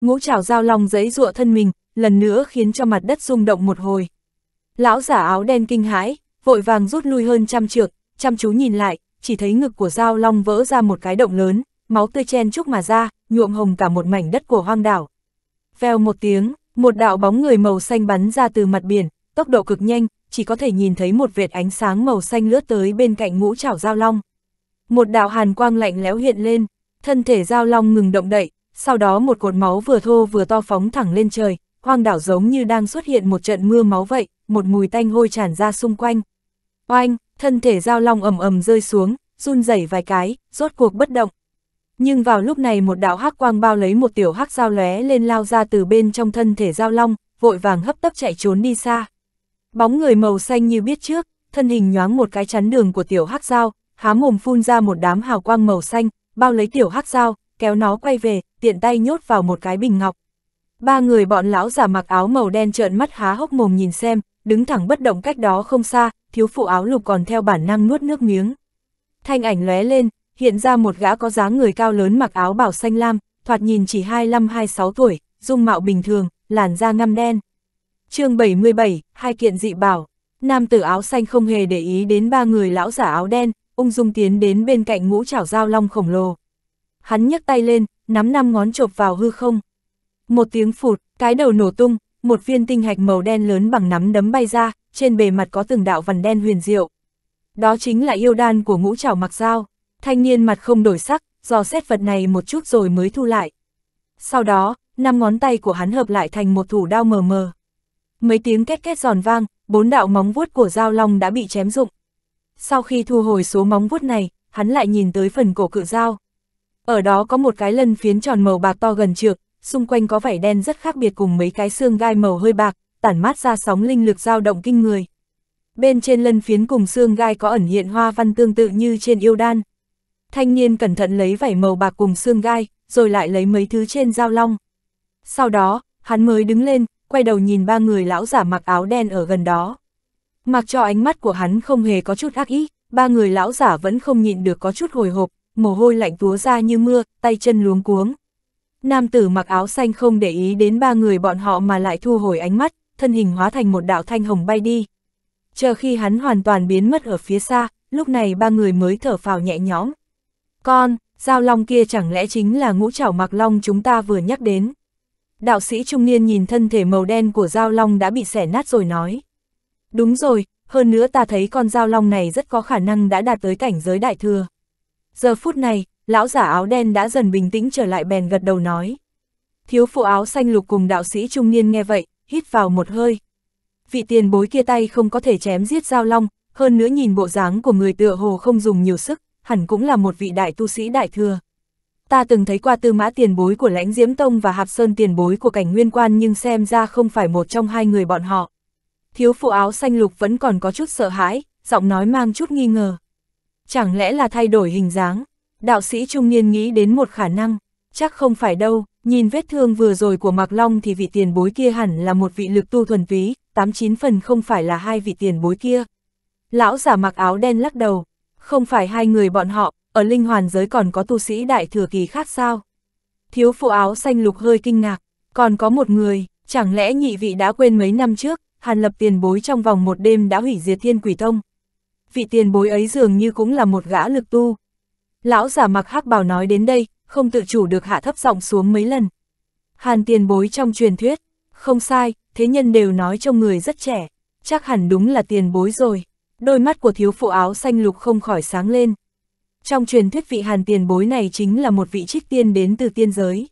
Ngũ trảo giao long giấy rụa thân mình, lần nữa khiến cho mặt đất rung động một hồi. Lão giả áo đen kinh hãi, vội vàng rút lui hơn trăm trượt, chăm chú nhìn lại, chỉ thấy ngực của giao long vỡ ra một cái động lớn, máu tươi chen chúc mà ra, nhuộm hồng cả một mảnh đất của hoang đảo. Vèo một tiếng, một đạo bóng người màu xanh bắn ra từ mặt biển, tốc độ cực nhanh, chỉ có thể nhìn thấy một vệt ánh sáng màu xanh lướt tới bên cạnh ngũ trảo giao long. Một đạo hàn quang lạnh lẽo hiện lên, thân thể giao long ngừng động đậy, sau đó một cột máu vừa thô vừa to phóng thẳng lên trời, hoang đảo giống như đang xuất hiện một trận mưa máu vậy, một mùi tanh hôi tràn ra xung quanh. Oanh, thân thể giao long ầm ầm rơi xuống, run rẩy vài cái, rốt cuộc bất động. Nhưng vào lúc này một đạo hắc quang bao lấy một tiểu hắc dao lóe lên lao ra từ bên trong thân thể giao long, vội vàng hấp tấp chạy trốn đi xa. Bóng người màu xanh như biết trước, thân hình nhoáng một cái chắn đường của tiểu hắc dao, há mồm phun ra một đám hào quang màu xanh, bao lấy tiểu hắc dao, kéo nó quay về, tiện tay nhốt vào một cái bình ngọc. Ba người bọn lão giả mặc áo màu đen trợn mắt há hốc mồm nhìn xem, đứng thẳng bất động cách đó không xa, thiếu phụ áo lục còn theo bản năng nuốt nước miếng. Thanh ảnh lóe lên, hiện ra một gã có dáng người cao lớn mặc áo bảo xanh lam, thoạt nhìn chỉ 25-26 tuổi, dung mạo bình thường, làn da ngăm đen. chương 77, hai kiện dị bảo, nam tử áo xanh không hề để ý đến ba người lão giả áo đen, ung dung tiến đến bên cạnh ngũ chảo dao long khổng lồ. Hắn nhấc tay lên, nắm năm ngón chộp vào hư không. Một tiếng phụt, cái đầu nổ tung, một viên tinh hạch màu đen lớn bằng nắm đấm bay ra, trên bề mặt có từng đạo vằn đen huyền diệu. Đó chính là yêu đan của ngũ trảo mặc dao. Thanh niên mặt không đổi sắc, dò xét vật này một chút rồi mới thu lại. Sau đó, năm ngón tay của hắn hợp lại thành một thủ đao mờ mờ. Mấy tiếng két két giòn vang, bốn đạo móng vuốt của dao long đã bị chém rụng. Sau khi thu hồi số móng vuốt này, hắn lại nhìn tới phần cổ cự dao. Ở đó có một cái lân phiến tròn màu bạc to gần trượt, xung quanh có vảy đen rất khác biệt cùng mấy cái xương gai màu hơi bạc, tản mát ra sóng linh lực dao động kinh người. Bên trên lân phiến cùng xương gai có ẩn hiện hoa văn tương tự như trên yêu đan. Thanh niên cẩn thận lấy vảy màu bạc cùng xương gai, rồi lại lấy mấy thứ trên dao long. Sau đó, hắn mới đứng lên, quay đầu nhìn ba người lão giả mặc áo đen ở gần đó. Mặc cho ánh mắt của hắn không hề có chút ác ý, ba người lão giả vẫn không nhịn được có chút hồi hộp, mồ hôi lạnh túa ra như mưa, tay chân luống cuống. Nam tử mặc áo xanh không để ý đến ba người bọn họ mà lại thu hồi ánh mắt, thân hình hóa thành một đạo thanh hồng bay đi. Chờ khi hắn hoàn toàn biến mất ở phía xa, lúc này ba người mới thở phào nhẹ nhõm. Con, giao long kia chẳng lẽ chính là ngũ trảo mặc long chúng ta vừa nhắc đến. Đạo sĩ trung niên nhìn thân thể màu đen của giao long đã bị xẻ nát rồi nói. Đúng rồi, hơn nữa ta thấy con giao long này rất có khả năng đã đạt tới cảnh giới đại thừa. Giờ phút này, lão giả áo đen đã dần bình tĩnh trở lại bèn gật đầu nói. Thiếu phụ áo xanh lục cùng đạo sĩ trung niên nghe vậy, hít vào một hơi. Vị tiền bối kia tay không có thể chém giết giao long, hơn nữa nhìn bộ dáng của người tựa hồ không dùng nhiều sức, hẳn cũng là một vị đại tu sĩ đại thừa. Ta từng thấy qua tư mã tiền bối của lãnh diễm tông và hạp sơn tiền bối của cảnh nguyên quan nhưng xem ra không phải một trong hai người bọn họ. Thiếu phụ áo xanh lục vẫn còn có chút sợ hãi, giọng nói mang chút nghi ngờ. Chẳng lẽ là thay đổi hình dáng? Đạo sĩ trung niên nghĩ đến một khả năng, chắc không phải đâu, nhìn vết thương vừa rồi của Mạc Long thì vị tiền bối kia hẳn là một vị lực tu thuần túy, 89 phần không phải là hai vị tiền bối kia. Lão giả mặc áo đen lắc đầu, không phải hai người bọn họ, ở linh hoàn giới còn có tu sĩ đại thừa kỳ khác sao? Thiếu phụ áo xanh lục hơi kinh ngạc, còn có một người, chẳng lẽ nhị vị đã quên mấy năm trước, Hàn lập tiền bối trong vòng một đêm đã hủy diệt thiên quỷ tông, vị tiền bối ấy dường như cũng là một gã lực tu. Lão giả mặc hắc bào nói đến đây, không tự chủ được hạ thấp giọng xuống mấy lần. Hàn tiền bối trong truyền thuyết, không sai, thế nhân đều nói trong người rất trẻ, chắc hẳn đúng là tiền bối rồi. Đôi mắt của thiếu phụ áo xanh lục không khỏi sáng lên. Trong truyền thuyết vị hàn tiền bối này chính là một vị trích tiên đến từ tiên giới.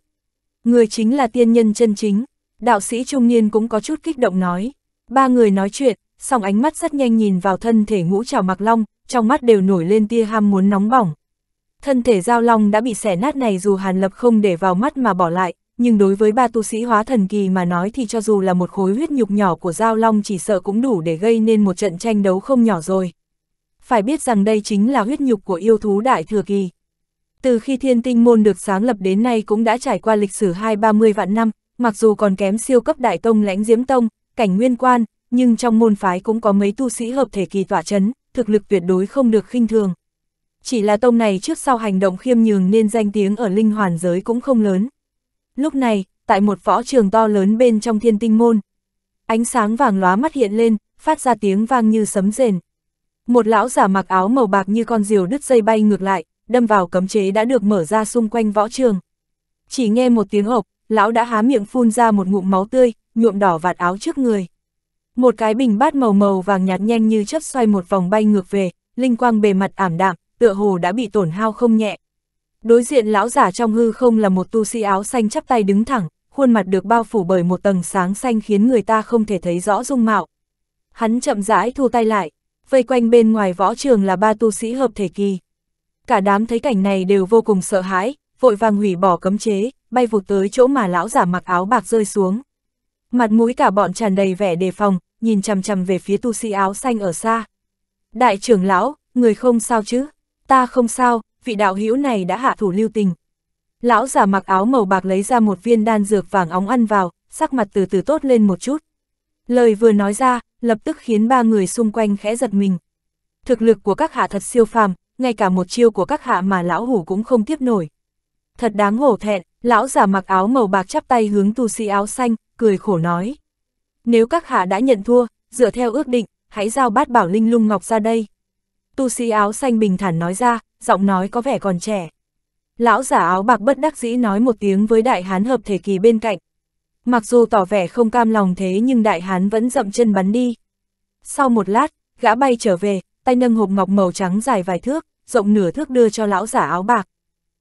Người chính là tiên nhân chân chính, đạo sĩ trung niên cũng có chút kích động nói. Ba người nói chuyện, song ánh mắt rất nhanh nhìn vào thân thể ngũ trảo mặc long, trong mắt đều nổi lên tia ham muốn nóng bỏng. Thân thể giao long đã bị xẻ nát này dù Hàn Lập không để vào mắt mà bỏ lại, nhưng đối với ba tu sĩ hóa thần kỳ mà nói thì cho dù là một khối huyết nhục nhỏ của giao long chỉ sợ cũng đủ để gây nên một trận tranh đấu không nhỏ rồi. Phải biết rằng đây chính là huyết nhục của yêu thú đại thừa kỳ. Từ khi thiên tinh môn được sáng lập đến nay cũng đã trải qua lịch sử hai ba mươi vạn năm, mặc dù còn kém siêu cấp đại tông lãnh diễm tông, cảnh nguyên quan, nhưng trong môn phái cũng có mấy tu sĩ hợp thể kỳ tỏa chấn, thực lực tuyệt đối không được khinh thường. Chỉ là tông này trước sau hành động khiêm nhường nên danh tiếng ở linh hoàn giới cũng không lớn. Lúc này, tại một võ trường to lớn bên trong thiên tinh môn, ánh sáng vàng lóa mắt hiện lên, phát ra tiếng vang như sấm rền. Một lão giả mặc áo màu bạc như con diều đứt dây bay ngược lại, đâm vào cấm chế đã được mở ra xung quanh võ trường. Chỉ nghe một tiếng ộc, lão đã há miệng phun ra một ngụm máu tươi, nhuộm đỏ vạt áo trước người. Một cái bình bát màu màu vàng nhạt nhanh như chớp xoay một vòng bay ngược về, linh quang bề mặt ảm đạm, tựa hồ đã bị tổn hao không nhẹ. Đối diện lão giả trong hư không là một tu sĩ áo xanh chắp tay đứng thẳng, khuôn mặt được bao phủ bởi một tầng sáng xanh khiến người ta không thể thấy rõ dung mạo. Hắn chậm rãi thu tay lại, vây quanh bên ngoài võ trường là ba tu sĩ hợp thể kỳ. Cả đám thấy cảnh này đều vô cùng sợ hãi, vội vàng hủy bỏ cấm chế, bay vụt tới chỗ mà lão giả mặc áo bạc rơi xuống. Mặt mũi cả bọn tràn đầy vẻ đề phòng, nhìn chằm chằm về phía tu sĩ áo xanh ở xa. Đại trưởng lão, người không sao chứ? Ta không sao, vị đạo hữu này đã hạ thủ lưu tình. Lão giả mặc áo màu bạc lấy ra một viên đan dược vàng óng ăn vào, sắc mặt từ từ tốt lên một chút. Lời vừa nói ra, lập tức khiến ba người xung quanh khẽ giật mình. Thực lực của các hạ thật siêu phàm, ngay cả một chiêu của các hạ mà lão hủ cũng không tiếp nổi. Thật đáng hổ thẹn, lão giả mặc áo màu bạc chắp tay hướng tu sĩ áo xanh, cười khổ nói. Nếu các hạ đã nhận thua, dựa theo ước định, hãy giao bát bảo linh lung ngọc ra đây. Tu sĩ áo xanh bình thản nói ra, giọng nói có vẻ còn trẻ. Lão giả áo bạc bất đắc dĩ nói một tiếng với đại hán hợp thể kỳ bên cạnh. Mặc dù tỏ vẻ không cam lòng thế nhưng đại hán vẫn dậm chân bắn đi. Sau một lát, gã bay trở về, tay nâng hộp ngọc màu trắng dài vài thước, rộng nửa thước đưa cho lão giả áo bạc.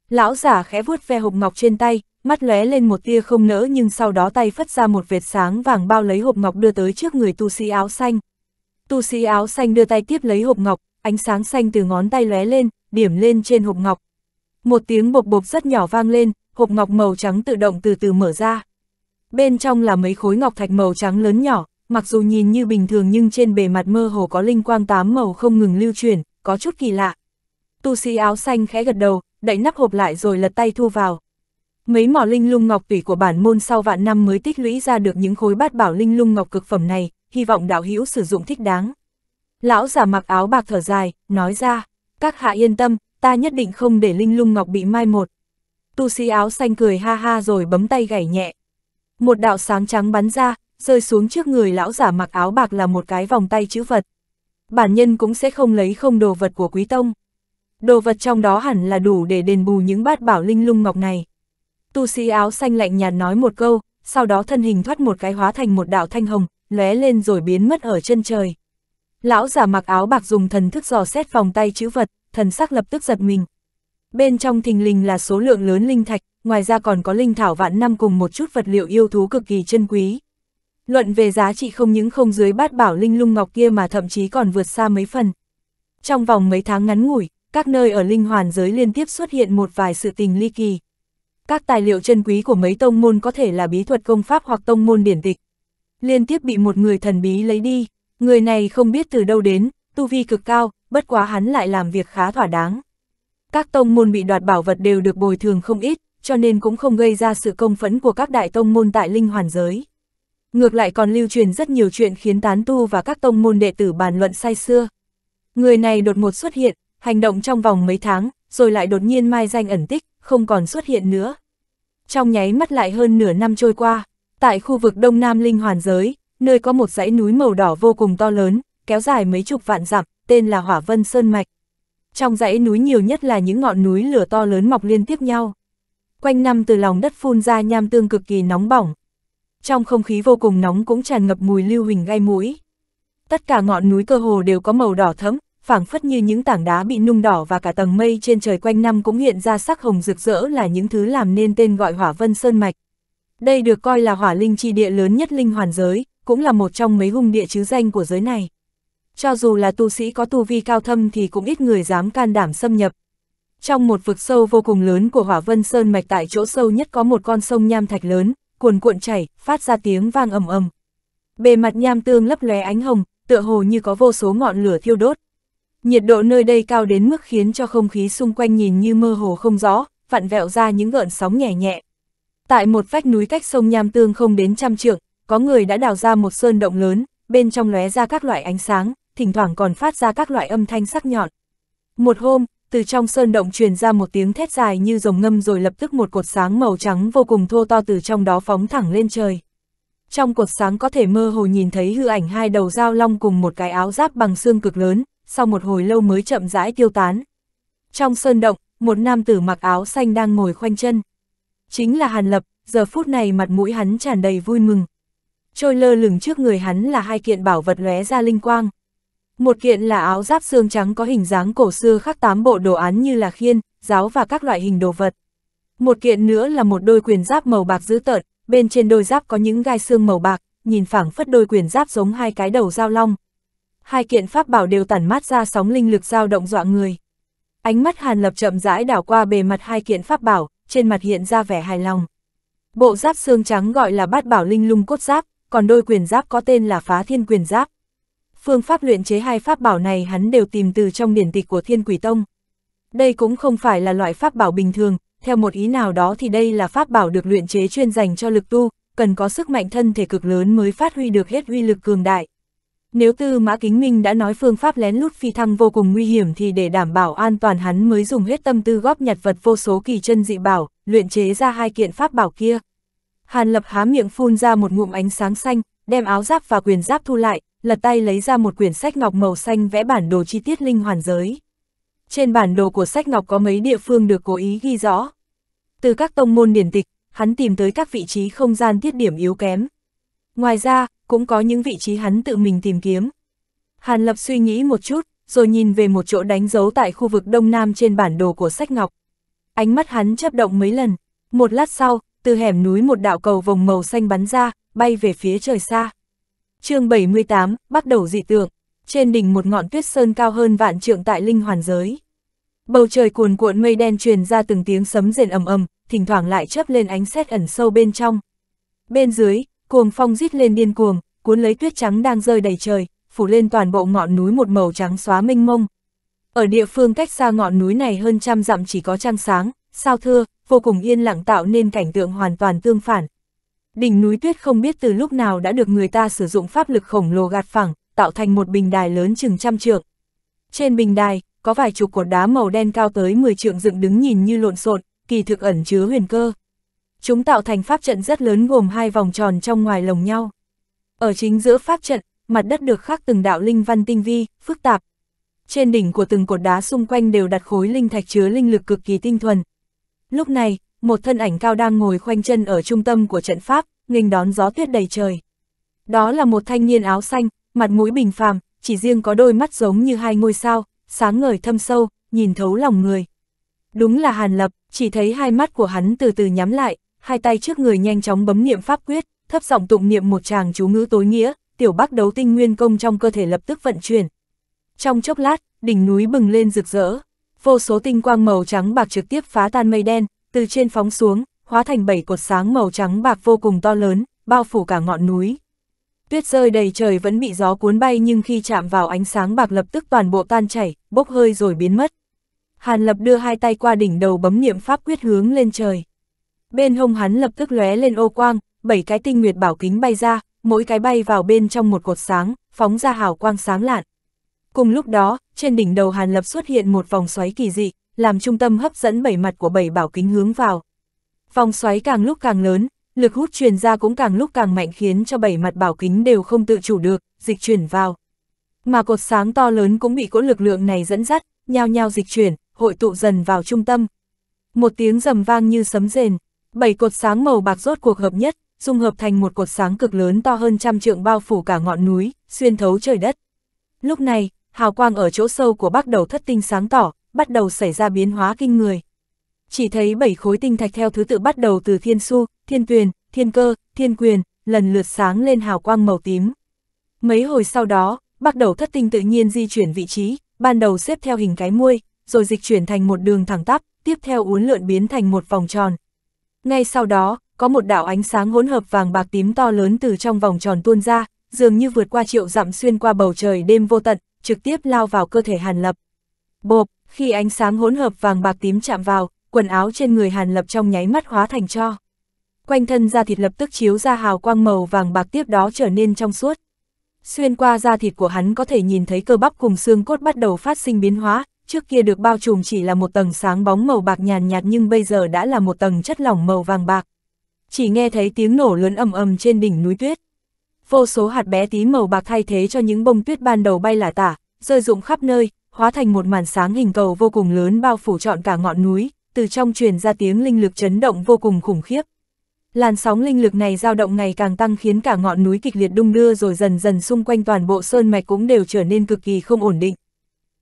Lão giả khẽ vuốt ve hộp ngọc trên tay, mắt lóe lên một tia không nỡ nhưng sau đó tay phất ra một vệt sáng vàng bao lấy hộp ngọc đưa tới trước người tu sĩ áo xanh. Tu sĩ áo xanh đưa tay tiếp lấy hộp ngọc, ánh sáng xanh từ ngón tay lóe lên, điểm lên trên hộp ngọc. Một tiếng bộc bộc rất nhỏ vang lên, hộp ngọc màu trắng tự động từ từ mở ra. Bên trong là mấy khối ngọc thạch màu trắng lớn nhỏ, mặc dù nhìn như bình thường nhưng trên bề mặt mơ hồ có linh quang tám màu không ngừng lưu truyền, có chút kỳ lạ. Tu sĩ áo xanh khẽ gật đầu, đẩy nắp hộp lại rồi lật tay thu vào. Mấy mỏ linh lung ngọc tủy của bản môn sau vạn năm mới tích lũy ra được những khối bát bảo linh lung ngọc cực phẩm này, hy vọng đạo hữu sử dụng thích đáng. Lão giả mặc áo bạc thở dài, nói ra, các hạ yên tâm, ta nhất định không để linh lung ngọc bị mai một. Tu sĩ áo xanh cười ha ha rồi bấm tay gảy nhẹ. Một đạo sáng trắng bắn ra, rơi xuống trước người lão giả mặc áo bạc là một cái vòng tay chữ vật. Bản nhân cũng sẽ không lấy không đồ vật của quý tông. Đồ vật trong đó hẳn là đủ để đền bù những bát bảo linh lung ngọc này tu sĩ áo xanh lạnh nhạt nói một câu, sau đó thân hình thoát một cái hóa thành một đạo thanh hồng, lóe lên rồi biến mất ở chân trời. Lão giả mặc áo bạc dùng thần thức dò xét vòng tay chữ vật, thần sắc lập tức giật mình. Bên trong thình lình là số lượng lớn linh thạch, ngoài ra còn có linh thảo vạn năm cùng một chút vật liệu yêu thú cực kỳ chân quý. Luận về giá trị không những không dưới bát bảo linh lung ngọc kia mà thậm chí còn vượt xa mấy phần. Trong vòng mấy tháng ngắn ngủi, các nơi ở linh hoàn giới liên tiếp xuất hiện một vài sự tình ly kỳ. Các tài liệu chân quý của mấy tông môn có thể là bí thuật công pháp hoặc tông môn điển tịch. Liên tiếp bị một người thần bí lấy đi, người này không biết từ đâu đến, tu vi cực cao, bất quá hắn lại làm việc khá thỏa đáng. Các tông môn bị đoạt bảo vật đều được bồi thường không ít, cho nên cũng không gây ra sự công phẫn của các đại tông môn tại linh hoàn giới. Ngược lại còn lưu truyền rất nhiều chuyện khiến tán tu và các tông môn đệ tử bàn luận say xưa. Người này đột ngột xuất hiện, hành động trong vòng mấy tháng, rồi lại đột nhiên mai danh ẩn tích, không còn xuất hiện nữa. Trong nháy mắt lại hơn nửa năm trôi qua, tại khu vực Đông Nam Linh Hoàn Giới, nơi có một dãy núi màu đỏ vô cùng to lớn, kéo dài mấy chục vạn dặm, tên là Hỏa Vân Sơn Mạch. Trong dãy núi nhiều nhất là những ngọn núi lửa to lớn mọc liên tiếp nhau. Quanh năm từ lòng đất phun ra nham tương cực kỳ nóng bỏng. Trong không khí vô cùng nóng cũng tràn ngập mùi lưu huỳnh gai mũi. Tất cả ngọn núi cơ hồ đều có màu đỏ thẫm, phảng phất như những tảng đá bị nung đỏ và cả tầng mây trên trời quanh năm cũng hiện ra sắc hồng rực rỡ là những thứ làm nên tên gọi hỏa vân sơn mạch. Đây được coi là hỏa linh chi địa lớn nhất linh hoàn giới, cũng là một trong mấy hung địa chứ danh của giới này. Cho dù là tu sĩ có tu vi cao thâm thì cũng ít người dám can đảm xâm nhập. Trong một vực sâu vô cùng lớn của hỏa vân sơn mạch tại chỗ sâu nhất có một con sông nham thạch lớn, cuồn cuộn chảy, phát ra tiếng vang ầm ầm. Bề mặt nham tương lấp lóe ánh hồng, tựa hồ như có vô số ngọn lửa thiêu đốt, Nhiệt độ nơi đây cao đến mức khiến cho không khí xung quanh nhìn như mơ hồ không rõ, vặn vẹo ra những gợn sóng nhẹ nhẹ. Tại một vách núi cách sông Nham Tương không đến trăm trượng, có người đã đào ra một sơn động lớn, bên trong lóe ra các loại ánh sáng, thỉnh thoảng còn phát ra các loại âm thanh sắc nhọn. Một hôm, từ trong sơn động truyền ra một tiếng thét dài như rồng ngâm rồi lập tức một cột sáng màu trắng vô cùng thô to từ trong đó phóng thẳng lên trời. Trong cột sáng có thể mơ hồ nhìn thấy hư ảnh hai đầu dao long cùng một cái áo giáp bằng xương cực lớn, sau một hồi lâu mới chậm rãi tiêu tán. Trong sơn động, một nam tử mặc áo xanh đang ngồi khoanh chân. Chính là Hàn Lập, giờ phút này mặt mũi hắn tràn đầy vui mừng. Trôi lơ lửng trước người hắn là hai kiện bảo vật lóe ra linh quang. Một kiện là áo giáp xương trắng có hình dáng cổ xưa khắc tám bộ đồ án như là khiên, giáo và các loại hình đồ vật. Một kiện nữa là một đôi quyền giáp màu bạc dữ tợn, bên trên đôi giáp có những gai xương màu bạc, nhìn phẳng phất đôi quyền giáp giống hai cái đầu dao long hai kiện pháp bảo đều tản mát ra sóng linh lực dao động dọa người. Ánh mắt Hàn Lập chậm rãi đảo qua bề mặt hai kiện pháp bảo, trên mặt hiện ra vẻ hài lòng. Bộ giáp xương trắng gọi là bát bảo linh lung cốt giáp, còn đôi quyền giáp có tên là phá thiên quyền giáp. Phương pháp luyện chế hai pháp bảo này hắn đều tìm từ trong điển tịch của thiên quỷ tông. Đây cũng không phải là loại pháp bảo bình thường, theo một ý nào đó thì đây là pháp bảo được luyện chế chuyên dành cho lực tu, cần có sức mạnh thân thể cực lớn mới phát huy được hết uy lực cường đại. Nếu Tư Mã Kính Minh đã nói phương pháp lén lút phi thăng vô cùng nguy hiểm thì để đảm bảo an toàn hắn mới dùng hết tâm tư góp nhặt vật vô số kỳ chân dị bảo, luyện chế ra hai kiện pháp bảo kia. Hàn Lập há miệng phun ra một ngụm ánh sáng xanh, đem áo giáp và quyền giáp thu lại, lật tay lấy ra một quyển sách ngọc màu xanh vẽ bản đồ chi tiết linh hoàn giới. Trên bản đồ của sách ngọc có mấy địa phương được cố ý ghi rõ. Từ các tông môn điển tịch, hắn tìm tới các vị trí không gian tiết điểm yếu kém. Ngoài ra, cũng có những vị trí hắn tự mình tìm kiếm. Hàn Lập suy nghĩ một chút, rồi nhìn về một chỗ đánh dấu tại khu vực Đông Nam trên bản đồ của sách ngọc. Ánh mắt hắn chấp động mấy lần, một lát sau, từ hẻm núi một đạo cầu vòng màu xanh bắn ra, bay về phía trời xa. chương 78, bắt đầu dị tượng, trên đỉnh một ngọn tuyết sơn cao hơn vạn trượng tại linh hoàn giới. Bầu trời cuồn cuộn mây đen truyền ra từng tiếng sấm rền ầm ầm, thỉnh thoảng lại chớp lên ánh sét ẩn sâu bên trong. Bên dưới, Cuồng phong rít lên điên cuồng, cuốn lấy tuyết trắng đang rơi đầy trời, phủ lên toàn bộ ngọn núi một màu trắng xóa mênh mông. Ở địa phương cách xa ngọn núi này hơn trăm dặm chỉ có trăng sáng, sao thưa, vô cùng yên lặng tạo nên cảnh tượng hoàn toàn tương phản. Đỉnh núi tuyết không biết từ lúc nào đã được người ta sử dụng pháp lực khổng lồ gạt phẳng, tạo thành một bình đài lớn chừng trăm trượng. Trên bình đài, có vài chục cột đá màu đen cao tới 10 trượng dựng đứng nhìn như lộn xộn, kỳ thực ẩn chứa huyền cơ. Chúng tạo thành pháp trận rất lớn gồm hai vòng tròn trong ngoài lồng nhau. Ở chính giữa pháp trận, mặt đất được khắc từng đạo linh văn tinh vi, phức tạp. Trên đỉnh của từng cột đá xung quanh đều đặt khối linh thạch chứa linh lực cực kỳ tinh thuần. Lúc này, một thân ảnh cao đang ngồi khoanh chân ở trung tâm của trận pháp, nghênh đón gió tuyết đầy trời. Đó là một thanh niên áo xanh, mặt mũi bình phàm, chỉ riêng có đôi mắt giống như hai ngôi sao, sáng ngời thâm sâu, nhìn thấu lòng người. Đúng là Hàn Lập, chỉ thấy hai mắt của hắn từ từ nhắm lại, hai tay trước người nhanh chóng bấm niệm pháp quyết, thấp giọng tụng niệm một tràng chú ngữ tối nghĩa, tiểu bác đấu tinh nguyên công trong cơ thể lập tức vận chuyển. Trong chốc lát, đỉnh núi bừng lên rực rỡ, vô số tinh quang màu trắng bạc trực tiếp phá tan mây đen, từ trên phóng xuống, hóa thành bảy cột sáng màu trắng bạc vô cùng to lớn, bao phủ cả ngọn núi. Tuyết rơi đầy trời vẫn bị gió cuốn bay nhưng khi chạm vào ánh sáng bạc lập tức toàn bộ tan chảy, bốc hơi rồi biến mất. Hàn Lập đưa hai tay qua đỉnh đầu bấm niệm pháp quyết hướng lên trời. Bên hông hắn lập tức lóe lên ô quang, bảy cái tinh nguyệt bảo kính bay ra, mỗi cái bay vào bên trong một cột sáng, phóng ra hào quang sáng lạn. Cùng lúc đó, trên đỉnh đầu Hàn Lập xuất hiện một vòng xoáy kỳ dị, làm trung tâm hấp dẫn bảy mặt của bảy bảo kính hướng vào. Vòng xoáy càng lúc càng lớn, lực hút truyền ra cũng càng lúc càng mạnh khiến cho bảy mặt bảo kính đều không tự chủ được, dịch chuyển vào. Mà cột sáng to lớn cũng bị cỗ lực lượng này dẫn dắt, nhao nhao dịch chuyển, hội tụ dần vào trung tâm. Một tiếng rầm vang như sấm rền. Bảy cột sáng màu bạc rốt cuộc hợp nhất, dung hợp thành một cột sáng cực lớn to hơn trăm trượng bao phủ cả ngọn núi, xuyên thấu trời đất. Lúc này, hào quang ở chỗ sâu của bắt đầu thất tinh sáng tỏ, bắt đầu xảy ra biến hóa kinh người. Chỉ thấy bảy khối tinh thạch theo thứ tự bắt đầu từ thiên su, thiên tuyền, thiên cơ, thiên quyền, lần lượt sáng lên hào quang màu tím. Mấy hồi sau đó, bắt đầu thất tinh tự nhiên di chuyển vị trí, ban đầu xếp theo hình cái muôi, rồi dịch chuyển thành một đường thẳng tắp, tiếp theo uốn lượn biến thành một vòng tròn, ngay sau đó, có một đạo ánh sáng hỗn hợp vàng bạc tím to lớn từ trong vòng tròn tuôn ra, dường như vượt qua triệu dặm xuyên qua bầu trời đêm vô tận, trực tiếp lao vào cơ thể Hàn Lập. Bộp, khi ánh sáng hỗn hợp vàng bạc tím chạm vào, quần áo trên người Hàn Lập trong nháy mắt hóa thành cho. Quanh thân da thịt lập tức chiếu ra hào quang màu vàng bạc tiếp đó trở nên trong suốt. Xuyên qua da thịt của hắn có thể nhìn thấy cơ bắp cùng xương cốt bắt đầu phát sinh biến hóa, trước kia được bao trùm chỉ là một tầng sáng bóng màu bạc nhàn nhạt nhưng bây giờ đã là một tầng chất lỏng màu vàng bạc. Chỉ nghe thấy tiếng nổ lớn ầm ầm trên đỉnh núi tuyết. Vô số hạt bé tí màu bạc thay thế cho những bông tuyết ban đầu bay lả tả, rơi rụng khắp nơi, hóa thành một màn sáng hình cầu vô cùng lớn bao phủ trọn cả ngọn núi, từ trong truyền ra tiếng linh lực chấn động vô cùng khủng khiếp. Làn sóng linh lực này dao động ngày càng tăng khiến cả ngọn núi kịch liệt đung đưa rồi dần dần xung quanh toàn bộ sơn mạch cũng đều trở nên cực kỳ không ổn định.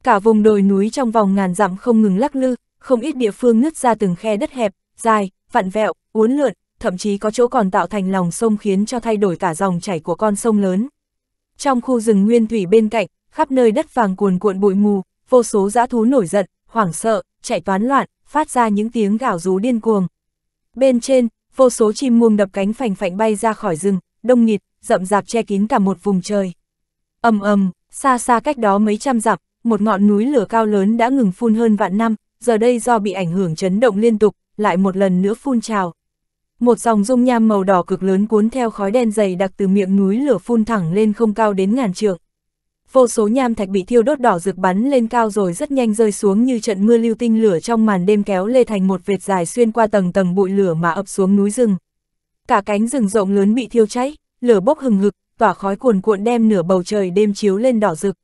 Cả vùng đồi núi trong vòng ngàn dặm không ngừng lắc lư, không ít địa phương nứt ra từng khe đất hẹp, dài, vặn vẹo, uốn lượn, thậm chí có chỗ còn tạo thành lòng sông khiến cho thay đổi cả dòng chảy của con sông lớn. Trong khu rừng nguyên thủy bên cạnh, khắp nơi đất vàng cuồn cuộn bụi mù, vô số dã thú nổi giận, hoảng sợ, chạy toán loạn, phát ra những tiếng gào rú điên cuồng. Bên trên, vô số chim muông đập cánh phành phạnh bay ra khỏi rừng, đông nghịt, rậm rạp che kín cả một vùng trời. Ầm ầm, xa xa cách đó mấy trăm dặm, một ngọn núi lửa cao lớn đã ngừng phun hơn vạn năm, giờ đây do bị ảnh hưởng chấn động liên tục, lại một lần nữa phun trào. Một dòng dung nham màu đỏ cực lớn cuốn theo khói đen dày đặc từ miệng núi lửa phun thẳng lên không cao đến ngàn trượng. Vô số nham thạch bị thiêu đốt đỏ rực bắn lên cao rồi rất nhanh rơi xuống như trận mưa lưu tinh lửa trong màn đêm kéo lê thành một vệt dài xuyên qua tầng tầng bụi lửa mà ập xuống núi rừng. Cả cánh rừng rộng lớn bị thiêu cháy, lửa bốc hừng hực, tỏa khói cuồn cuộn đem nửa bầu trời đêm chiếu lên đỏ rực.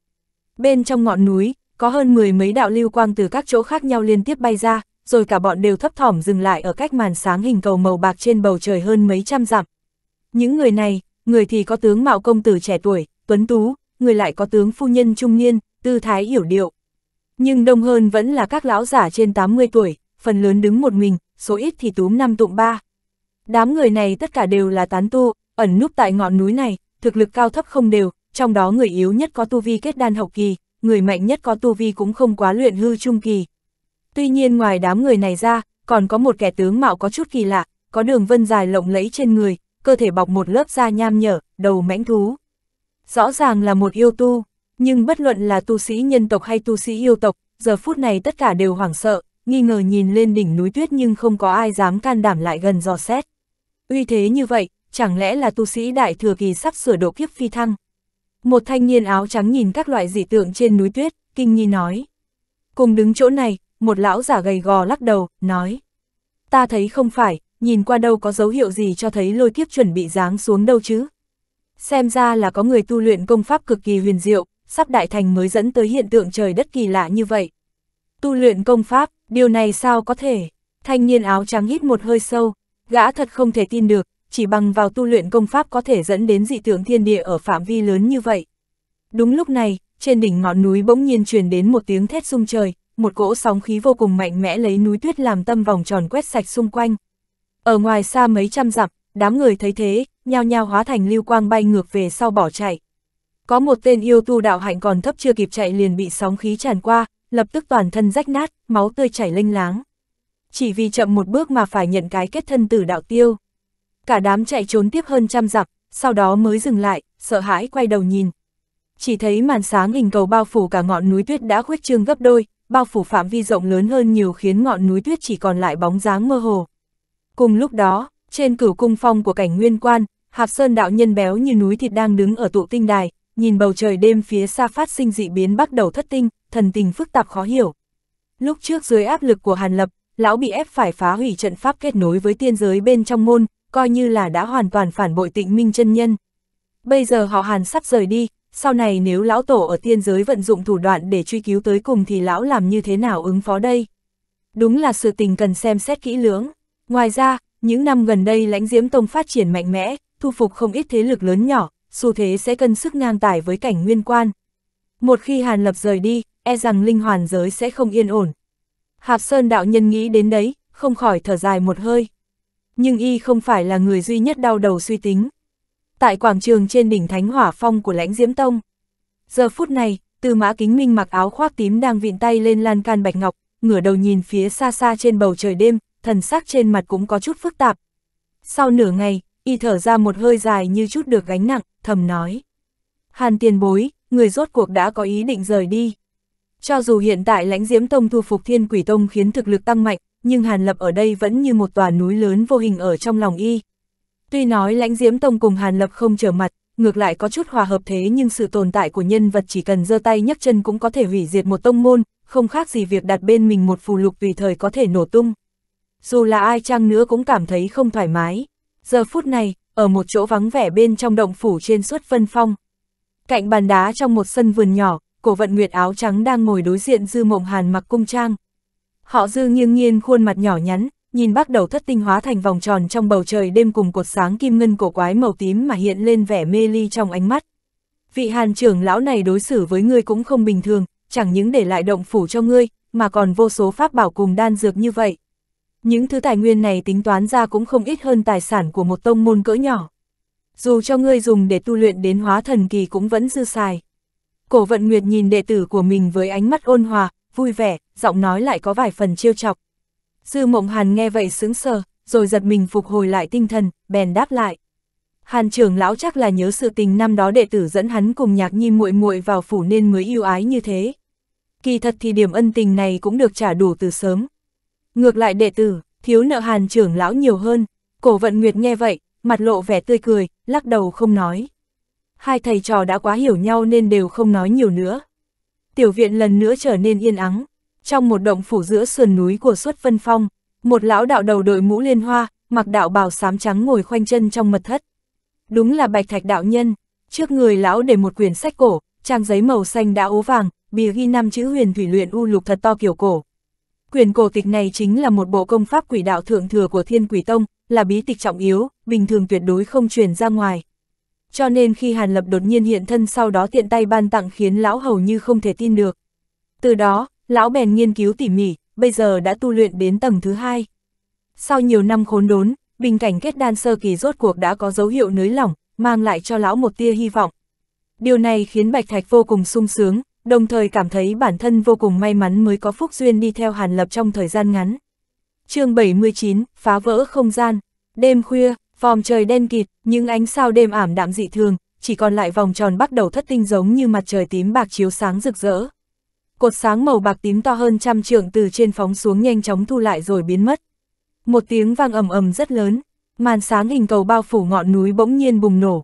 Bên trong ngọn núi, có hơn mười mấy đạo lưu quang từ các chỗ khác nhau liên tiếp bay ra, rồi cả bọn đều thấp thỏm dừng lại ở cách màn sáng hình cầu màu bạc trên bầu trời hơn mấy trăm dặm. Những người này, người thì có tướng mạo công tử trẻ tuổi, tuấn tú, người lại có tướng phu nhân trung niên, tư thái hiểu điệu. Nhưng đông hơn vẫn là các lão giả trên 80 tuổi, phần lớn đứng một mình, số ít thì túm năm tụng ba. Đám người này tất cả đều là tán tu, ẩn núp tại ngọn núi này, thực lực cao thấp không đều, trong đó người yếu nhất có tu vi kết đan hậu kỳ, người mạnh nhất có tu vi cũng không quá luyện hư trung kỳ. Tuy nhiên ngoài đám người này ra, còn có một kẻ tướng mạo có chút kỳ lạ, có đường vân dài lộng lẫy trên người, cơ thể bọc một lớp da nham nhở, đầu mãnh thú. Rõ ràng là một yêu tu, nhưng bất luận là tu sĩ nhân tộc hay tu sĩ yêu tộc, giờ phút này tất cả đều hoảng sợ, nghi ngờ nhìn lên đỉnh núi tuyết nhưng không có ai dám can đảm lại gần dò xét. Uy thế như vậy, chẳng lẽ là tu sĩ đại thừa kỳ sắp sửa độ kiếp phi thăng? Một thanh niên áo trắng nhìn các loại dị tượng trên núi tuyết, kinh nghi nói. Cùng đứng chỗ này, một lão giả gầy gò lắc đầu, nói. Ta thấy không phải, nhìn qua đâu có dấu hiệu gì cho thấy lôi kiếp chuẩn bị giáng xuống đâu chứ. Xem ra là có người tu luyện công pháp cực kỳ huyền diệu, sắp đại thành mới dẫn tới hiện tượng trời đất kỳ lạ như vậy. Tu luyện công pháp, điều này sao có thể? Thanh niên áo trắng hít một hơi sâu, gã thật không thể tin được, chỉ bằng vào tu luyện công pháp có thể dẫn đến dị tượng thiên địa ở phạm vi lớn như vậy. Đúng lúc này, trên đỉnh ngọn núi bỗng nhiên truyền đến một tiếng thét sung trời, một cỗ sóng khí vô cùng mạnh mẽ lấy núi tuyết làm tâm vòng tròn quét sạch xung quanh. Ở ngoài xa mấy trăm dặm, đám người thấy thế, nhao nhao hóa thành lưu quang bay ngược về sau bỏ chạy. Có một tên yêu tu đạo hạnh còn thấp chưa kịp chạy liền bị sóng khí tràn qua, lập tức toàn thân rách nát, máu tươi chảy lênh láng. Chỉ vì chậm một bước mà phải nhận cái kết thân tử đạo tiêu cả đám chạy trốn tiếp hơn trăm dặm, sau đó mới dừng lại, sợ hãi quay đầu nhìn. Chỉ thấy màn sáng hình cầu bao phủ cả ngọn núi tuyết đã khuếch trương gấp đôi, bao phủ phạm vi rộng lớn hơn nhiều khiến ngọn núi tuyết chỉ còn lại bóng dáng mơ hồ. Cùng lúc đó, trên cửu cung phong của cảnh nguyên quan, Hạp Sơn đạo nhân béo như núi thịt đang đứng ở tụ tinh đài, nhìn bầu trời đêm phía xa phát sinh dị biến bắt đầu thất tinh, thần tình phức tạp khó hiểu. Lúc trước dưới áp lực của Hàn Lập, lão bị ép phải phá hủy trận pháp kết nối với tiên giới bên trong môn, coi như là đã hoàn toàn phản bội tịnh minh chân nhân. Bây giờ họ hàn sắp rời đi, sau này nếu lão tổ ở tiên giới vận dụng thủ đoạn để truy cứu tới cùng thì lão làm như thế nào ứng phó đây? Đúng là sự tình cần xem xét kỹ lưỡng. Ngoài ra, những năm gần đây lãnh diễm tông phát triển mạnh mẽ, thu phục không ít thế lực lớn nhỏ, xu thế sẽ cân sức ngang tải với cảnh nguyên quan. Một khi Hàn Lập rời đi, e rằng linh hoàn giới sẽ không yên ổn. Hạp Sơn đạo nhân nghĩ đến đấy, không khỏi thở dài một hơi nhưng y không phải là người duy nhất đau đầu suy tính. Tại quảng trường trên đỉnh Thánh Hỏa Phong của lãnh Diễm Tông, giờ phút này, Tư Mã Kính Minh mặc áo khoác tím đang vịn tay lên lan can bạch ngọc, ngửa đầu nhìn phía xa xa trên bầu trời đêm, thần sắc trên mặt cũng có chút phức tạp. Sau nửa ngày, y thở ra một hơi dài như chút được gánh nặng, thầm nói. Hàn tiền bối, người rốt cuộc đã có ý định rời đi. Cho dù hiện tại lãnh diễm tông thu phục thiên quỷ tông khiến thực lực tăng mạnh, nhưng Hàn Lập ở đây vẫn như một tòa núi lớn vô hình ở trong lòng y. Tuy nói lãnh diễm tông cùng Hàn Lập không trở mặt, ngược lại có chút hòa hợp thế nhưng sự tồn tại của nhân vật chỉ cần giơ tay nhấc chân cũng có thể hủy diệt một tông môn, không khác gì việc đặt bên mình một phù lục tùy thời có thể nổ tung. Dù là ai chăng nữa cũng cảm thấy không thoải mái. Giờ phút này, ở một chỗ vắng vẻ bên trong động phủ trên suốt vân phong. Cạnh bàn đá trong một sân vườn nhỏ, cổ vận nguyệt áo trắng đang ngồi đối diện dư mộng hàn mặc cung trang, Họ dư nghiêng nghiêng khuôn mặt nhỏ nhắn, nhìn bắt đầu thất tinh hóa thành vòng tròn trong bầu trời đêm cùng cột sáng kim ngân cổ quái màu tím mà hiện lên vẻ mê ly trong ánh mắt. Vị hàn trưởng lão này đối xử với ngươi cũng không bình thường, chẳng những để lại động phủ cho ngươi, mà còn vô số pháp bảo cùng đan dược như vậy. Những thứ tài nguyên này tính toán ra cũng không ít hơn tài sản của một tông môn cỡ nhỏ. Dù cho ngươi dùng để tu luyện đến hóa thần kỳ cũng vẫn dư xài. Cổ vận Nguyệt nhìn đệ tử của mình với ánh mắt ôn hòa, vui vẻ, giọng nói lại có vài phần chiêu chọc. Dư mộng hàn nghe vậy sững sờ, rồi giật mình phục hồi lại tinh thần, bèn đáp lại. Hàn trưởng lão chắc là nhớ sự tình năm đó đệ tử dẫn hắn cùng nhạc nhi muội muội vào phủ nên mới yêu ái như thế. Kỳ thật thì điểm ân tình này cũng được trả đủ từ sớm. Ngược lại đệ tử, thiếu nợ hàn trưởng lão nhiều hơn, cổ vận nguyệt nghe vậy, mặt lộ vẻ tươi cười, lắc đầu không nói. Hai thầy trò đã quá hiểu nhau nên đều không nói nhiều nữa tiểu viện lần nữa trở nên yên ắng. Trong một động phủ giữa sườn núi của suất vân phong, một lão đạo đầu đội mũ liên hoa, mặc đạo bào xám trắng ngồi khoanh chân trong mật thất. Đúng là bạch thạch đạo nhân, trước người lão để một quyển sách cổ, trang giấy màu xanh đã ố vàng, bìa ghi năm chữ huyền thủy luyện u lục thật to kiểu cổ. Quyển cổ tịch này chính là một bộ công pháp quỷ đạo thượng thừa của thiên quỷ tông, là bí tịch trọng yếu, bình thường tuyệt đối không truyền ra ngoài cho nên khi Hàn Lập đột nhiên hiện thân sau đó tiện tay ban tặng khiến lão hầu như không thể tin được. Từ đó, lão bèn nghiên cứu tỉ mỉ, bây giờ đã tu luyện đến tầng thứ hai. Sau nhiều năm khốn đốn, bình cảnh kết đan sơ kỳ rốt cuộc đã có dấu hiệu nới lỏng, mang lại cho lão một tia hy vọng. Điều này khiến Bạch Thạch vô cùng sung sướng, đồng thời cảm thấy bản thân vô cùng may mắn mới có phúc duyên đi theo Hàn Lập trong thời gian ngắn. chương 79, Phá vỡ không gian, đêm khuya, Vòng trời đen kịt, những ánh sao đêm ảm đạm dị thường, chỉ còn lại vòng tròn bắt đầu thất tinh giống như mặt trời tím bạc chiếu sáng rực rỡ. Cột sáng màu bạc tím to hơn trăm trượng từ trên phóng xuống nhanh chóng thu lại rồi biến mất. Một tiếng vang ầm ầm rất lớn, màn sáng hình cầu bao phủ ngọn núi bỗng nhiên bùng nổ.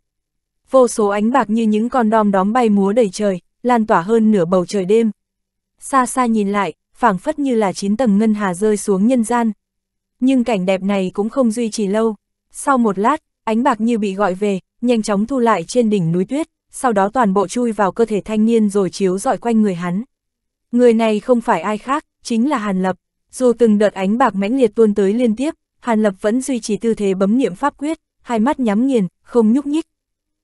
Vô số ánh bạc như những con đom đóm bay múa đầy trời, lan tỏa hơn nửa bầu trời đêm. Xa xa nhìn lại, phảng phất như là chín tầng ngân hà rơi xuống nhân gian. Nhưng cảnh đẹp này cũng không duy trì lâu, sau một lát, ánh bạc như bị gọi về, nhanh chóng thu lại trên đỉnh núi tuyết, sau đó toàn bộ chui vào cơ thể thanh niên rồi chiếu dọi quanh người hắn. Người này không phải ai khác, chính là Hàn Lập. Dù từng đợt ánh bạc mãnh liệt tuôn tới liên tiếp, Hàn Lập vẫn duy trì tư thế bấm niệm pháp quyết, hai mắt nhắm nghiền, không nhúc nhích.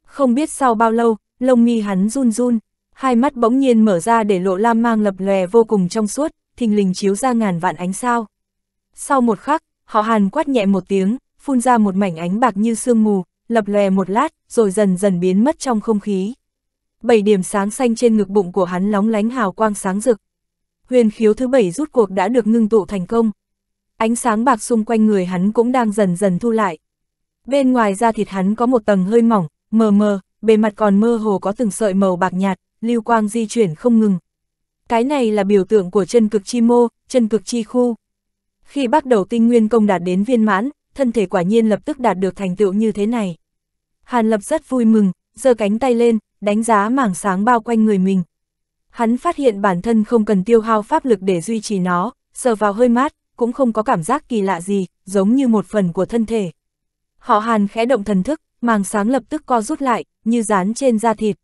Không biết sau bao lâu, lông mi hắn run run, hai mắt bỗng nhiên mở ra để lộ lam mang lập lòe vô cùng trong suốt, thình lình chiếu ra ngàn vạn ánh sao. Sau một khắc, họ Hàn quát nhẹ một tiếng, phun ra một mảnh ánh bạc như sương mù, lập lè một lát, rồi dần dần biến mất trong không khí. Bảy điểm sáng xanh trên ngực bụng của hắn lóng lánh hào quang sáng rực. Huyền khiếu thứ bảy rút cuộc đã được ngưng tụ thành công. Ánh sáng bạc xung quanh người hắn cũng đang dần dần thu lại. Bên ngoài da thịt hắn có một tầng hơi mỏng, mờ mờ, bề mặt còn mơ hồ có từng sợi màu bạc nhạt, lưu quang di chuyển không ngừng. Cái này là biểu tượng của chân cực chi mô, chân cực chi khu. Khi bắt đầu tinh nguyên công đạt đến viên mãn, thân thể quả nhiên lập tức đạt được thành tựu như thế này. Hàn Lập rất vui mừng, giơ cánh tay lên, đánh giá mảng sáng bao quanh người mình. Hắn phát hiện bản thân không cần tiêu hao pháp lực để duy trì nó, sờ vào hơi mát, cũng không có cảm giác kỳ lạ gì, giống như một phần của thân thể. Họ Hàn khẽ động thần thức, màng sáng lập tức co rút lại, như dán trên da thịt.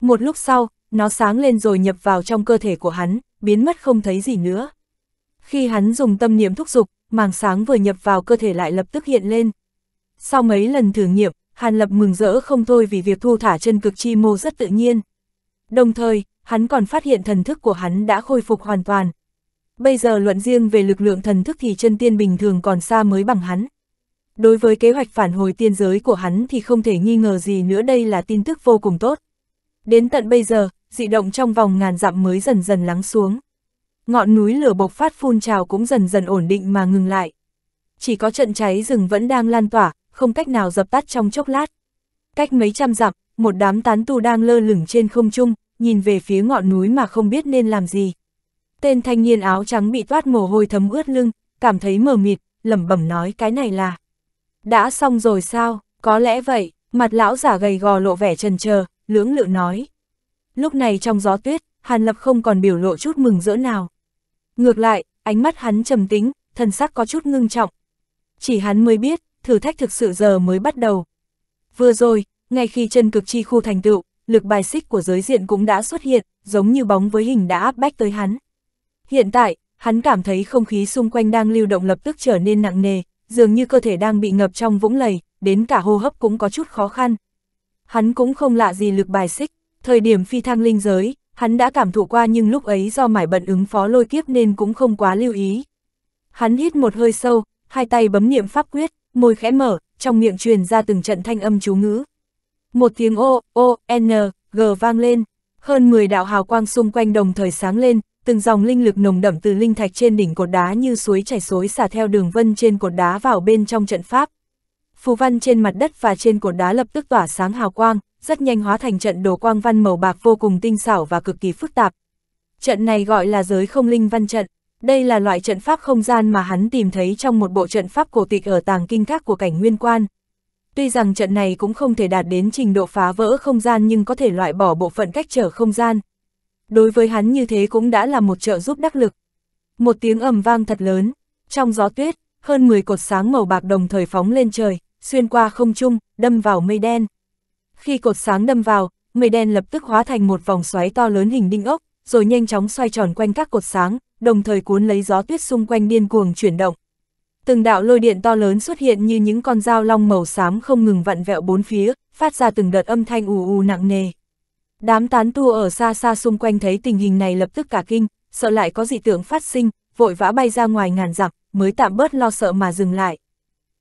Một lúc sau, nó sáng lên rồi nhập vào trong cơ thể của hắn, biến mất không thấy gì nữa. Khi hắn dùng tâm niệm thúc giục, màng sáng vừa nhập vào cơ thể lại lập tức hiện lên. Sau mấy lần thử nghiệm, Hàn Lập mừng rỡ không thôi vì việc thu thả chân cực chi mô rất tự nhiên. Đồng thời, hắn còn phát hiện thần thức của hắn đã khôi phục hoàn toàn. Bây giờ luận riêng về lực lượng thần thức thì chân tiên bình thường còn xa mới bằng hắn. Đối với kế hoạch phản hồi tiên giới của hắn thì không thể nghi ngờ gì nữa đây là tin tức vô cùng tốt. Đến tận bây giờ, dị động trong vòng ngàn dặm mới dần dần lắng xuống ngọn núi lửa bộc phát phun trào cũng dần dần ổn định mà ngừng lại. Chỉ có trận cháy rừng vẫn đang lan tỏa, không cách nào dập tắt trong chốc lát. Cách mấy trăm dặm, một đám tán tu đang lơ lửng trên không trung, nhìn về phía ngọn núi mà không biết nên làm gì. Tên thanh niên áo trắng bị toát mồ hôi thấm ướt lưng, cảm thấy mờ mịt, lẩm bẩm nói cái này là. Đã xong rồi sao, có lẽ vậy, mặt lão giả gầy gò lộ vẻ trần chờ lưỡng lự nói. Lúc này trong gió tuyết, Hàn Lập không còn biểu lộ chút mừng rỡ nào. Ngược lại, ánh mắt hắn trầm tính, thần sắc có chút ngưng trọng. Chỉ hắn mới biết, thử thách thực sự giờ mới bắt đầu. Vừa rồi, ngay khi chân cực chi khu thành tựu, lực bài xích của giới diện cũng đã xuất hiện, giống như bóng với hình đã áp bách tới hắn. Hiện tại, hắn cảm thấy không khí xung quanh đang lưu động lập tức trở nên nặng nề, dường như cơ thể đang bị ngập trong vũng lầy, đến cả hô hấp cũng có chút khó khăn. Hắn cũng không lạ gì lực bài xích, thời điểm phi thăng linh giới, Hắn đã cảm thụ qua nhưng lúc ấy do mải bận ứng phó lôi kiếp nên cũng không quá lưu ý. Hắn hít một hơi sâu, hai tay bấm niệm pháp quyết, môi khẽ mở, trong miệng truyền ra từng trận thanh âm chú ngữ. Một tiếng ô, ô, n, g vang lên, hơn 10 đạo hào quang xung quanh đồng thời sáng lên, từng dòng linh lực nồng đậm từ linh thạch trên đỉnh cột đá như suối chảy xối xả theo đường vân trên cột đá vào bên trong trận pháp. Phù văn trên mặt đất và trên cột đá lập tức tỏa sáng hào quang, rất nhanh hóa thành trận đồ quang văn màu bạc vô cùng tinh xảo và cực kỳ phức tạp. Trận này gọi là giới không linh văn trận, đây là loại trận pháp không gian mà hắn tìm thấy trong một bộ trận pháp cổ tịch ở tàng kinh các của cảnh nguyên quan. Tuy rằng trận này cũng không thể đạt đến trình độ phá vỡ không gian nhưng có thể loại bỏ bộ phận cách trở không gian. Đối với hắn như thế cũng đã là một trợ giúp đắc lực. Một tiếng ầm vang thật lớn, trong gió tuyết, hơn 10 cột sáng màu bạc đồng thời phóng lên trời, xuyên qua không trung, đâm vào mây đen. Khi cột sáng đâm vào, mây đen lập tức hóa thành một vòng xoáy to lớn hình đinh ốc, rồi nhanh chóng xoay tròn quanh các cột sáng, đồng thời cuốn lấy gió tuyết xung quanh điên cuồng chuyển động. Từng đạo lôi điện to lớn xuất hiện như những con dao long màu xám không ngừng vặn vẹo bốn phía, phát ra từng đợt âm thanh ù ù nặng nề. Đám tán tu ở xa xa xung quanh thấy tình hình này lập tức cả kinh, sợ lại có dị tượng phát sinh, vội vã bay ra ngoài ngàn dặm, mới tạm bớt lo sợ mà dừng lại.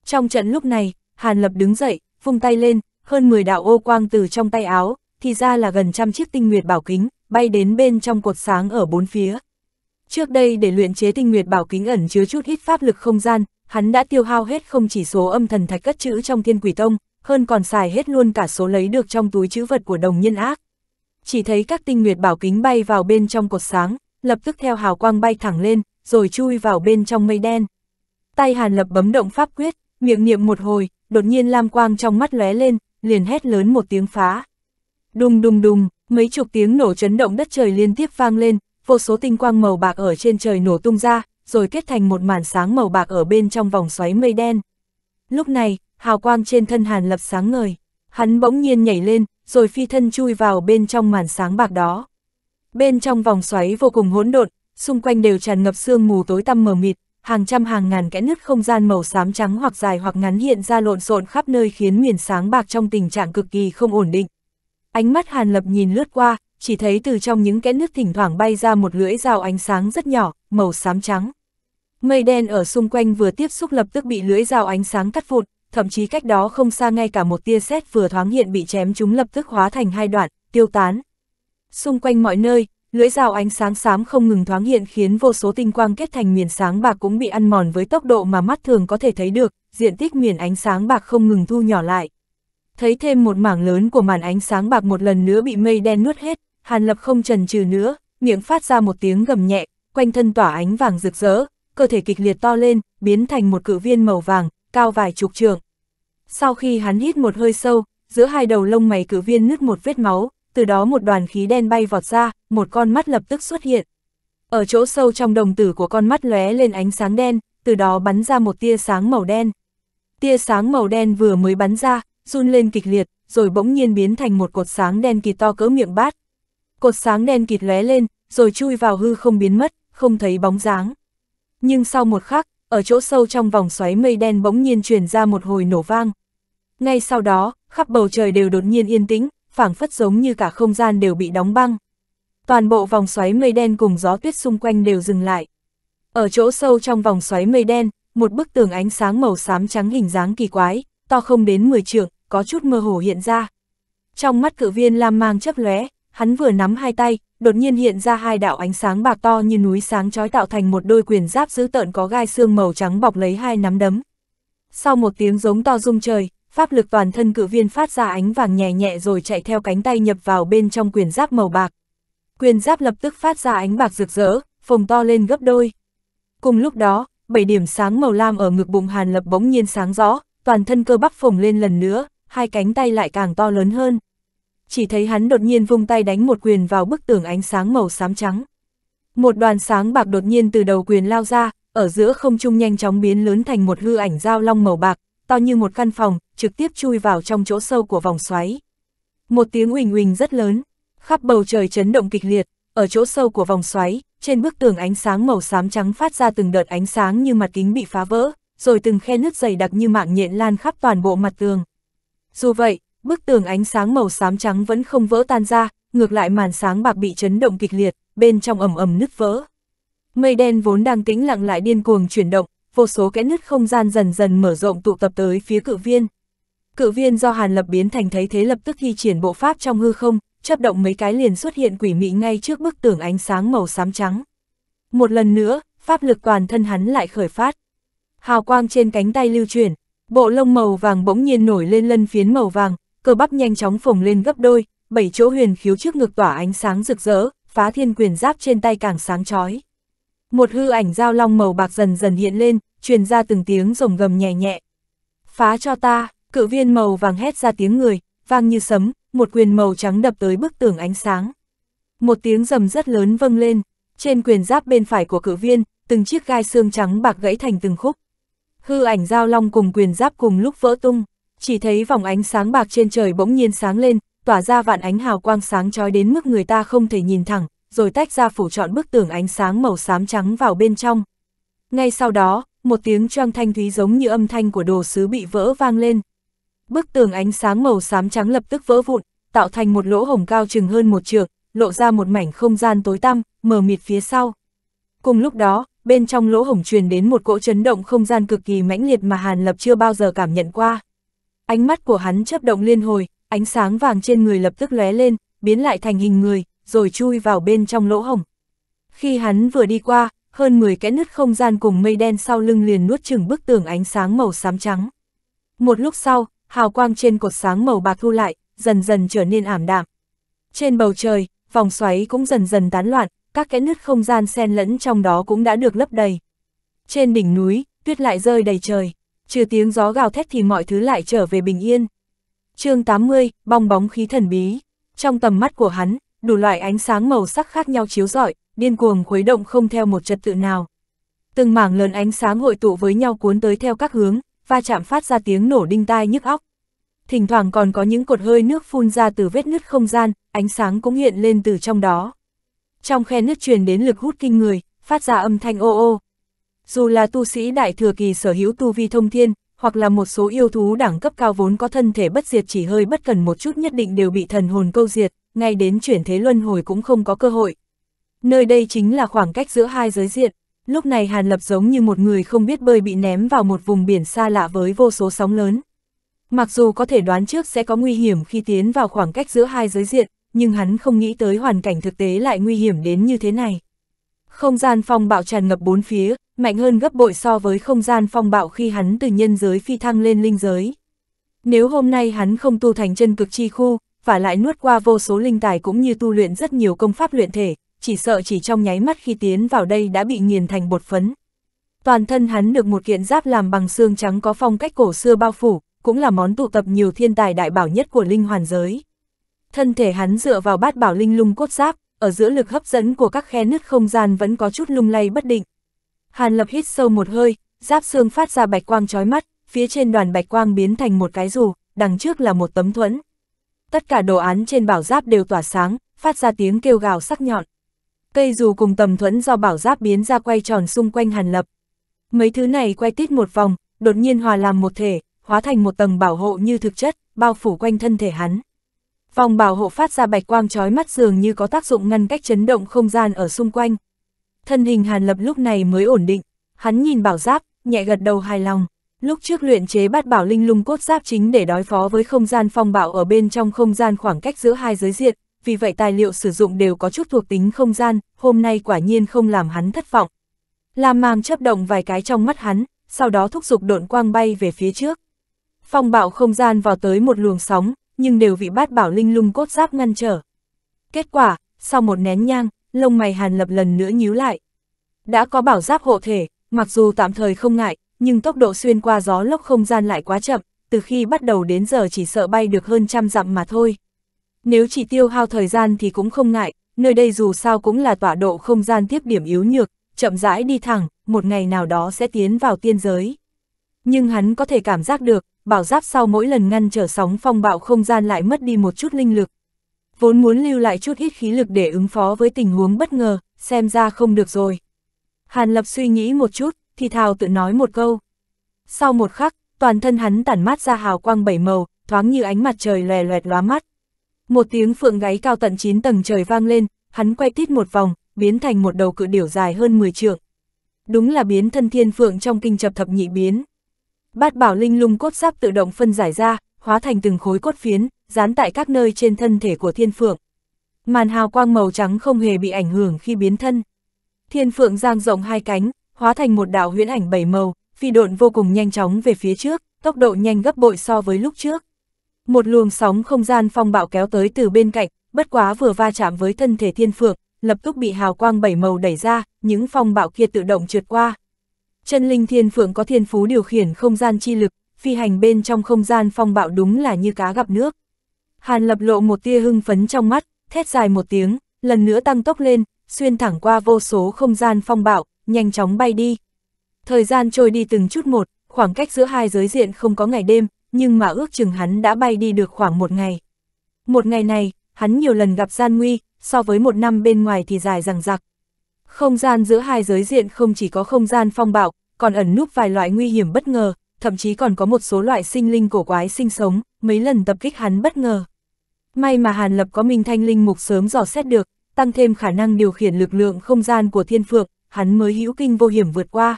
Trong trận lúc này, Hàn Lập đứng dậy, vung tay lên, hơn 10 đạo ô quang từ trong tay áo, thì ra là gần trăm chiếc tinh nguyệt bảo kính, bay đến bên trong cột sáng ở bốn phía. Trước đây để luyện chế tinh nguyệt bảo kính ẩn chứa chút ít pháp lực không gian, hắn đã tiêu hao hết không chỉ số âm thần thạch cất chữ trong thiên quỷ tông, hơn còn xài hết luôn cả số lấy được trong túi chữ vật của đồng nhân ác. Chỉ thấy các tinh nguyệt bảo kính bay vào bên trong cột sáng, lập tức theo hào quang bay thẳng lên, rồi chui vào bên trong mây đen. Tay Hàn Lập bấm động pháp quyết, miệng niệm một hồi, đột nhiên lam quang trong mắt lóe lên, liền hét lớn một tiếng phá. Đùng đùng đùng, mấy chục tiếng nổ chấn động đất trời liên tiếp vang lên, vô số tinh quang màu bạc ở trên trời nổ tung ra, rồi kết thành một màn sáng màu bạc ở bên trong vòng xoáy mây đen. Lúc này, hào quang trên thân Hàn Lập sáng ngời, hắn bỗng nhiên nhảy lên, rồi phi thân chui vào bên trong màn sáng bạc đó. Bên trong vòng xoáy vô cùng hỗn độn, xung quanh đều tràn ngập sương mù tối tăm mờ mịt, hàng trăm hàng ngàn kẽ nứt không gian màu xám trắng hoặc dài hoặc ngắn hiện ra lộn xộn khắp nơi khiến miền sáng bạc trong tình trạng cực kỳ không ổn định. Ánh mắt Hàn Lập nhìn lướt qua, chỉ thấy từ trong những kẽ nứt thỉnh thoảng bay ra một lưỡi dao ánh sáng rất nhỏ, màu xám trắng. Mây đen ở xung quanh vừa tiếp xúc lập tức bị lưỡi dao ánh sáng cắt vụt, thậm chí cách đó không xa ngay cả một tia sét vừa thoáng hiện bị chém chúng lập tức hóa thành hai đoạn, tiêu tán. Xung quanh mọi nơi, Lưỡi dao ánh sáng xám không ngừng thoáng hiện khiến vô số tinh quang kết thành miền sáng bạc cũng bị ăn mòn với tốc độ mà mắt thường có thể thấy được, diện tích miền ánh sáng bạc không ngừng thu nhỏ lại. Thấy thêm một mảng lớn của màn ánh sáng bạc một lần nữa bị mây đen nuốt hết, Hàn Lập không trần trừ nữa, miệng phát ra một tiếng gầm nhẹ, quanh thân tỏa ánh vàng rực rỡ, cơ thể kịch liệt to lên, biến thành một cự viên màu vàng, cao vài chục trượng. Sau khi hắn hít một hơi sâu, giữa hai đầu lông mày cự viên nứt một vết máu, từ đó một đoàn khí đen bay vọt ra, một con mắt lập tức xuất hiện. Ở chỗ sâu trong đồng tử của con mắt lóe lên ánh sáng đen, từ đó bắn ra một tia sáng màu đen. Tia sáng màu đen vừa mới bắn ra, run lên kịch liệt, rồi bỗng nhiên biến thành một cột sáng đen kịt to cỡ miệng bát. Cột sáng đen kịt lóe lên, rồi chui vào hư không biến mất, không thấy bóng dáng. Nhưng sau một khắc, ở chỗ sâu trong vòng xoáy mây đen bỗng nhiên truyền ra một hồi nổ vang. Ngay sau đó, khắp bầu trời đều đột nhiên yên tĩnh, phảng phất giống như cả không gian đều bị đóng băng. Toàn bộ vòng xoáy mây đen cùng gió tuyết xung quanh đều dừng lại. Ở chỗ sâu trong vòng xoáy mây đen, một bức tường ánh sáng màu xám trắng hình dáng kỳ quái, to không đến 10 trượng, có chút mơ hồ hiện ra. Trong mắt cự viên Lam mang chấp lóe, hắn vừa nắm hai tay, đột nhiên hiện ra hai đạo ánh sáng bạc to như núi sáng chói tạo thành một đôi quyền giáp dữ tợn có gai xương màu trắng bọc lấy hai nắm đấm. Sau một tiếng giống to rung trời, pháp lực toàn thân cự viên phát ra ánh vàng nhẹ nhẹ rồi chạy theo cánh tay nhập vào bên trong quyền giáp màu bạc. Quyền giáp lập tức phát ra ánh bạc rực rỡ, phồng to lên gấp đôi. Cùng lúc đó, bảy điểm sáng màu lam ở ngực bụng Hàn Lập bỗng nhiên sáng rõ, toàn thân cơ bắp phồng lên lần nữa, hai cánh tay lại càng to lớn hơn. Chỉ thấy hắn đột nhiên vung tay đánh một quyền vào bức tường ánh sáng màu xám trắng. Một đoàn sáng bạc đột nhiên từ đầu quyền lao ra, ở giữa không trung nhanh chóng biến lớn thành một hư ảnh dao long màu bạc, to như một căn phòng, trực tiếp chui vào trong chỗ sâu của vòng xoáy. Một tiếng huỳnh huỳnh rất lớn, khắp bầu trời chấn động kịch liệt, ở chỗ sâu của vòng xoáy, trên bức tường ánh sáng màu xám trắng phát ra từng đợt ánh sáng như mặt kính bị phá vỡ, rồi từng khe nứt dày đặc như mạng nhện lan khắp toàn bộ mặt tường. Dù vậy, bức tường ánh sáng màu xám trắng vẫn không vỡ tan ra, ngược lại màn sáng bạc bị chấn động kịch liệt, bên trong ầm ầm nứt vỡ. Mây đen vốn đang tĩnh lặng lại điên cuồng chuyển động, vô số kẽ nứt không gian dần dần mở rộng tụ tập tới phía cự viên. Cự viên do Hàn Lập biến thành thấy thế lập tức thi triển bộ pháp trong hư không, chấp động mấy cái liền xuất hiện quỷ mị ngay trước bức tường ánh sáng màu xám trắng. Một lần nữa, pháp lực toàn thân hắn lại khởi phát. Hào quang trên cánh tay lưu chuyển, bộ lông màu vàng bỗng nhiên nổi lên lân phiến màu vàng, cơ bắp nhanh chóng phồng lên gấp đôi, bảy chỗ huyền khiếu trước ngực tỏa ánh sáng rực rỡ, phá thiên quyền giáp trên tay càng sáng chói. Một hư ảnh dao long màu bạc dần dần hiện lên, truyền ra từng tiếng rồng gầm nhẹ nhẹ. Phá cho ta, cự viên màu vàng hét ra tiếng người, vang như sấm, một quyền màu trắng đập tới bức tường ánh sáng. Một tiếng rầm rất lớn vâng lên, trên quyền giáp bên phải của cự viên, từng chiếc gai xương trắng bạc gãy thành từng khúc. Hư ảnh dao long cùng quyền giáp cùng lúc vỡ tung, chỉ thấy vòng ánh sáng bạc trên trời bỗng nhiên sáng lên, tỏa ra vạn ánh hào quang sáng trói đến mức người ta không thể nhìn thẳng, rồi tách ra phủ trọn bức tường ánh sáng màu xám trắng vào bên trong. Ngay sau đó, một tiếng choang thanh thúy giống như âm thanh của đồ sứ bị vỡ vang lên. Bức tường ánh sáng màu xám trắng lập tức vỡ vụn, tạo thành một lỗ hổng cao chừng hơn một trượng, lộ ra một mảnh không gian tối tăm, mờ mịt phía sau. Cùng lúc đó, bên trong lỗ hổng truyền đến một cỗ chấn động không gian cực kỳ mãnh liệt mà Hàn Lập chưa bao giờ cảm nhận qua. Ánh mắt của hắn chớp động liên hồi, ánh sáng vàng trên người lập tức lóe lên, biến lại thành hình người, rồi chui vào bên trong lỗ hổng. Khi hắn vừa đi qua, hơn 10 cái nứt không gian cùng mây đen sau lưng liền nuốt chừng bức tường ánh sáng màu xám trắng. Một lúc sau, hào quang trên cột sáng màu bạc thu lại, dần dần trở nên ảm đạm. Trên bầu trời, vòng xoáy cũng dần dần tán loạn, các cái nứt không gian xen lẫn trong đó cũng đã được lấp đầy. Trên đỉnh núi, tuyết lại rơi đầy trời, trừ tiếng gió gào thét thì mọi thứ lại trở về bình yên. chương 80, bong bóng khí thần bí. Trong tầm mắt của hắn, đủ loại ánh sáng màu sắc khác nhau chiếu rọi, điên cuồng khuấy động không theo một trật tự nào. Từng mảng lớn ánh sáng hội tụ với nhau cuốn tới theo các hướng, va chạm phát ra tiếng nổ đinh tai nhức óc. Thỉnh thoảng còn có những cột hơi nước phun ra từ vết nứt không gian, ánh sáng cũng hiện lên từ trong đó. Trong khe nứt truyền đến lực hút kinh người, phát ra âm thanh ô ô. Dù là tu sĩ đại thừa kỳ sở hữu tu vi thông thiên, hoặc là một số yêu thú đẳng cấp cao vốn có thân thể bất diệt chỉ hơi bất cần một chút nhất định đều bị thần hồn câu diệt, ngay đến chuyển thế luân hồi cũng không có cơ hội. Nơi đây chính là khoảng cách giữa hai giới diện, lúc này Hàn Lập giống như một người không biết bơi bị ném vào một vùng biển xa lạ với vô số sóng lớn. Mặc dù có thể đoán trước sẽ có nguy hiểm khi tiến vào khoảng cách giữa hai giới diện, nhưng hắn không nghĩ tới hoàn cảnh thực tế lại nguy hiểm đến như thế này. Không gian phong bạo tràn ngập bốn phía, mạnh hơn gấp bội so với không gian phong bạo khi hắn từ nhân giới phi thăng lên linh giới. Nếu hôm nay hắn không tu thành chân cực chi khu, và lại nuốt qua vô số linh tài cũng như tu luyện rất nhiều công pháp luyện thể, chỉ sợ chỉ trong nháy mắt khi tiến vào đây đã bị nghiền thành bột phấn. Toàn thân hắn được một kiện giáp làm bằng xương trắng có phong cách cổ xưa bao phủ, cũng là món tụ tập nhiều thiên tài đại bảo nhất của linh hoàn giới. Thân thể hắn dựa vào bát bảo linh lung cốt giáp, ở giữa lực hấp dẫn của các khe nứt không gian vẫn có chút lung lay bất định. Hàn Lập hít sâu một hơi, giáp xương phát ra bạch quang chói mắt, phía trên đoàn bạch quang biến thành một cái dù, đằng trước là một tấm thuẫn. Tất cả đồ án trên bảo giáp đều tỏa sáng, phát ra tiếng kêu gào sắc nhọn. Cây dù cùng tầm thuẫn do bảo giáp biến ra quay tròn xung quanh Hàn Lập. Mấy thứ này quay tít một vòng, đột nhiên hòa làm một thể, hóa thành một tầng bảo hộ như thực chất, bao phủ quanh thân thể hắn. Vòng bảo hộ phát ra bạch quang chói mắt dường như có tác dụng ngăn cách chấn động không gian ở xung quanh. Thân hình Hàn Lập lúc này mới ổn định, hắn nhìn bảo giáp, nhẹ gật đầu hài lòng. Lúc trước luyện chế bát bảo linh lung cốt giáp chính để đối phó với không gian phong bạo ở bên trong không gian khoảng cách giữa hai giới diện, vì vậy tài liệu sử dụng đều có chút thuộc tính không gian, hôm nay quả nhiên không làm hắn thất vọng. Lam màng chấp động vài cái trong mắt hắn, sau đó thúc giục độn quang bay về phía trước. Phong bạo không gian vào tới một luồng sóng, nhưng đều bị bát bảo linh lung cốt giáp ngăn trở. Kết quả, sau một nén nhang, lông mày hàn lập lần nữa nhíu lại. Đã có bảo giáp hộ thể, mặc dù tạm thời không ngại, nhưng tốc độ xuyên qua gió lốc không gian lại quá chậm, từ khi bắt đầu đến giờ chỉ sợ bay được hơn trăm dặm mà thôi. Nếu chỉ tiêu hao thời gian thì cũng không ngại, nơi đây dù sao cũng là tọa độ không gian tiếp điểm yếu nhược, chậm rãi đi thẳng, một ngày nào đó sẽ tiến vào tiên giới. Nhưng hắn có thể cảm giác được, bảo giáp sau mỗi lần ngăn trở sóng phong bạo không gian lại mất đi một chút linh lực. Vốn muốn lưu lại chút ít khí lực để ứng phó với tình huống bất ngờ, xem ra không được rồi. Hàn Lập suy nghĩ một chút, thì thào tự nói một câu. Sau một khắc, toàn thân hắn tản mát ra hào quang bảy màu, thoáng như ánh mặt trời lòe loẹt lóa mắt. Một tiếng phượng gáy cao tận 9 tầng trời vang lên, hắn quay tít một vòng, biến thành một đầu cự điểu dài hơn 10 trượng. Đúng là biến thân thiên phượng trong kinh chập thập nhị biến. Bát bảo linh lung cốt sáp tự động phân giải ra, hóa thành từng khối cốt phiến, dán tại các nơi trên thân thể của thiên phượng. Màn hào quang màu trắng không hề bị ảnh hưởng khi biến thân. Thiên phượng giang rộng hai cánh, hóa thành một đạo huyễn ảnh bảy màu, phi độn vô cùng nhanh chóng về phía trước, tốc độ nhanh gấp bội so với lúc trước. Một luồng sóng không gian phong bạo kéo tới từ bên cạnh, bất quá vừa va chạm với thân thể thiên phượng, lập tức bị hào quang bảy màu đẩy ra, những phong bạo kia tự động trượt qua. Chân linh thiên phượng có thiên phú điều khiển không gian chi lực, phi hành bên trong không gian phong bạo đúng là như cá gặp nước. Hàn lập lộ một tia hưng phấn trong mắt, thét dài một tiếng, lần nữa tăng tốc lên, xuyên thẳng qua vô số không gian phong bạo, nhanh chóng bay đi. Thời gian trôi đi từng chút một, khoảng cách giữa hai giới diện không có ngày đêm, nhưng mà ước chừng hắn đã bay đi được khoảng một ngày. Một ngày này, hắn nhiều lần gặp gian nguy, so với một năm bên ngoài thì dài rằng rặc. Không gian giữa hai giới diện không chỉ có không gian phong bạo, còn ẩn núp vài loại nguy hiểm bất ngờ, thậm chí còn có một số loại sinh linh cổ quái sinh sống, mấy lần tập kích hắn bất ngờ. May mà Hàn Lập có Minh thanh linh mục sớm dò xét được, tăng thêm khả năng điều khiển lực lượng không gian của thiên phượng, hắn mới hữu kinh vô hiểm vượt qua.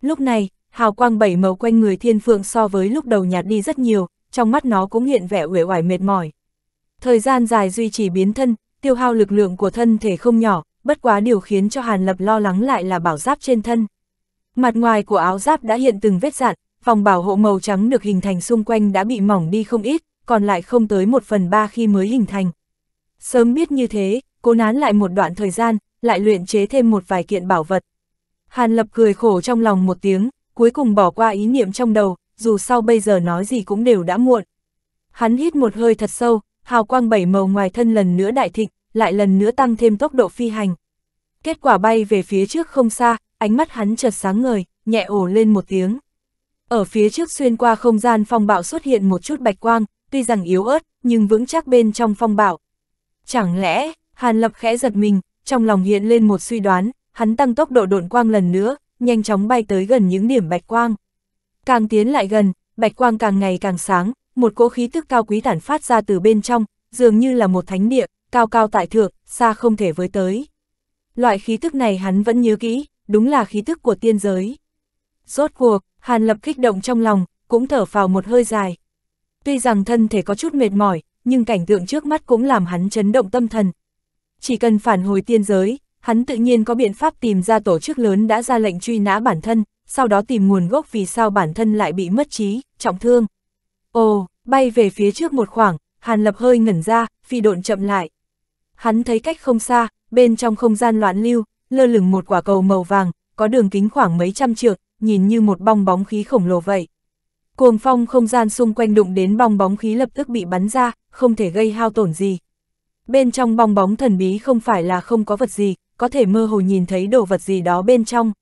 Lúc này, hào quang bảy màu quanh người thiên phượng so với lúc đầu nhạt đi rất nhiều, trong mắt nó cũng hiện vẻ uể oải mệt mỏi. Thời gian dài duy trì biến thân, tiêu hao lực lượng của thân thể không nhỏ, bất quá điều khiến cho Hàn Lập lo lắng lại là bảo giáp trên thân. Mặt ngoài của áo giáp đã hiện từng vết dạn, phòng bảo hộ màu trắng được hình thành xung quanh đã bị mỏng đi không ít, còn lại không tới một phần ba khi mới hình thành. Sớm biết như thế, cố nán lại một đoạn thời gian, lại luyện chế thêm một vài kiện bảo vật. Hàn Lập cười khổ trong lòng một tiếng, cuối cùng bỏ qua ý niệm trong đầu, dù sau bây giờ nói gì cũng đều đã muộn. Hắn hít một hơi thật sâu, hào quang bảy màu ngoài thân lần nữa đại thịnh, lại lần nữa tăng thêm tốc độ phi hành. Kết quả bay về phía trước không xa, ánh mắt hắn chợt sáng ngời, nhẹ ổ lên một tiếng. Ở phía trước xuyên qua không gian phong bạo xuất hiện một chút bạch quang, tuy rằng yếu ớt, nhưng vững chắc bên trong phong bạo. Chẳng lẽ, Hàn Lập khẽ giật mình, trong lòng hiện lên một suy đoán, hắn tăng tốc độ độn quang lần nữa, nhanh chóng bay tới gần những điểm bạch quang. Càng tiến lại gần, bạch quang càng ngày càng sáng, một cỗ khí tức cao quý tản phát ra từ bên trong, dường như là một thánh địa, cao cao tại thượng, xa không thể với tới. Loại khí tức này hắn vẫn nhớ kỹ, đúng là khí thức của tiên giới. Rốt cuộc, Hàn Lập kích động trong lòng, cũng thở phào một hơi dài. Tuy rằng thân thể có chút mệt mỏi, nhưng cảnh tượng trước mắt cũng làm hắn chấn động tâm thần. Chỉ cần phản hồi tiên giới, hắn tự nhiên có biện pháp tìm ra tổ chức lớn đã ra lệnh truy nã bản thân, sau đó tìm nguồn gốc vì sao bản thân lại bị mất trí, trọng thương. Ồ, bay về phía trước một khoảng, Hàn Lập hơi ngẩn ra, phi độn chậm lại. Hắn thấy cách không xa, bên trong không gian loạn lưu, lơ lửng một quả cầu màu vàng, có đường kính khoảng mấy trăm trượng, nhìn như một bong bóng khí khổng lồ vậy. Cuồng phong không gian xung quanh đụng đến bong bóng khí lập tức bị bắn ra, không thể gây hao tổn gì. Bên trong bong bóng thần bí không phải là không có vật gì, có thể mơ hồ nhìn thấy đồ vật gì đó bên trong.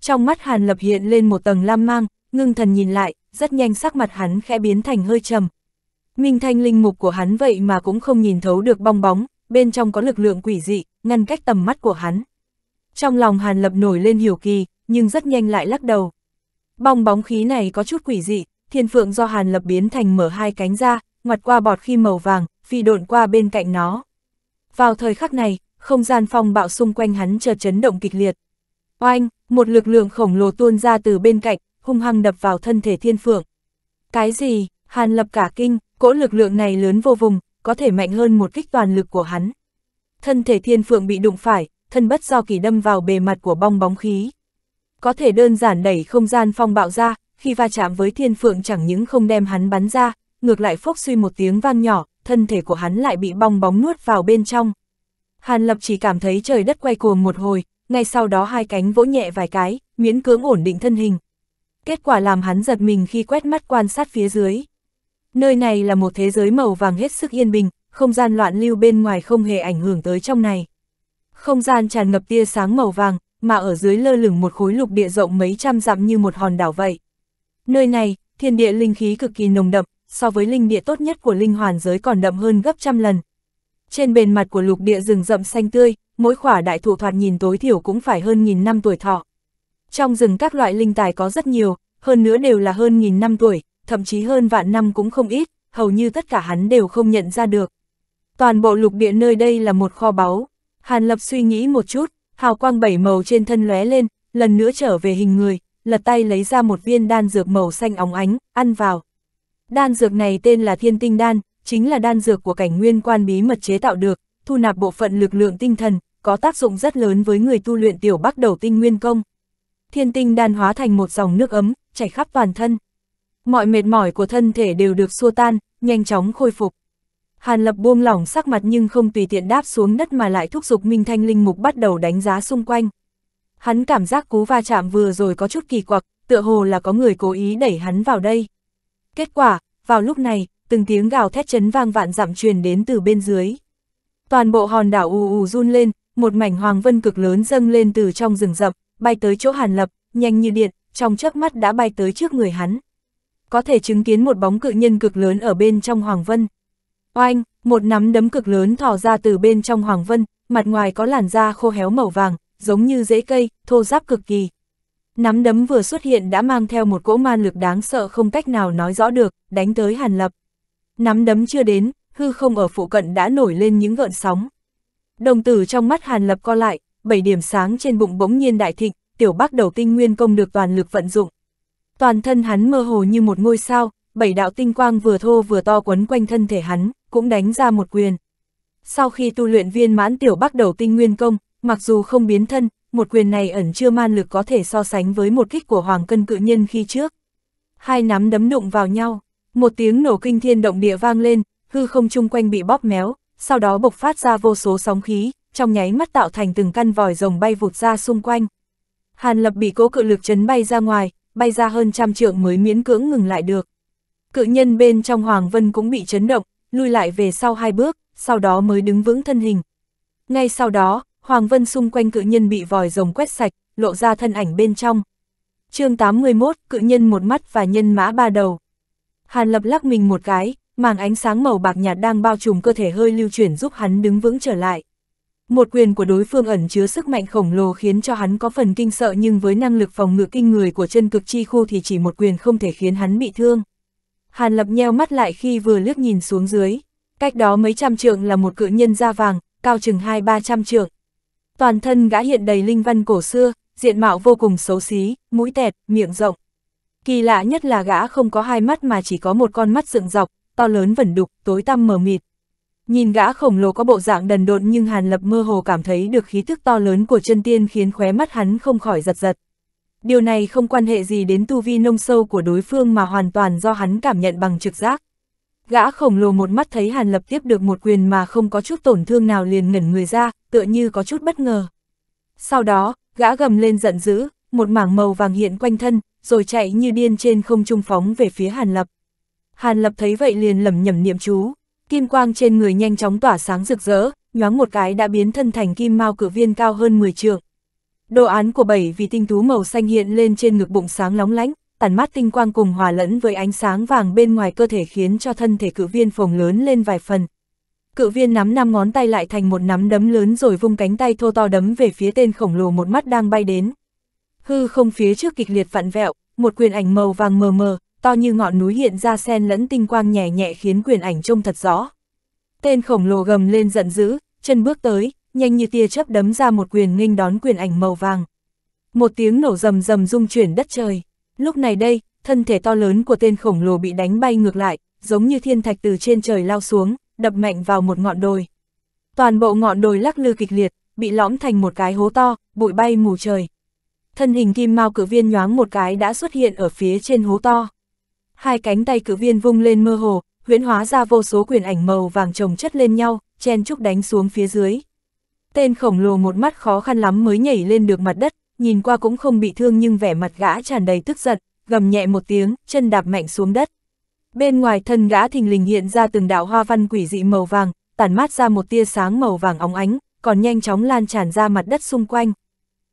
Trong mắt Hàn Lập hiện lên một tầng lam mang, ngưng thần nhìn lại, rất nhanh sắc mặt hắn khẽ biến thành hơi trầm. Minh thanh linh mục của hắn vậy mà cũng không nhìn thấu được bong bóng, bên trong có lực lượng quỷ dị, ngăn cách tầm mắt của hắn. Trong lòng Hàn Lập nổi lên hiểu kỳ, nhưng rất nhanh lại lắc đầu. Bong bóng khí này có chút quỷ dị, thiên phượng do Hàn Lập biến thành mở hai cánh ra, ngoặt qua bọt khi màu vàng, phi độn qua bên cạnh nó. Vào thời khắc này, không gian phong bạo xung quanh hắn chợt chấn động kịch liệt. Oanh, một lực lượng khổng lồ tuôn ra từ bên cạnh, hung hăng đập vào thân thể thiên phượng. Cái gì, Hàn Lập cả kinh, cỗ lực lượng này lớn vô vùng, có thể mạnh hơn một kích toàn lực của hắn. Thân thể thiên phượng bị đụng phải, thân bất do kỳ đâm vào bề mặt của bong bóng khí. Có thể đơn giản đẩy không gian phong bạo ra, khi va chạm với thiên phượng chẳng những không đem hắn bắn ra, ngược lại phốc suy một tiếng vang nhỏ, thân thể của hắn lại bị bong bóng nuốt vào bên trong. Hàn Lập chỉ cảm thấy trời đất quay cuồng một hồi, ngay sau đó hai cánh vỗ nhẹ vài cái, miễn cưỡng ổn định thân hình. Kết quả làm hắn giật mình khi quét mắt quan sát phía dưới. Nơi này là một thế giới màu vàng hết sức yên bình, không gian loạn lưu bên ngoài không hề ảnh hưởng tới trong này. Không gian tràn ngập tia sáng màu vàng, mà ở dưới lơ lửng một khối lục địa rộng mấy trăm dặm như một hòn đảo vậy. Nơi này, thiên địa linh khí cực kỳ nồng đậm, so với linh địa tốt nhất của linh hoàn giới còn đậm hơn gấp trăm lần. Trên bề mặt của lục địa rừng rậm xanh tươi, mỗi khỏa đại thụ thoạt nhìn tối thiểu cũng phải hơn nghìn năm tuổi thọ. Trong rừng các loại linh tài có rất nhiều, hơn nữa đều là hơn nghìn năm tuổi, thậm chí hơn vạn năm cũng không ít, hầu như tất cả hắn đều không nhận ra được. Toàn bộ lục địa nơi đây là một kho báu, Hàn Lập suy nghĩ một chút, hào quang bảy màu trên thân lóe lên, lần nữa trở về hình người, lật tay lấy ra một viên đan dược màu xanh óng ánh, ăn vào. Đan dược này tên là Thiên Tinh Đan, chính là đan dược của cảnh nguyên quan bí mật chế tạo được, thu nạp bộ phận lực lượng tinh thần, có tác dụng rất lớn với người tu luyện tiểu bắc đầu tinh nguyên công. Thiên tinh đan hóa thành một dòng nước ấm, chảy khắp toàn thân. Mọi mệt mỏi của thân thể đều được xua tan, nhanh chóng khôi phục. Hàn Lập buông lỏng sắc mặt nhưng không tùy tiện đáp xuống đất mà lại thúc giục Minh Thanh Linh Mục bắt đầu đánh giá xung quanh. Hắn cảm giác cú va chạm vừa rồi có chút kỳ quặc, tựa hồ là có người cố ý đẩy hắn vào đây. Kết quả, vào lúc này, từng tiếng gào thét chấn vang vạn dặm truyền đến từ bên dưới. Toàn bộ hòn đảo ù ù run lên, một mảnh hoàng vân cực lớn dâng lên từ trong rừng rậm, bay tới chỗ Hàn Lập, nhanh như điện, trong chớp mắt đã bay tới trước người hắn. Có thể chứng kiến một bóng cự nhân cực lớn ở bên trong hoàng vân, Oanh, một nắm đấm cực lớn thò ra từ bên trong Hoàng Vân, mặt ngoài có làn da khô héo màu vàng, giống như rễ cây, thô ráp cực kỳ. Nắm đấm vừa xuất hiện đã mang theo một cỗ ma lực đáng sợ không cách nào nói rõ được, đánh tới Hàn Lập. Nắm đấm chưa đến, hư không ở phụ cận đã nổi lên những gợn sóng. Đồng tử trong mắt Hàn Lập co lại, bảy điểm sáng trên bụng bỗng nhiên đại thịnh, tiểu Bắc đầu tinh nguyên công được toàn lực vận dụng. Toàn thân hắn mơ hồ như một ngôi sao, bảy đạo tinh quang vừa thô vừa to quấn quanh thân thể hắn, cũng đánh ra một quyền. Sau khi tu luyện viên mãn tiểu bắc đầu tinh nguyên công, mặc dù không biến thân, một quyền này ẩn chưa man lực có thể so sánh với một kích của hoàng cân cự nhân khi trước. Hai nắm đấm đụng vào nhau, một tiếng nổ kinh thiên động địa vang lên, hư không chung quanh bị bóp méo, sau đó bộc phát ra vô số sóng khí, trong nháy mắt tạo thành từng căn vòi rồng bay vụt ra xung quanh. Hàn Lập bị cố cự lực chấn bay ra ngoài, bay ra hơn trăm trượng mới miễn cưỡng ngừng lại được. Cự nhân bên trong Hoàng Vân cũng bị chấn động, lui lại về sau hai bước, sau đó mới đứng vững thân hình. Ngay sau đó, Hoàng Vân xung quanh cự nhân bị vòi rồng quét sạch, lộ ra thân ảnh bên trong. chương 81, cự nhân một mắt và nhân mã ba đầu. Hàn lập lắc mình một cái, màng ánh sáng màu bạc nhạt đang bao trùm cơ thể hơi lưu chuyển giúp hắn đứng vững trở lại. Một quyền của đối phương ẩn chứa sức mạnh khổng lồ khiến cho hắn có phần kinh sợ nhưng với năng lực phòng ngự kinh người của chân cực chi khu thì chỉ một quyền không thể khiến hắn bị thương. Hàn Lập nheo mắt lại khi vừa liếc nhìn xuống dưới. Cách đó mấy trăm trượng là một cự nhân da vàng, cao chừng hai ba trăm trượng. Toàn thân gã hiện đầy linh văn cổ xưa, diện mạo vô cùng xấu xí, mũi tẹt, miệng rộng. Kỳ lạ nhất là gã không có hai mắt mà chỉ có một con mắt dựng dọc, to lớn vẩn đục, tối tăm mờ mịt. Nhìn gã khổng lồ có bộ dạng đần độn nhưng Hàn Lập mơ hồ cảm thấy được khí thức to lớn của chân tiên khiến khóe mắt hắn không khỏi giật giật điều này không quan hệ gì đến tu vi nông sâu của đối phương mà hoàn toàn do hắn cảm nhận bằng trực giác. Gã khổng lồ một mắt thấy Hàn lập tiếp được một quyền mà không có chút tổn thương nào liền ngẩn người ra, tựa như có chút bất ngờ. Sau đó, gã gầm lên giận dữ, một mảng màu vàng hiện quanh thân, rồi chạy như điên trên không trung phóng về phía Hàn lập. Hàn lập thấy vậy liền lầm nhầm niệm chú, kim quang trên người nhanh chóng tỏa sáng rực rỡ, nhoáng một cái đã biến thân thành kim mao cử viên cao hơn 10 trượng. Đồ án của bảy vì tinh tú màu xanh hiện lên trên ngực bụng sáng lóng lánh, tản mát tinh quang cùng hòa lẫn với ánh sáng vàng bên ngoài cơ thể khiến cho thân thể cự viên phồng lớn lên vài phần. Cự viên nắm năm ngón tay lại thành một nắm đấm lớn rồi vung cánh tay thô to đấm về phía tên khổng lồ một mắt đang bay đến. Hư không phía trước kịch liệt vặn vẹo, một quyền ảnh màu vàng mờ mờ, to như ngọn núi hiện ra sen lẫn tinh quang nhẹ nhẹ khiến quyền ảnh trông thật rõ. Tên khổng lồ gầm lên giận dữ, chân bước tới, nhanh như tia chớp đấm ra một quyền nghênh đón quyền ảnh màu vàng. Một tiếng nổ rầm rầm rung chuyển đất trời. Lúc này đây, thân thể to lớn của tên khổng lồ bị đánh bay ngược lại, giống như thiên thạch từ trên trời lao xuống, đập mạnh vào một ngọn đồi. Toàn bộ ngọn đồi lắc lư kịch liệt, bị lõm thành một cái hố to, bụi bay mù trời. Thân hình kim mao cử viên nhoáng một cái đã xuất hiện ở phía trên hố to. Hai cánh tay cử viên vung lên mơ hồ, huyễn hóa ra vô số quyền ảnh màu vàng chồng chất lên nhau, chen chúc đánh xuống phía dưới. Tên khổng lồ một mắt khó khăn lắm mới nhảy lên được mặt đất, nhìn qua cũng không bị thương nhưng vẻ mặt gã tràn đầy tức giận, gầm nhẹ một tiếng, chân đạp mạnh xuống đất. Bên ngoài thân gã thình lình hiện ra từng đạo hoa văn quỷ dị màu vàng, tản mát ra một tia sáng màu vàng óng ánh, còn nhanh chóng lan tràn ra mặt đất xung quanh.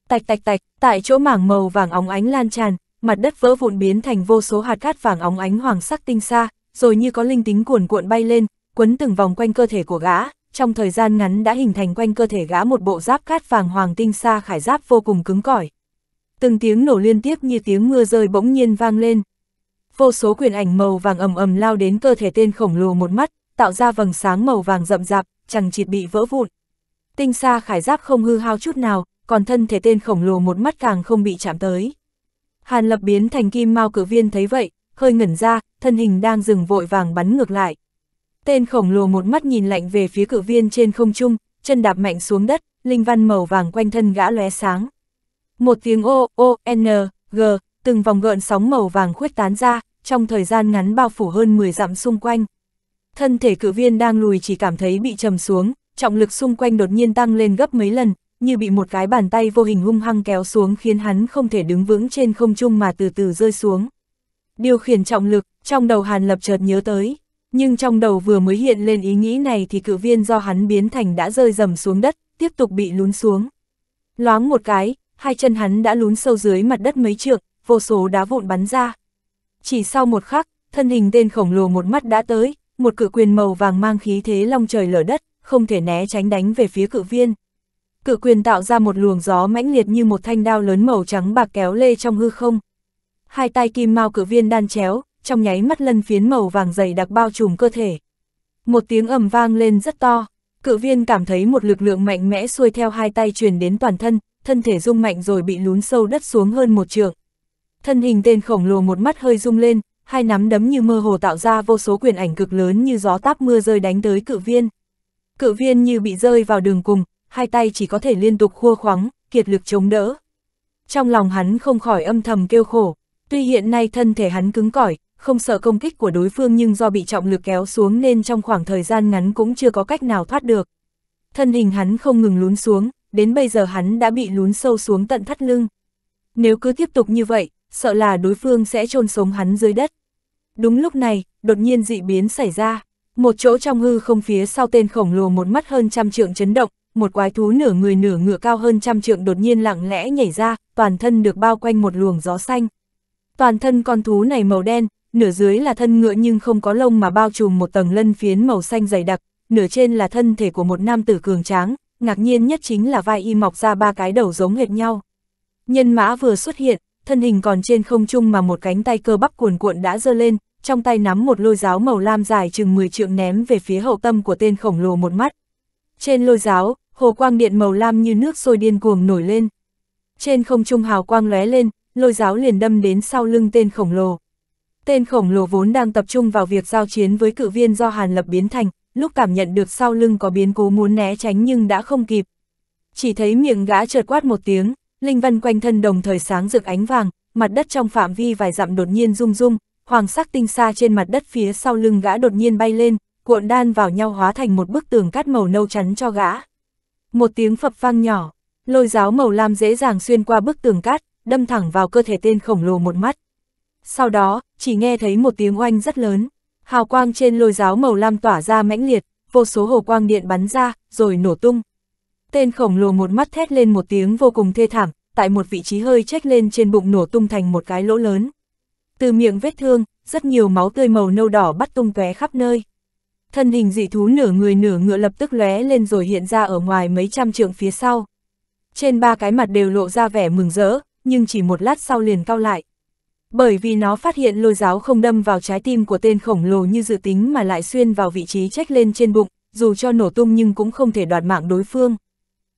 Tạch tạch tạch, tại chỗ mảng màu vàng óng ánh lan tràn, mặt đất vỡ vụn biến thành vô số hạt cát vàng óng ánh hoàng sắc tinh xa, rồi như có linh tính cuồn cuộn bay lên, quấn từng vòng quanh cơ thể của gã, trong thời gian ngắn đã hình thành quanh cơ thể gã một bộ giáp cát vàng hoàng tinh sa khải giáp vô cùng cứng cỏi. Từng tiếng nổ liên tiếp như tiếng mưa rơi bỗng nhiên vang lên. Vô số quyền ảnh màu vàng ầm ầm lao đến cơ thể tên khổng lồ một mắt, tạo ra vầng sáng màu vàng rậm rạp, chẳng chịt bị vỡ vụn. Tinh sa khải giáp không hư hao chút nào, còn thân thể tên khổng lồ một mắt càng không bị chạm tới. Hàn lập biến thành kim mao cử viên thấy vậy, hơi ngẩn ra, thân hình đang dừng vội vàng bắn ngược lại. Tên khổng lồ một mắt nhìn lạnh về phía cự viên trên không trung, chân đạp mạnh xuống đất, linh văn màu vàng quanh thân gã lóe sáng. Một tiếng ô, ô, n, g, từng vòng gợn sóng màu vàng khuếch tán ra, trong thời gian ngắn bao phủ hơn 10 dặm xung quanh. Thân thể cự viên đang lùi chỉ cảm thấy bị trầm xuống, trọng lực xung quanh đột nhiên tăng lên gấp mấy lần, như bị một cái bàn tay vô hình hung hăng kéo xuống khiến hắn không thể đứng vững trên không trung mà từ từ rơi xuống. Điều khiển trọng lực, trong đầu Hàn Lập chợt nhớ tới. Nhưng trong đầu vừa mới hiện lên ý nghĩ này thì cự viên do hắn biến thành đã rơi dầm xuống đất, tiếp tục bị lún xuống. Loáng một cái, hai chân hắn đã lún sâu dưới mặt đất mấy trượng, vô số đá vụn bắn ra. Chỉ sau một khắc, thân hình tên khổng lồ một mắt đã tới, một cự quyền màu vàng mang khí thế long trời lở đất, không thể né tránh đánh về phía cự viên. Cự quyền tạo ra một luồng gió mãnh liệt như một thanh đao lớn màu trắng bạc kéo lê trong hư không. Hai tay kim mao cự viên đan chéo, trong nháy mắt lân phiến màu vàng dày đặc bao trùm cơ thể. Một tiếng ầm vang lên rất to, cự viên cảm thấy một lực lượng mạnh mẽ xuôi theo hai tay truyền đến toàn thân, thân thể rung mạnh rồi bị lún sâu đất xuống hơn một trượng. Thân hình tên khổng lồ một mắt hơi rung lên, hai nắm đấm như mơ hồ tạo ra vô số quyền ảnh cực lớn như gió táp mưa rơi đánh tới cự viên. Cự viên như bị rơi vào đường cùng, hai tay chỉ có thể liên tục khua khoắng, kiệt lực chống đỡ. Trong lòng hắn không khỏi âm thầm kêu khổ, tuy hiện nay thân thể hắn cứng cỏi, không sợ công kích của đối phương nhưng do bị trọng lực kéo xuống nên trong khoảng thời gian ngắn cũng chưa có cách nào thoát được. Thân hình hắn không ngừng lún xuống, đến bây giờ hắn đã bị lún sâu xuống tận thắt lưng. Nếu cứ tiếp tục như vậy, sợ là đối phương sẽ chôn sống hắn dưới đất. Đúng lúc này, đột nhiên dị biến xảy ra. Một chỗ trong hư không phía sau tên khổng lồ một mắt hơn trăm trượng chấn động, một quái thú nửa người nửa ngựa cao hơn trăm trượng đột nhiên lặng lẽ nhảy ra, toàn thân được bao quanh một luồng gió xanh. Toàn thân con thú này màu đen, nửa dưới là thân ngựa nhưng không có lông mà bao trùm một tầng lân phiến màu xanh dày đặc, nửa trên là thân thể của một nam tử cường tráng, ngạc nhiên nhất chính là vai y mọc ra ba cái đầu giống hệt nhau. Nhân mã vừa xuất hiện, thân hình còn trên không trung mà một cánh tay cơ bắp cuồn cuộn đã giơ lên, trong tay nắm một lôi giáo màu lam dài chừng 10 trượng ném về phía hậu tâm của tên khổng lồ một mắt. Trên lôi giáo, hồ quang điện màu lam như nước sôi điên cuồng nổi lên. Trên không trung hào quang lóe lên, lôi giáo liền đâm đến sau lưng tên khổng lồ. Tên khổng lồ vốn đang tập trung vào việc giao chiến với cự viên do Hàn Lập biến thành, lúc cảm nhận được sau lưng có biến cố muốn né tránh nhưng đã không kịp. Chỉ thấy miệng gã chợt quát một tiếng, linh văn quanh thân đồng thời sáng rực ánh vàng, mặt đất trong phạm vi vài dặm đột nhiên rung rung, hoàng sắc tinh xa trên mặt đất phía sau lưng gã đột nhiên bay lên, cuộn đan vào nhau hóa thành một bức tường cát màu nâu chắn cho gã. Một tiếng phập vang nhỏ, lôi giáo màu lam dễ dàng xuyên qua bức tường cát, đâm thẳng vào cơ thể tên khổng lồ một mắt, sau đó, chỉ nghe thấy một tiếng oanh rất lớn, hào quang trên lôi giáo màu lam tỏa ra mãnh liệt, vô số hồ quang điện bắn ra, rồi nổ tung. Tên khổng lồ một mắt thét lên một tiếng vô cùng thê thảm, tại một vị trí hơi chếch lên trên bụng nổ tung thành một cái lỗ lớn. Từ miệng vết thương, rất nhiều máu tươi màu nâu đỏ bắt tung tóe khắp nơi. Thân hình dị thú nửa người nửa ngựa lập tức lóe lên rồi hiện ra ở ngoài mấy trăm trượng phía sau. Trên ba cái mặt đều lộ ra vẻ mừng rỡ, nhưng chỉ một lát sau liền cao lại bởi vì nó phát hiện lôi giáo không đâm vào trái tim của tên khổng lồ như dự tính mà lại xuyên vào vị trí trách lên trên bụng, dù cho nổ tung nhưng cũng không thể đoạt mạng đối phương.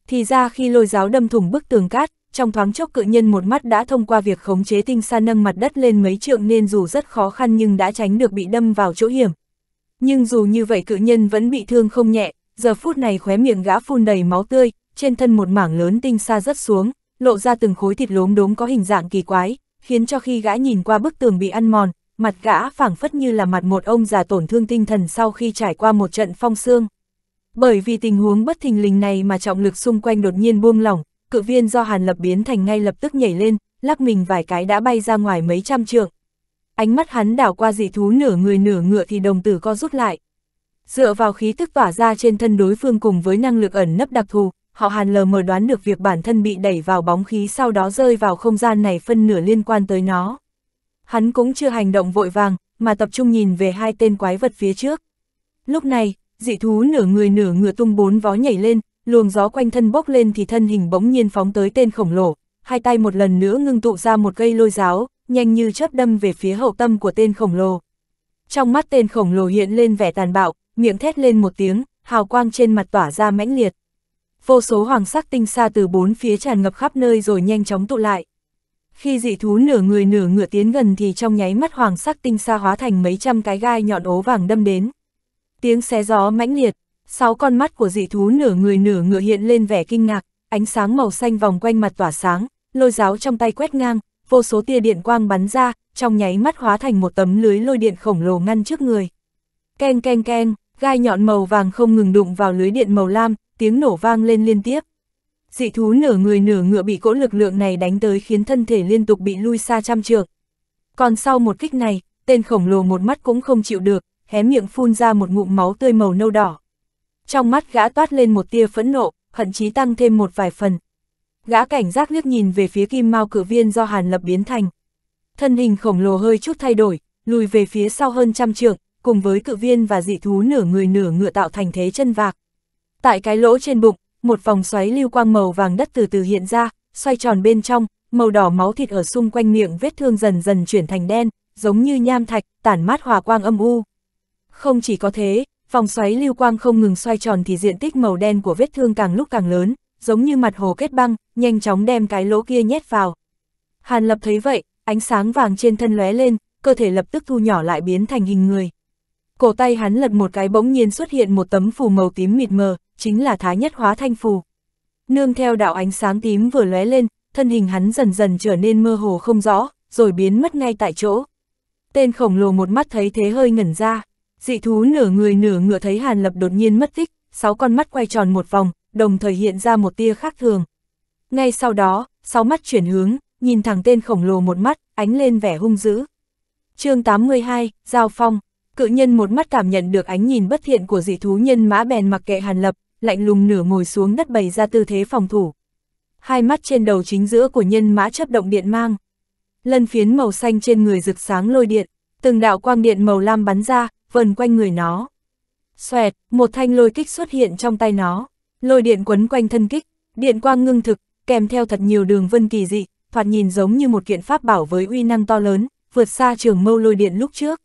Thì ra khi lôi giáo đâm thủng bức tường cát, trong thoáng chốc cự nhân một mắt đã thông qua việc khống chế tinh sa nâng mặt đất lên mấy trượng nên dù rất khó khăn nhưng đã tránh được bị đâm vào chỗ hiểm. Nhưng dù như vậy cự nhân vẫn bị thương không nhẹ, giờ phút này khóe miệng gã phun đầy máu tươi, trên thân một mảng lớn tinh sa rất xuống, lộ ra từng khối thịt lốm đốm có hình dạng kỳ quái, khiến cho khi gã nhìn qua bức tường bị ăn mòn, mặt gã phảng phất như là mặt một ông già tổn thương tinh thần sau khi trải qua một trận phong xương. Bởi vì tình huống bất thình lình này mà trọng lực xung quanh đột nhiên buông lỏng, cự viên do Hàn Lập biến thành ngay lập tức nhảy lên, lắc mình vài cái đã bay ra ngoài mấy trăm trượng. Ánh mắt hắn đảo qua dị thú nửa người nửa ngựa thì đồng tử co rút lại. Dựa vào khí tức tỏa ra trên thân đối phương cùng với năng lực ẩn nấp đặc thù, họ hàn lờ mờ đoán được việc bản thân bị đẩy vào bóng khí sau đó rơi vào không gian này phân nửa liên quan tới nó. Hắn cũng chưa hành động vội vàng, mà tập trung nhìn về hai tên quái vật phía trước. Lúc này, dị thú nửa người nửa ngựa tung bốn vó nhảy lên, luồng gió quanh thân bốc lên thì thân hình bỗng nhiên phóng tới tên khổng lồ, hai tay một lần nữa ngưng tụ ra một cây lôi giáo, nhanh như chớp đâm về phía hậu tâm của tên khổng lồ. Trong mắt tên khổng lồ hiện lên vẻ tàn bạo, miệng thét lên một tiếng, hào quang trên mặt tỏa ra mãnh liệt vô số hoàng sắc tinh xa từ bốn phía tràn ngập khắp nơi rồi nhanh chóng tụ lại. Khi dị thú nửa người nửa ngựa tiến gần thì trong nháy mắt hoàng sắc tinh xa hóa thành mấy trăm cái gai nhọn ố vàng đâm đến. Tiếng xé gió mãnh liệt, sáu con mắt của dị thú nửa người nửa ngựa hiện lên vẻ kinh ngạc, ánh sáng màu xanh vòng quanh mặt tỏa sáng, lôi giáo trong tay quét ngang, vô số tia điện quang bắn ra, trong nháy mắt hóa thành một tấm lưới lôi điện khổng lồ ngăn trước người. Ken ken ken, gai nhọn màu vàng không ngừng đụng vào lưới điện màu lam, tiếng nổ vang lên liên tiếp. Dị thú nửa người nửa ngựa bị cỗ lực lượng này đánh tới khiến thân thể liên tục bị lui xa trăm trượng. Còn sau một kích này, tên khổng lồ một mắt cũng không chịu được, hé miệng phun ra một ngụm máu tươi màu nâu đỏ. Trong mắt gã toát lên một tia phẫn nộ, hận chí tăng thêm một vài phần. Gã cảnh giác liếc nhìn về phía kim mao cử viên do Hàn Lập biến thành. Thân hình khổng lồ hơi chút thay đổi, lùi về phía sau hơn trăm trượng, cùng với cự viên và dị thú nửa người nửa ngựa tạo thành thế chân vạc. Tại cái lỗ trên bụng, một vòng xoáy lưu quang màu vàng đất từ từ hiện ra, xoay tròn bên trong, màu đỏ máu thịt ở xung quanh miệng vết thương dần dần chuyển thành đen, giống như nham thạch, tản mát hòa quang âm u. Không chỉ có thế, vòng xoáy lưu quang không ngừng xoay tròn thì diện tích màu đen của vết thương càng lúc càng lớn, giống như mặt hồ kết băng, nhanh chóng đem cái lỗ kia nhét vào. Hàn Lập thấy vậy, ánh sáng vàng trên thân lóe lên, cơ thể lập tức thu nhỏ lại biến thành hình người. Cổ tay hắn lật một cái bỗng nhiên xuất hiện một tấm phù màu tím mịt mờ, chính là Thái Nhất Hóa Thanh Phù. Nương theo đạo ánh sáng tím vừa lóe lên, thân hình hắn dần dần trở nên mơ hồ không rõ, rồi biến mất ngay tại chỗ. Tên khổng lồ một mắt thấy thế hơi ngẩn ra, dị thú nửa người nửa ngựa thấy Hàn Lập đột nhiên mất tích, sáu con mắt quay tròn một vòng, đồng thời hiện ra một tia khác thường. Ngay sau đó, sáu mắt chuyển hướng, nhìn thẳng tên khổng lồ một mắt, ánh lên vẻ hung dữ. chương 82, Giao Phong, cự nhân một mắt cảm nhận được ánh nhìn bất thiện của dị thú nhân mã bèn mặc kệ Hàn Lập, lạnh lùng nửa ngồi xuống đất bày ra tư thế phòng thủ. Hai mắt trên đầu chính giữa của nhân mã chấp động điện mang. Lân phiến màu xanh trên người rực sáng lôi điện, từng đạo quang điện màu lam bắn ra, vần quanh người nó. Xoẹt, một thanh lôi kích xuất hiện trong tay nó, lôi điện quấn quanh thân kích, điện quang ngưng thực, kèm theo thật nhiều đường vân kỳ dị, thoạt nhìn giống như một kiện pháp bảo với uy năng to lớn, vượt xa trường mâu lôi điện lúc trước.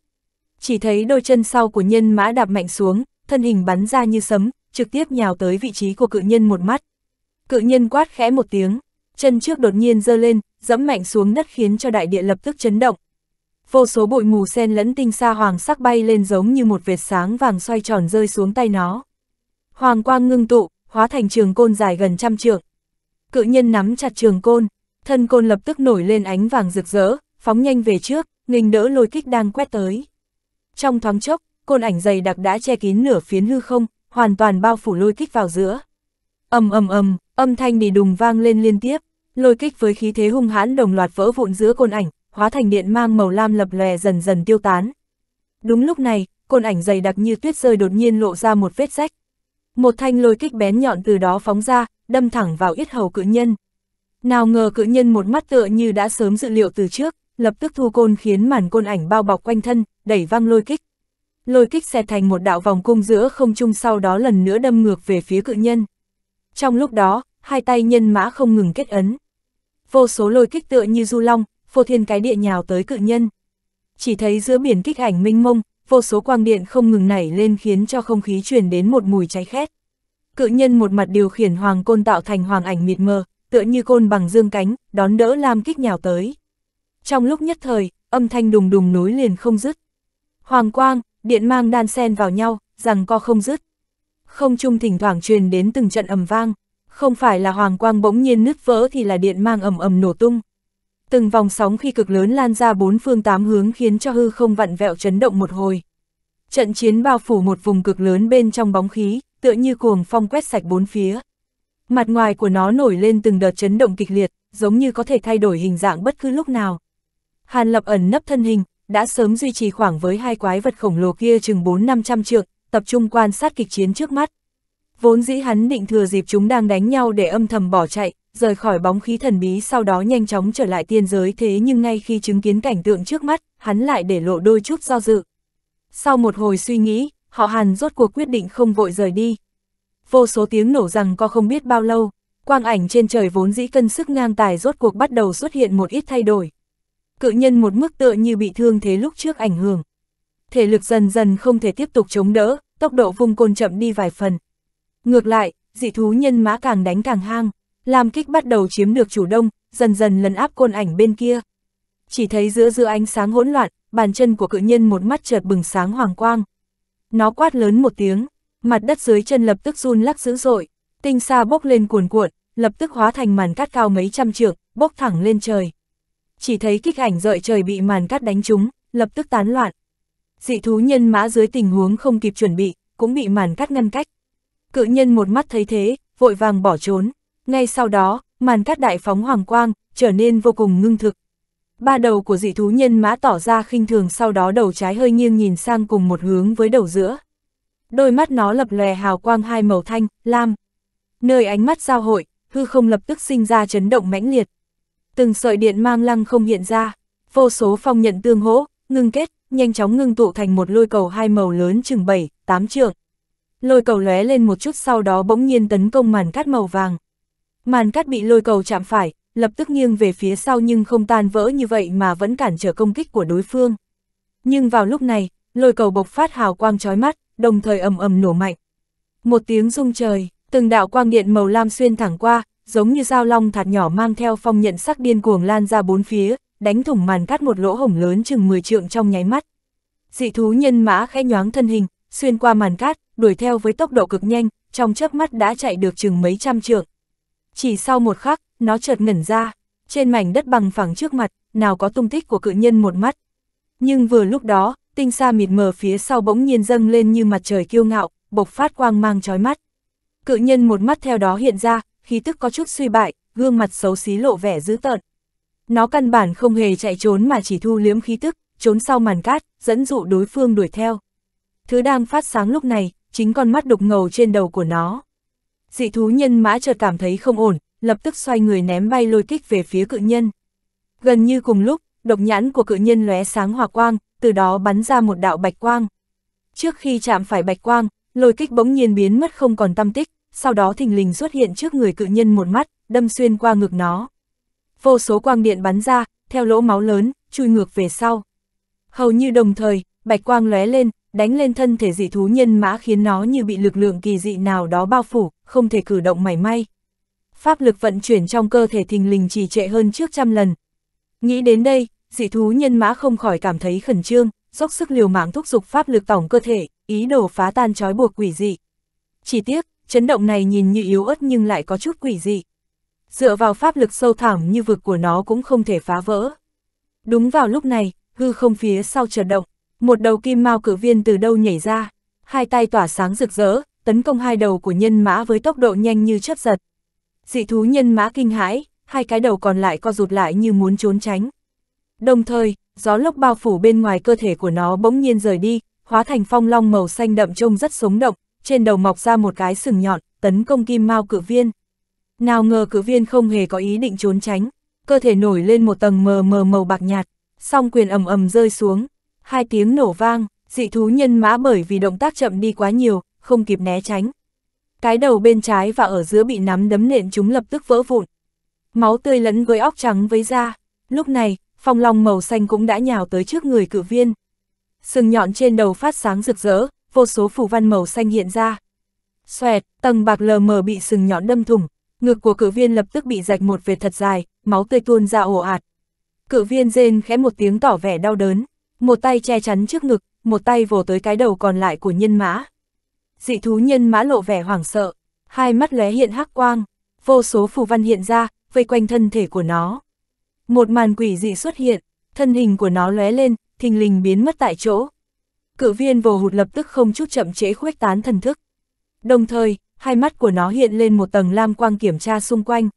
Chỉ thấy đôi chân sau của nhân mã đạp mạnh xuống, thân hình bắn ra như sấm, trực tiếp nhào tới vị trí của cự nhân một mắt. Cự nhân quát khẽ một tiếng, chân trước đột nhiên giơ lên, dẫm mạnh xuống đất khiến cho đại địa lập tức chấn động. Vô số bụi mù sen lẫn tinh sa hoàng sắc bay lên giống như một vệt sáng vàng xoay tròn rơi xuống tay nó. Hoàng quang ngưng tụ, hóa thành trường côn dài gần trăm trượng. Cự nhân nắm chặt trường côn, thân côn lập tức nổi lên ánh vàng rực rỡ, phóng nhanh về trước, nghênh đỡ lôi kích đang quét tới. Trong thoáng chốc, côn ảnh dày đặc đã che kín nửa phiến hư không, hoàn toàn bao phủ lôi kích vào giữa. ầm ầm ầm, âm thanh nỉ đùng vang lên liên tiếp, lôi kích với khí thế hung hãn đồng loạt vỡ vụn giữa côn ảnh, hóa thành điện mang màu lam lập lòe dần dần tiêu tán. Đúng lúc này, côn ảnh dày đặc như tuyết rơi đột nhiên lộ ra một vết rách. Một thanh lôi kích bén nhọn từ đó phóng ra, đâm thẳng vào yết hầu cự nhân. Nào ngờ cự nhân một mắt tựa như đã sớm dự liệu từ trước, lập tức thu côn khiến màn côn ảnh bao bọc quanh thân, đẩy văng lôi kích lôi kích xe thành một đạo vòng cung giữa không trung sau đó lần nữa đâm ngược về phía cự nhân. Trong lúc đó, hai tay nhân mã không ngừng kết ấn. Vô số lôi kích tựa như du long, phô thiên cái địa nhào tới cự nhân. Chỉ thấy giữa biển kích ảnh minh mông, vô số quang điện không ngừng nảy lên khiến cho không khí truyền đến một mùi cháy khét. Cự nhân một mặt điều khiển hoàng côn tạo thành hoàng ảnh mịt mờ, tựa như côn bằng dương cánh, đón đỡ lam kích nhào tới. Trong lúc nhất thời, âm thanh đùng đùng núi liền không dứt. Hoàng quang, điện mang đan sen vào nhau, rằng co không dứt. Không trung thỉnh thoảng truyền đến từng trận ầm vang, không phải là hoàng quang bỗng nhiên nứt vỡ thì là điện mang ầm ầm nổ tung. Từng vòng sóng khi cực lớn lan ra bốn phương tám hướng khiến cho hư không vặn vẹo chấn động một hồi. Trận chiến bao phủ một vùng cực lớn bên trong bóng khí, tựa như cuồng phong quét sạch bốn phía. Mặt ngoài của nó nổi lên từng đợt chấn động kịch liệt, giống như có thể thay đổi hình dạng bất cứ lúc nào. Hàn Lập ẩn nấp thân hình, đã sớm duy trì khoảng với hai quái vật khổng lồ kia chừng 4-500 trượng, tập trung quan sát kịch chiến trước mắt. Vốn dĩ hắn định thừa dịp chúng đang đánh nhau để âm thầm bỏ chạy, rời khỏi bóng khí thần bí sau đó nhanh chóng trở lại tiên giới thế nhưng ngay khi chứng kiến cảnh tượng trước mắt, hắn lại để lộ đôi chút do dự. Sau một hồi suy nghĩ, họ hàn rốt cuộc quyết định không vội rời đi. Vô số tiếng nổ rằng có không biết bao lâu, quang ảnh trên trời vốn dĩ cân sức ngang tài rốt cuộc bắt đầu xuất hiện một ít thay đổi cự nhân một mức tựa như bị thương thế lúc trước ảnh hưởng. Thể lực dần dần không thể tiếp tục chống đỡ, tốc độ vung côn chậm đi vài phần. Ngược lại, dị thú nhân mã càng đánh càng hang, làm kích bắt đầu chiếm được chủ đông, dần dần lấn áp côn ảnh bên kia. Chỉ thấy giữa giữa ánh sáng hỗn loạn, bàn chân của cự nhân một mắt chợt bừng sáng hoàng quang. Nó quát lớn một tiếng, mặt đất dưới chân lập tức run lắc dữ dội, tinh sa bốc lên cuồn cuộn, lập tức hóa thành màn cát cao mấy trăm trượng, bốc thẳng lên trời chỉ thấy kích ảnh rợi trời bị màn cắt đánh trúng, lập tức tán loạn. Dị thú nhân mã dưới tình huống không kịp chuẩn bị, cũng bị màn cắt ngăn cách. Cự nhân một mắt thấy thế, vội vàng bỏ trốn. Ngay sau đó, màn cắt đại phóng hoàng quang, trở nên vô cùng ngưng thực. Ba đầu của dị thú nhân mã tỏ ra khinh thường sau đó đầu trái hơi nghiêng nhìn sang cùng một hướng với đầu giữa. Đôi mắt nó lập lòe hào quang hai màu thanh, lam. Nơi ánh mắt giao hội, hư không lập tức sinh ra chấn động mãnh liệt từng sợi điện mang lăng không hiện ra, vô số phong nhận tương hỗ, ngưng kết, nhanh chóng ngưng tụ thành một lôi cầu hai màu lớn chừng 7, 8 trượng. Lôi cầu lóe lên một chút sau đó bỗng nhiên tấn công màn cát màu vàng. Màn cát bị lôi cầu chạm phải, lập tức nghiêng về phía sau nhưng không tan vỡ như vậy mà vẫn cản trở công kích của đối phương. Nhưng vào lúc này, lôi cầu bộc phát hào quang chói mắt, đồng thời ầm ầm nổ mạnh. Một tiếng rung trời, từng đạo quang điện màu lam xuyên thẳng qua, giống như dao long thạt nhỏ mang theo phong nhận sắc điên cuồng lan ra bốn phía, đánh thủng màn cắt một lỗ hổng lớn chừng 10 trượng trong nháy mắt. Dị thú nhân mã khẽ nhoáng thân hình, xuyên qua màn cát, đuổi theo với tốc độ cực nhanh, trong chớp mắt đã chạy được chừng mấy trăm trượng. Chỉ sau một khắc, nó chợt ngẩn ra, trên mảnh đất bằng phẳng trước mặt, nào có tung tích của cự nhân một mắt. Nhưng vừa lúc đó, tinh xa mịt mờ phía sau bỗng nhiên dâng lên như mặt trời kiêu ngạo, bộc phát quang mang chói mắt. Cự nhân một mắt theo đó hiện ra, khí tức có chút suy bại, gương mặt xấu xí lộ vẻ dữ tợn. Nó căn bản không hề chạy trốn mà chỉ thu liếm khí tức, trốn sau màn cát, dẫn dụ đối phương đuổi theo. Thứ đang phát sáng lúc này, chính con mắt đục ngầu trên đầu của nó. Dị thú nhân mã chợt cảm thấy không ổn, lập tức xoay người ném bay lôi kích về phía cự nhân. Gần như cùng lúc, độc nhãn của cự nhân lóe sáng hỏa quang, từ đó bắn ra một đạo bạch quang. Trước khi chạm phải bạch quang, lôi kích bỗng nhiên biến mất không còn tâm tích, sau đó thình lình xuất hiện trước người cự nhân một mắt, đâm xuyên qua ngực nó. Vô số quang điện bắn ra, theo lỗ máu lớn, chui ngược về sau. Hầu như đồng thời, bạch quang lóe lên, đánh lên thân thể dị thú nhân mã khiến nó như bị lực lượng kỳ dị nào đó bao phủ, không thể cử động mảy may. Pháp lực vận chuyển trong cơ thể thình lình trì trệ hơn trước trăm lần. Nghĩ đến đây, dị thú nhân mã không khỏi cảm thấy khẩn trương, dốc sức liều mạng thúc giục pháp lực tổng cơ thể, ý đồ phá tan trói buộc quỷ dị. Chỉ tiếc, chấn động này nhìn như yếu ớt nhưng lại có chút quỷ dị. Dựa vào pháp lực sâu thẳm như vực của nó cũng không thể phá vỡ. Đúng vào lúc này, hư không phía sau chợt động, một đầu kim mao cử viên từ đâu nhảy ra, hai tay tỏa sáng rực rỡ, tấn công hai đầu của nhân mã với tốc độ nhanh như chớp giật. Dị thú nhân mã kinh hãi, hai cái đầu còn lại co rụt lại như muốn trốn tránh. Đồng thời, gió lốc bao phủ bên ngoài cơ thể của nó bỗng nhiên rời đi, hóa thành phong long màu xanh đậm trông rất sống động, trên đầu mọc ra một cái sừng nhọn, tấn công kim mao cử viên. Nào ngờ cử viên không hề có ý định trốn tránh, cơ thể nổi lên một tầng mờ mờ màu bạc nhạt, song quyền ầm ầm rơi xuống, hai tiếng nổ vang, dị thú nhân mã bởi vì động tác chậm đi quá nhiều, không kịp né tránh. Cái đầu bên trái và ở giữa bị nắm đấm nện chúng lập tức vỡ vụn. Máu tươi lẫn với óc trắng với da, lúc này, phong long màu xanh cũng đã nhào tới trước người cử viên. Sừng nhọn trên đầu phát sáng rực rỡ, vô số phù văn màu xanh hiện ra. Xoẹt, tầng bạc lờ mờ bị sừng nhọn đâm thủng, ngực của cử viên lập tức bị rạch một vệt thật dài, máu tươi tuôn ra ồ ạt. Cử viên rên khẽ một tiếng tỏ vẻ đau đớn, một tay che chắn trước ngực, một tay vồ tới cái đầu còn lại của nhân mã. Dị thú nhân mã lộ vẻ hoảng sợ, hai mắt lóe hiện hắc quang, vô số phù văn hiện ra, vây quanh thân thể của nó. Một màn quỷ dị xuất hiện, thân hình của nó lóe lên, thình lình biến mất tại chỗ cự viên vồ hụt lập tức không chút chậm trễ khuếch tán thần thức. Đồng thời, hai mắt của nó hiện lên một tầng lam quang kiểm tra xung quanh.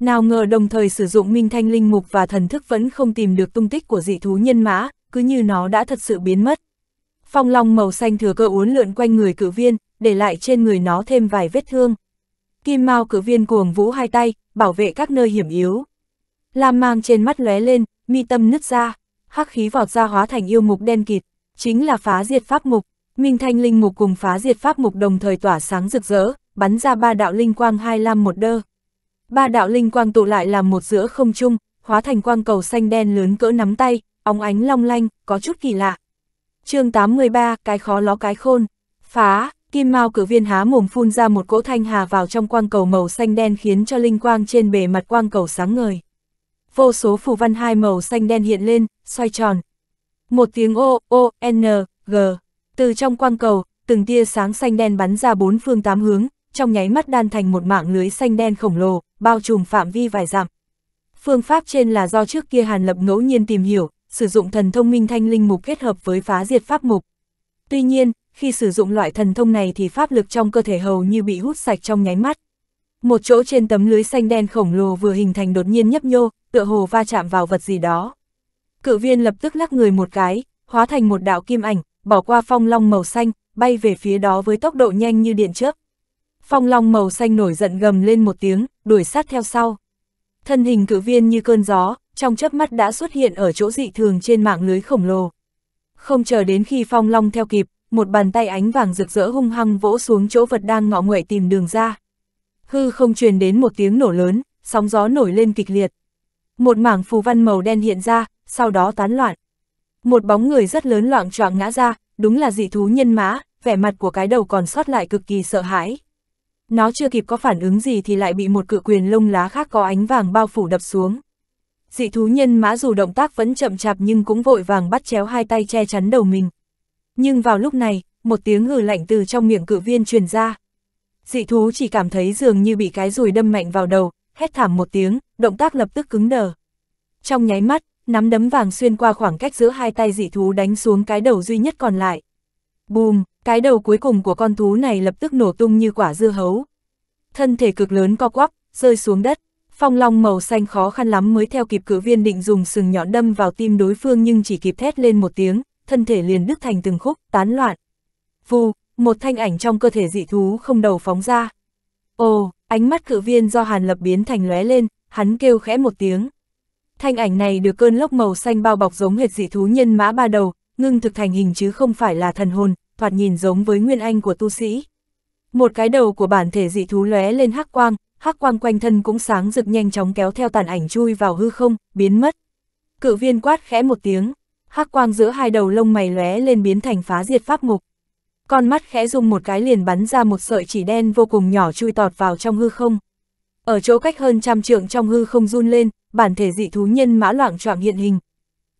Nào ngờ đồng thời sử dụng minh thanh linh mục và thần thức vẫn không tìm được tung tích của dị thú nhân mã, cứ như nó đã thật sự biến mất. Phong long màu xanh thừa cơ uốn lượn quanh người cử viên, để lại trên người nó thêm vài vết thương. Kim Mao cử viên cuồng vũ hai tay, bảo vệ các nơi hiểm yếu. Lam mang trên mắt lóe lên, mi tâm nứt ra, hắc khí vọt ra hóa thành yêu mục đen kịt, chính là phá diệt pháp mục. Minh Thanh Linh Mục cùng phá diệt pháp mục đồng thời tỏa sáng rực rỡ, bắn ra ba đạo linh quang hai lam một đơ. Ba đạo linh quang tụ lại làm một giữa không trung, hóa thành quang cầu xanh đen lớn cỡ nắm tay, óng ánh long lanh, có chút kỳ lạ. chương 83, cái khó ló cái khôn, phá, kim mao cử viên há mồm phun ra một cỗ thanh hà vào trong quang cầu màu xanh đen khiến cho linh quang trên bề mặt quang cầu sáng ngời. Vô số phù văn hai màu xanh đen hiện lên, xoay tròn, một tiếng O, O, N, G. Từ trong quang cầu, từng tia sáng xanh đen bắn ra bốn phương tám hướng, trong nháy mắt đan thành một mạng lưới xanh đen khổng lồ, bao trùm phạm vi vài dặm. Phương pháp trên là do trước kia Hàn Lập ngẫu nhiên tìm hiểu, sử dụng thần thông minh thanh linh mục kết hợp với phá diệt pháp mục. Tuy nhiên, khi sử dụng loại thần thông này thì pháp lực trong cơ thể hầu như bị hút sạch trong nháy mắt. Một chỗ trên tấm lưới xanh đen khổng lồ vừa hình thành đột nhiên nhấp nhô, tựa hồ va chạm vào vật gì đó. Cự viên lập tức lắc người một cái, hóa thành một đạo kim ảnh, bỏ qua phong long màu xanh, bay về phía đó với tốc độ nhanh như điện chớp. Phong long màu xanh nổi giận gầm lên một tiếng, đuổi sát theo sau. Thân hình cự viên như cơn gió, trong chớp mắt đã xuất hiện ở chỗ dị thường trên mạng lưới khổng lồ. Không chờ đến khi phong long theo kịp, một bàn tay ánh vàng rực rỡ hung hăng vỗ xuống chỗ vật đang ngọ nguậy tìm đường ra. Hư không truyền đến một tiếng nổ lớn, sóng gió nổi lên kịch liệt. Một mảng phù văn màu đen hiện ra, sau đó tán loạn. Một bóng người rất lớn loạn choạng ngã ra, đúng là dị thú nhân mã, vẻ mặt của cái đầu còn sót lại cực kỳ sợ hãi. Nó chưa kịp có phản ứng gì thì lại bị một cự quyền lông lá khác có ánh vàng bao phủ đập xuống. Dị thú nhân mã dù động tác vẫn chậm chạp nhưng cũng vội vàng bắt chéo hai tay che chắn đầu mình. Nhưng vào lúc này, một tiếng hừ lạnh từ trong miệng cự viên truyền ra. Dị thú chỉ cảm thấy dường như bị cái rùi đâm mạnh vào đầu, hét thảm một tiếng, động tác lập tức cứng đờ. Trong nháy mắt, nắm đấm vàng xuyên qua khoảng cách giữa hai tay dị thú đánh xuống cái đầu duy nhất còn lại. Bùm, cái đầu cuối cùng của con thú này lập tức nổ tung như quả dưa hấu. Thân thể cực lớn co quắp, rơi xuống đất. Phong long màu xanh khó khăn lắm mới theo kịp cử viên định dùng sừng nhọn đâm vào tim đối phương nhưng chỉ kịp thét lên một tiếng, thân thể liền đứt thành từng khúc, tán loạn. Vù, một thanh ảnh trong cơ thể dị thú không đầu phóng ra. Ồ, ánh mắt cử viên do hàn lập biến thành lóe lên, hắn kêu khẽ một tiếng. Thanh ảnh này được cơn lốc màu xanh bao bọc giống hệt dị thú nhân mã ba đầu, ngưng thực thành hình chứ không phải là thần hồn, thoạt nhìn giống với nguyên anh của tu sĩ. Một cái đầu của bản thể dị thú lóe lên hắc quang, hắc quang quanh thân cũng sáng rực nhanh chóng kéo theo tàn ảnh chui vào hư không, biến mất. Cự viên quát khẽ một tiếng, hắc quang giữa hai đầu lông mày lóe lên biến thành phá diệt pháp ngục. Con mắt khẽ dùng một cái liền bắn ra một sợi chỉ đen vô cùng nhỏ chui tọt vào trong hư không. Ở chỗ cách hơn trăm trượng trong hư không run lên, bản thể dị thú nhân mã loảng choạng hiện hình.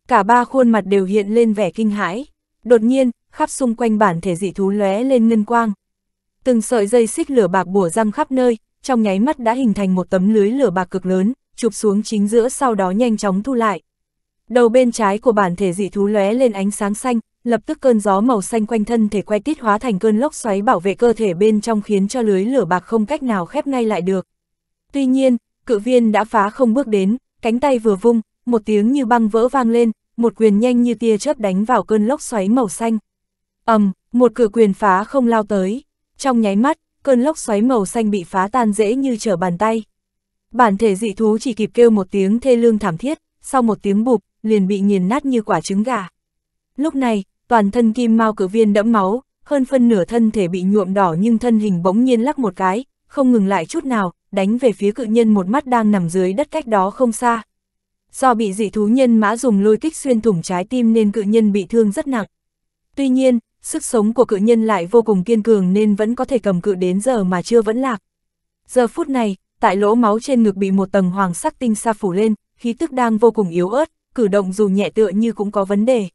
Cả ba khuôn mặt đều hiện lên vẻ kinh hãi. Đột nhiên, khắp xung quanh bản thể dị thú lóe lên ngân quang. Từng sợi dây xích lửa bạc bùa răng khắp nơi, trong nháy mắt đã hình thành một tấm lưới lửa bạc cực lớn, chụp xuống chính giữa sau đó nhanh chóng thu lại. Đầu bên trái của bản thể dị thú lóe lên ánh sáng xanh, lập tức cơn gió màu xanh quanh thân thể quay tít hóa thành cơn lốc xoáy bảo vệ cơ thể bên trong khiến cho lưới lửa bạc không cách nào khép ngay lại được. Tuy nhiên, cự viên đã phá không bước đến, cánh tay vừa vung, một tiếng như băng vỡ vang lên, một quyền nhanh như tia chớp đánh vào cơn lốc xoáy màu xanh. ầm, um, một cửa quyền phá không lao tới, trong nháy mắt, cơn lốc xoáy màu xanh bị phá tan dễ như trở bàn tay. Bản thể dị thú chỉ kịp kêu một tiếng thê lương thảm thiết, sau một tiếng bụp, liền bị nghiền nát như quả trứng gà. Lúc này, toàn thân kim mao cử viên đẫm máu, hơn phân nửa thân thể bị nhuộm đỏ nhưng thân hình bỗng nhiên lắc một cái, không ngừng lại chút nào, đánh về phía cự nhân một mắt đang nằm dưới đất cách đó không xa. Do bị dị thú nhân mã dùng lôi kích xuyên thủng trái tim nên cự nhân bị thương rất nặng. Tuy nhiên, sức sống của cự nhân lại vô cùng kiên cường nên vẫn có thể cầm cự đến giờ mà chưa vẫn lạc. Giờ phút này, tại lỗ máu trên ngực bị một tầng hoàng sắc tinh sa phủ lên, khí tức đang vô cùng yếu ớt, cử động dù nhẹ tựa như cũng có vấn đề.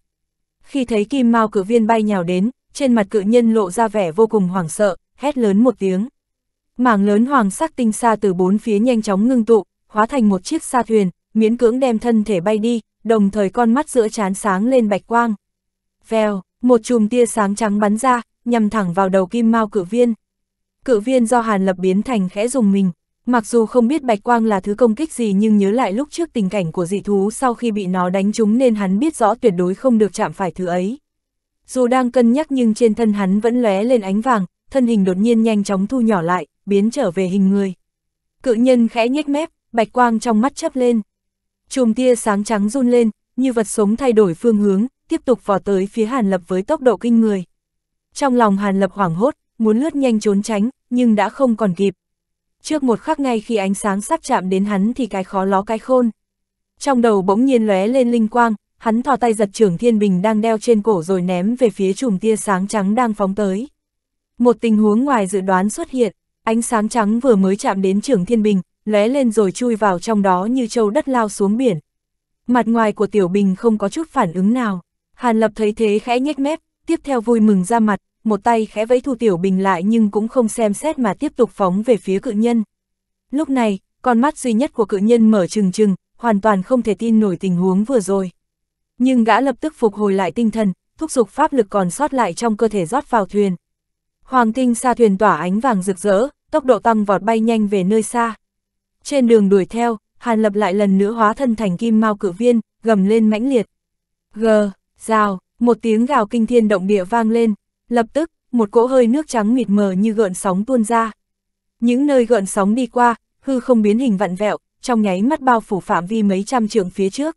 Khi thấy kim mao cử viên bay nhào đến, trên mặt cự nhân lộ ra vẻ vô cùng hoảng sợ, hét lớn một tiếng. Mảng lớn hoàng sắc tinh xa từ bốn phía nhanh chóng ngưng tụ, hóa thành một chiếc xa thuyền, miễn cưỡng đem thân thể bay đi, đồng thời con mắt giữa chán sáng lên bạch quang. Vèo, một chùm tia sáng trắng bắn ra, nhằm thẳng vào đầu kim mao cự viên. Cự viên do hàn lập biến thành khẽ dùng mình, mặc dù không biết bạch quang là thứ công kích gì nhưng nhớ lại lúc trước tình cảnh của dị thú sau khi bị nó đánh trúng nên hắn biết rõ tuyệt đối không được chạm phải thứ ấy. Dù đang cân nhắc nhưng trên thân hắn vẫn lóe lên ánh vàng, thân hình đột nhiên nhanh chóng thu nhỏ lại, biến trở về hình người. Cự nhân khẽ nhếch mép, bạch quang trong mắt chấp lên. Chùm tia sáng trắng run lên, như vật sống thay đổi phương hướng, tiếp tục vò tới phía Hàn Lập với tốc độ kinh người. Trong lòng Hàn Lập hoảng hốt, muốn lướt nhanh trốn tránh, nhưng đã không còn kịp. Trước một khắc ngay khi ánh sáng sắp chạm đến hắn thì cái khó ló cái khôn. Trong đầu bỗng nhiên lóe lên linh quang, hắn thò tay giật trưởng thiên bình đang đeo trên cổ rồi ném về phía chùm tia sáng trắng đang phóng tới. Một tình huống ngoài dự đoán xuất hiện, Ánh sáng trắng vừa mới chạm đến trường thiên bình, lóe lên rồi chui vào trong đó như châu đất lao xuống biển. Mặt ngoài của tiểu bình không có chút phản ứng nào. Hàn lập thấy thế khẽ nhếch mép, tiếp theo vui mừng ra mặt, một tay khẽ vẫy thu tiểu bình lại nhưng cũng không xem xét mà tiếp tục phóng về phía cự nhân. Lúc này, con mắt duy nhất của cự nhân mở trừng trừng, hoàn toàn không thể tin nổi tình huống vừa rồi. Nhưng gã lập tức phục hồi lại tinh thần, thúc giục pháp lực còn sót lại trong cơ thể rót vào thuyền. Hoàng tinh xa thuyền tỏa ánh vàng rực rỡ, tốc độ tăng vọt bay nhanh về nơi xa. Trên đường đuổi theo, Hàn Lập lại lần nữa hóa thân thành kim mao cử viên, gầm lên mãnh liệt. G, rào, một tiếng gào kinh thiên động địa vang lên, lập tức, một cỗ hơi nước trắng mịt mờ như gợn sóng tuôn ra. Những nơi gợn sóng đi qua, hư không biến hình vặn vẹo, trong nháy mắt bao phủ phạm vi mấy trăm trượng phía trước.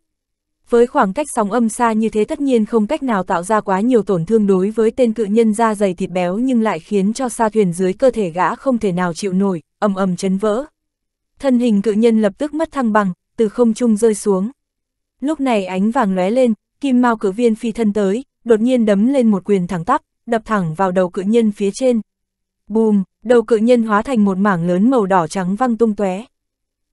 Với khoảng cách sóng âm xa như thế tất nhiên không cách nào tạo ra quá nhiều tổn thương đối với tên cự nhân da dày thịt béo nhưng lại khiến cho xa thuyền dưới cơ thể gã không thể nào chịu nổi, ầm ầm chấn vỡ. Thân hình cự nhân lập tức mất thăng bằng, từ không trung rơi xuống. Lúc này ánh vàng lóe lên, kim mao cử viên phi thân tới, đột nhiên đấm lên một quyền thẳng tắp, đập thẳng vào đầu cự nhân phía trên. Bùm, đầu cự nhân hóa thành một mảng lớn màu đỏ trắng văng tung tóe.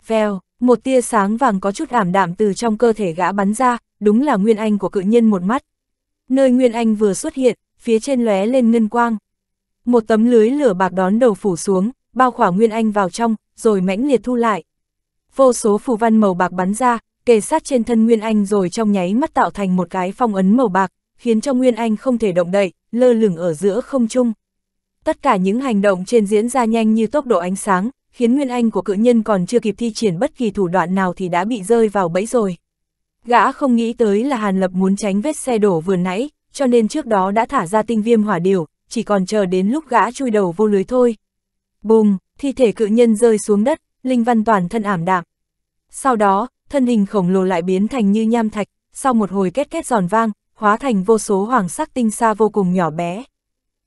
Vèo, một tia sáng vàng có chút ảm đạm từ trong cơ thể gã bắn ra, đúng là nguyên anh của cự nhân một mắt. Nơi nguyên anh vừa xuất hiện, phía trên lóe lên ngân quang. Một tấm lưới lửa bạc đón đầu phủ xuống, bao khỏa nguyên anh vào trong, rồi mãnh liệt thu lại. Vô số phù văn màu bạc bắn ra, kề sát trên thân nguyên anh rồi trong nháy mắt tạo thành một cái phong ấn màu bạc, khiến cho nguyên anh không thể động đậy, lơ lửng ở giữa không trung. Tất cả những hành động trên diễn ra nhanh như tốc độ ánh sáng, khiến nguyên anh của cự nhân còn chưa kịp thi triển bất kỳ thủ đoạn nào thì đã bị rơi vào bẫy rồi. Gã không nghĩ tới là Hàn Lập muốn tránh vết xe đổ vừa nãy, cho nên trước đó đã thả ra tinh viêm hỏa điều, chỉ còn chờ đến lúc gã chui đầu vô lưới thôi. Bùng, thi thể cự nhân rơi xuống đất, Linh Văn toàn thân ảm đạm. Sau đó, thân hình khổng lồ lại biến thành như nham thạch, sau một hồi kết kết giòn vang, hóa thành vô số hoàng sắc tinh xa vô cùng nhỏ bé.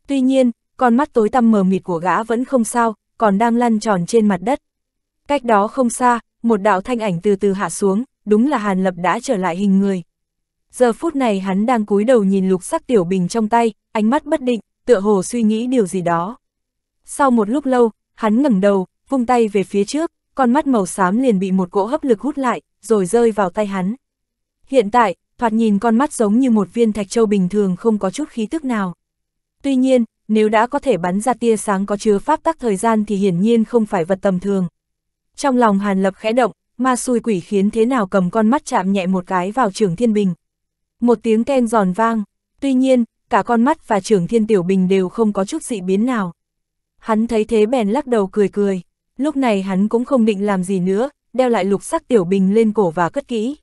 Tuy nhiên, con mắt tối tăm mờ mịt của gã vẫn không sao, còn đang lăn tròn trên mặt đất. Cách đó không xa, một đạo thanh ảnh từ từ hạ xuống, đúng là Hàn Lập đã trở lại hình người. Giờ phút này hắn đang cúi đầu nhìn lục sắc tiểu bình trong tay, ánh mắt bất định, tựa hồ suy nghĩ điều gì đó. Sau một lúc lâu, hắn ngẩng đầu, vung tay về phía trước, con mắt màu xám liền bị một cỗ hấp lực hút lại, rồi rơi vào tay hắn. Hiện tại, thoạt nhìn con mắt giống như một viên thạch châu bình thường không có chút khí tức nào. Tuy nhiên, nếu đã có thể bắn ra tia sáng có chứa pháp tắc thời gian thì hiển nhiên không phải vật tầm thường. Trong lòng Hàn Lập khẽ động, ma xui quỷ khiến thế nào cầm con mắt chạm nhẹ một cái vào trường thiên bình. Một tiếng ken giòn vang, tuy nhiên, cả con mắt và trường thiên tiểu bình đều không có chút dị biến nào. Hắn thấy thế bèn lắc đầu cười cười, lúc này hắn cũng không định làm gì nữa, đeo lại lục sắc tiểu bình lên cổ và cất kỹ.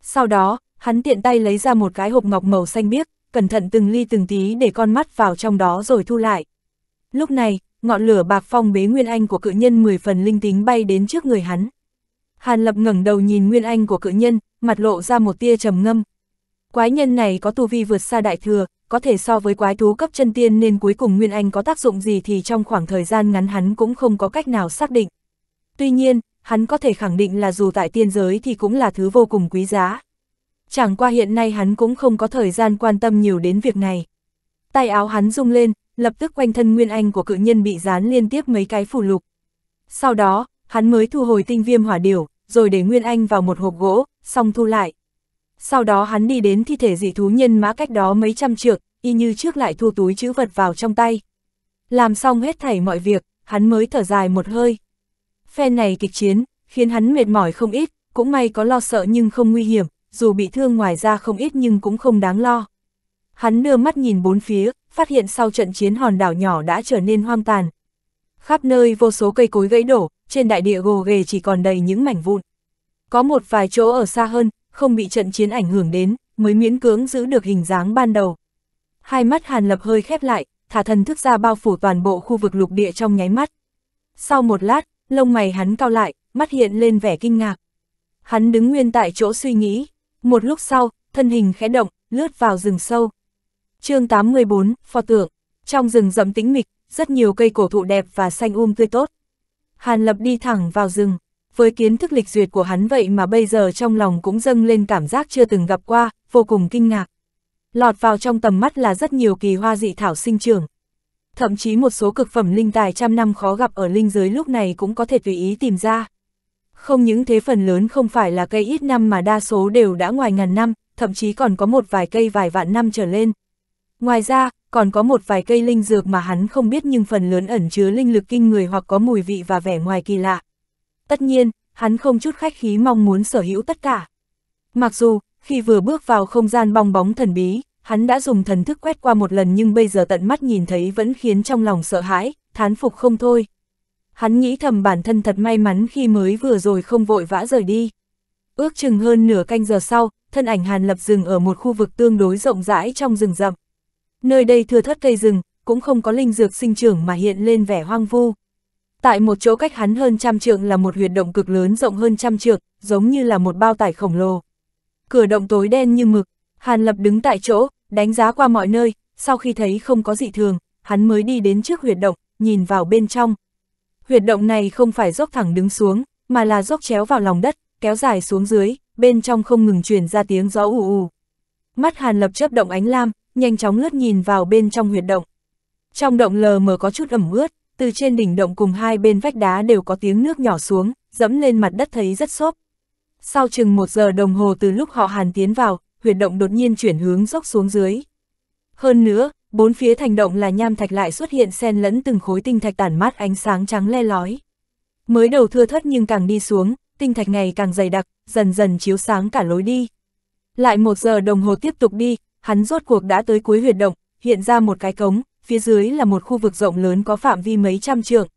Sau đó, hắn tiện tay lấy ra một cái hộp ngọc màu xanh biếc, cẩn thận từng ly từng tí để con mắt vào trong đó rồi thu lại. Lúc này, ngọn lửa bạc phong bế Nguyên Anh của cự nhân 10 phần linh tính bay đến trước người hắn. Hàn Lập ngẩng đầu nhìn Nguyên Anh của cự nhân, mặt lộ ra một tia trầm ngâm. Quái nhân này có tu vi vượt xa đại thừa, có thể so với quái thú cấp chân tiên nên cuối cùng Nguyên Anh có tác dụng gì thì trong khoảng thời gian ngắn hắn cũng không có cách nào xác định. Tuy nhiên, hắn có thể khẳng định là dù tại tiên giới thì cũng là thứ vô cùng quý giá, chẳng qua hiện nay hắn cũng không có thời gian quan tâm nhiều đến việc này. Tay áo hắn rung lên, lập tức quanh thân nguyên anh của cự nhân bị dán liên tiếp mấy cái phù lục. Sau đó, hắn mới thu hồi tinh viêm hỏa điểu, rồi để nguyên anh vào một hộp gỗ, xong thu lại. Sau đó hắn đi đến thi thể dị thú nhân mã cách đó mấy trăm trượng, y như trước lại thu túi chữ vật vào trong tay. Làm xong hết thảy mọi việc, hắn mới thở dài một hơi. Phen này kịch chiến, khiến hắn mệt mỏi không ít, cũng may có lo sợ nhưng không nguy hiểm, dù bị thương ngoài ra không ít nhưng cũng không đáng lo. Hắn đưa mắt nhìn bốn phía, phát hiện sau trận chiến hòn đảo nhỏ đã trở nên hoang tàn. Khắp nơi vô số cây cối gãy đổ, trên đại địa gồ ghề chỉ còn đầy những mảnh vụn. Có một vài chỗ ở xa hơn, không bị trận chiến ảnh hưởng đến, mới miễn cưỡng giữ được hình dáng ban đầu. Hai mắt Hàn Lập hơi khép lại, thả thần thức ra bao phủ toàn bộ khu vực lục địa trong nháy mắt. Sau một lát, lông mày hắn cao lại, mắt hiện lên vẻ kinh ngạc. Hắn đứng nguyên tại chỗ suy nghĩ, một lúc sau, thân hình khẽ động, lướt vào rừng sâu. chương 814, pho tượng. Trong rừng rậm tĩnh mịch, rất nhiều cây cổ thụ đẹp và xanh um tươi tốt. Hàn Lập đi thẳng vào rừng, với kiến thức lịch duyệt của hắn vậy mà bây giờ trong lòng cũng dâng lên cảm giác chưa từng gặp qua, vô cùng kinh ngạc. Lọt vào trong tầm mắt là rất nhiều kỳ hoa dị thảo sinh trưởng. Thậm chí một số cực phẩm linh tài trăm năm khó gặp ở linh giới lúc này cũng có thể tùy ý tìm ra. Không những thế phần lớn không phải là cây ít năm mà đa số đều đã ngoài ngàn năm, thậm chí còn có một vài cây vài vạn năm trở lên. Ngoài ra, còn có một vài cây linh dược mà hắn không biết nhưng phần lớn ẩn chứa linh lực kinh người hoặc có mùi vị và vẻ ngoài kỳ lạ. Tất nhiên, hắn không chút khách khí mong muốn sở hữu tất cả. Mặc dù, khi vừa bước vào không gian bong bóng thần bí, hắn đã dùng thần thức quét qua một lần nhưng bây giờ tận mắt nhìn thấy vẫn khiến trong lòng sợ hãi, thán phục không thôi hắn nghĩ thầm bản thân thật may mắn khi mới vừa rồi không vội vã rời đi. Ước chừng hơn nửa canh giờ sau, thân ảnh Hàn Lập dừng ở một khu vực tương đối rộng rãi trong rừng rậm. Nơi đây thừa thất cây rừng, cũng không có linh dược sinh trưởng mà hiện lên vẻ hoang vu. Tại một chỗ cách hắn hơn trăm trượng là một huyệt động cực lớn rộng hơn trăm trượng, giống như là một bao tải khổng lồ. Cửa động tối đen như mực, Hàn Lập đứng tại chỗ, đánh giá qua mọi nơi, sau khi thấy không có dị thường, hắn mới đi đến trước huyệt động, nhìn vào bên trong huyệt động này không phải dốc thẳng đứng xuống, mà là dốc chéo vào lòng đất, kéo dài xuống dưới, bên trong không ngừng truyền ra tiếng gió ù ù. Mắt Hàn Lập chớp động ánh lam, nhanh chóng lướt nhìn vào bên trong huyệt động. Trong động lờ mờ có chút ẩm ướt, từ trên đỉnh động cùng hai bên vách đá đều có tiếng nước nhỏ xuống, dẫm lên mặt đất thấy rất xốp. Sau chừng một giờ đồng hồ từ lúc họ Hàn tiến vào, huyệt động đột nhiên chuyển hướng dốc xuống dưới. Hơn nữa, bốn phía thành động là nham thạch lại xuất hiện xen lẫn từng khối tinh thạch tản mát ánh sáng trắng le lói. Mới đầu thưa thất nhưng càng đi xuống, tinh thạch ngày càng dày đặc, dần dần chiếu sáng cả lối đi. Lại một giờ đồng hồ tiếp tục đi, hắn rốt cuộc đã tới cuối huyệt động, hiện ra một cái cống, phía dưới là một khu vực rộng lớn có phạm vi mấy trăm trượng.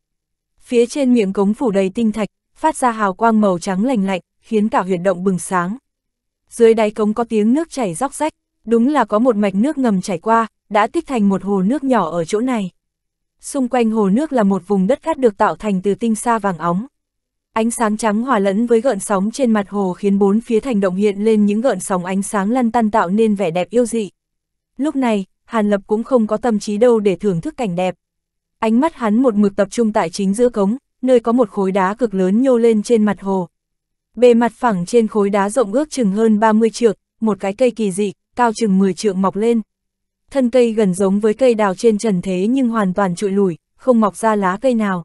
Phía trên miệng cống phủ đầy tinh thạch, phát ra hào quang màu trắng lành lạnh, khiến cả huyệt động bừng sáng. Dưới đáy cống có tiếng nước chảy róc rách, đúng là có một mạch nước ngầm chảy qua, đã tích thành một hồ nước nhỏ ở chỗ này. Xung quanh hồ nước là một vùng đất cát được tạo thành từ tinh sa vàng óng. Ánh sáng trắng hòa lẫn với gợn sóng trên mặt hồ khiến bốn phía thành động hiện lên những gợn sóng ánh sáng lăn tăn tạo nên vẻ đẹp yêu dị. Lúc này, Hàn Lập cũng không có tâm trí đâu để thưởng thức cảnh đẹp. Ánh mắt hắn một mực tập trung tại chính giữa cống, nơi có một khối đá cực lớn nhô lên trên mặt hồ. Bề mặt phẳng trên khối đá rộng ước chừng hơn 30 trượng, một cái cây kỳ dị, cao chừng 10 trượng mọc lên thân cây gần giống với cây đào trên trần thế nhưng hoàn toàn trụi lùi, không mọc ra lá cây nào.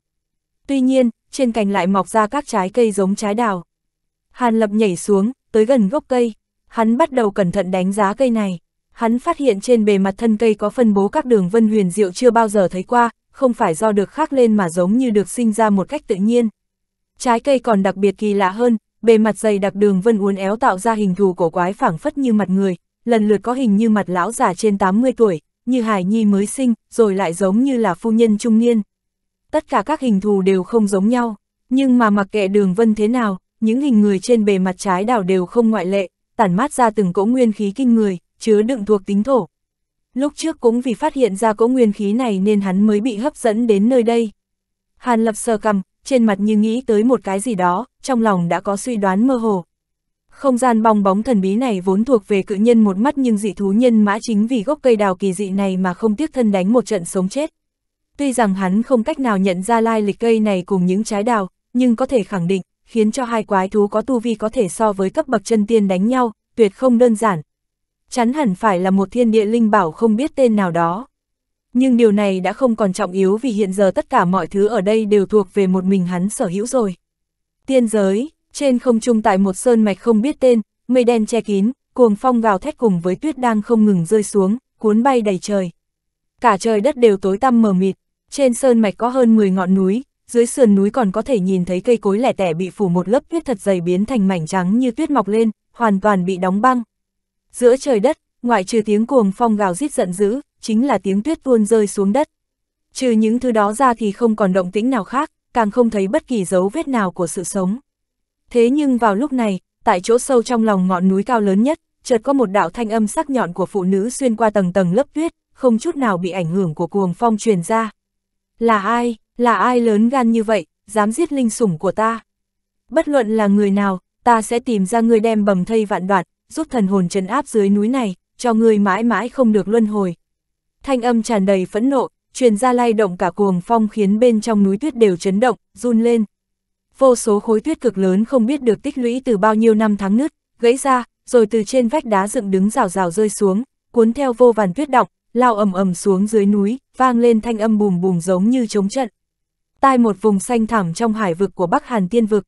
Tuy nhiên, trên cành lại mọc ra các trái cây giống trái đào. Hàn Lập nhảy xuống, tới gần gốc cây, hắn bắt đầu cẩn thận đánh giá cây này. Hắn phát hiện trên bề mặt thân cây có phân bố các đường vân huyền diệu chưa bao giờ thấy qua, không phải do được khắc lên mà giống như được sinh ra một cách tự nhiên. Trái cây còn đặc biệt kỳ lạ hơn, bề mặt dày đặc đường vân uốn éo tạo ra hình thù cổ quái phảng phất như mặt người, lần lượt có hình như mặt lão già trên 80 tuổi, như hài nhi mới sinh, rồi lại giống như là phu nhân trung niên. Tất cả các hình thù đều không giống nhau, nhưng mà mặc kệ đường vân thế nào, những hình người trên bề mặt trái đảo đều không ngoại lệ, tản mát ra từng cỗ nguyên khí kinh người, chứa đựng thuộc tính thổ. Lúc trước cũng vì phát hiện ra cỗ nguyên khí này nên hắn mới bị hấp dẫn đến nơi đây. Hàn lập sờ cầm, trên mặt như nghĩ tới một cái gì đó, trong lòng đã có suy đoán mơ hồ. Không gian bong bóng thần bí này vốn thuộc về cự nhân một mắt nhưng dị thú nhân mã chính vì gốc cây đào kỳ dị này mà không tiếc thân đánh một trận sống chết. Tuy rằng hắn không cách nào nhận ra lai lịch cây này cùng những trái đào, nhưng có thể khẳng định, khiến cho hai quái thú có tu vi có thể so với cấp bậc chân tiên đánh nhau, tuyệt không đơn giản. Chắn hẳn phải là một thiên địa linh bảo không biết tên nào đó. Nhưng điều này đã không còn trọng yếu vì hiện giờ tất cả mọi thứ ở đây đều thuộc về một mình hắn sở hữu rồi. Tiên giới, trên không trung tại một sơn mạch không biết tên, mây đen che kín, cuồng phong gào thét cùng với tuyết đang không ngừng rơi xuống, cuốn bay đầy trời. Cả trời đất đều tối tăm mờ mịt, trên sơn mạch có hơn 10 ngọn núi, dưới sườn núi còn có thể nhìn thấy cây cối lẻ tẻ bị phủ một lớp tuyết thật dày biến thành mảnh trắng như tuyết mọc lên, hoàn toàn bị đóng băng. Giữa trời đất, ngoại trừ tiếng cuồng phong gào rít giận dữ, chính là tiếng tuyết tuôn rơi xuống đất. Trừ những thứ đó ra thì không còn động tĩnh nào khác, càng không thấy bất kỳ dấu vết nào của sự sống. Thế nhưng vào lúc này, tại chỗ sâu trong lòng ngọn núi cao lớn nhất, chợt có một đạo thanh âm sắc nhọn của phụ nữ xuyên qua tầng tầng lớp tuyết, không chút nào bị ảnh hưởng của cuồng phong truyền ra. Là ai, là ai lớn gan như vậy, dám giết linh sủng của ta? Bất luận là người nào, ta sẽ tìm ra người đem bầm thây vạn đoạn, giúp thần hồn trấn áp dưới núi này, cho người mãi mãi không được luân hồi. Thanh âm tràn đầy phẫn nộ, truyền ra lay động cả cuồng phong khiến bên trong núi tuyết đều chấn động, run lên, vô số khối tuyết cực lớn không biết được tích lũy từ bao nhiêu năm tháng nứt, gãy ra, rồi từ trên vách đá dựng đứng rào rào rơi xuống, cuốn theo vô vàn tuyết đọng, lao ầm ầm xuống dưới núi, vang lên thanh âm bùm bùm giống như chống trận. Tai một vùng xanh thẳm trong hải vực của Bắc Hàn Tiên vực.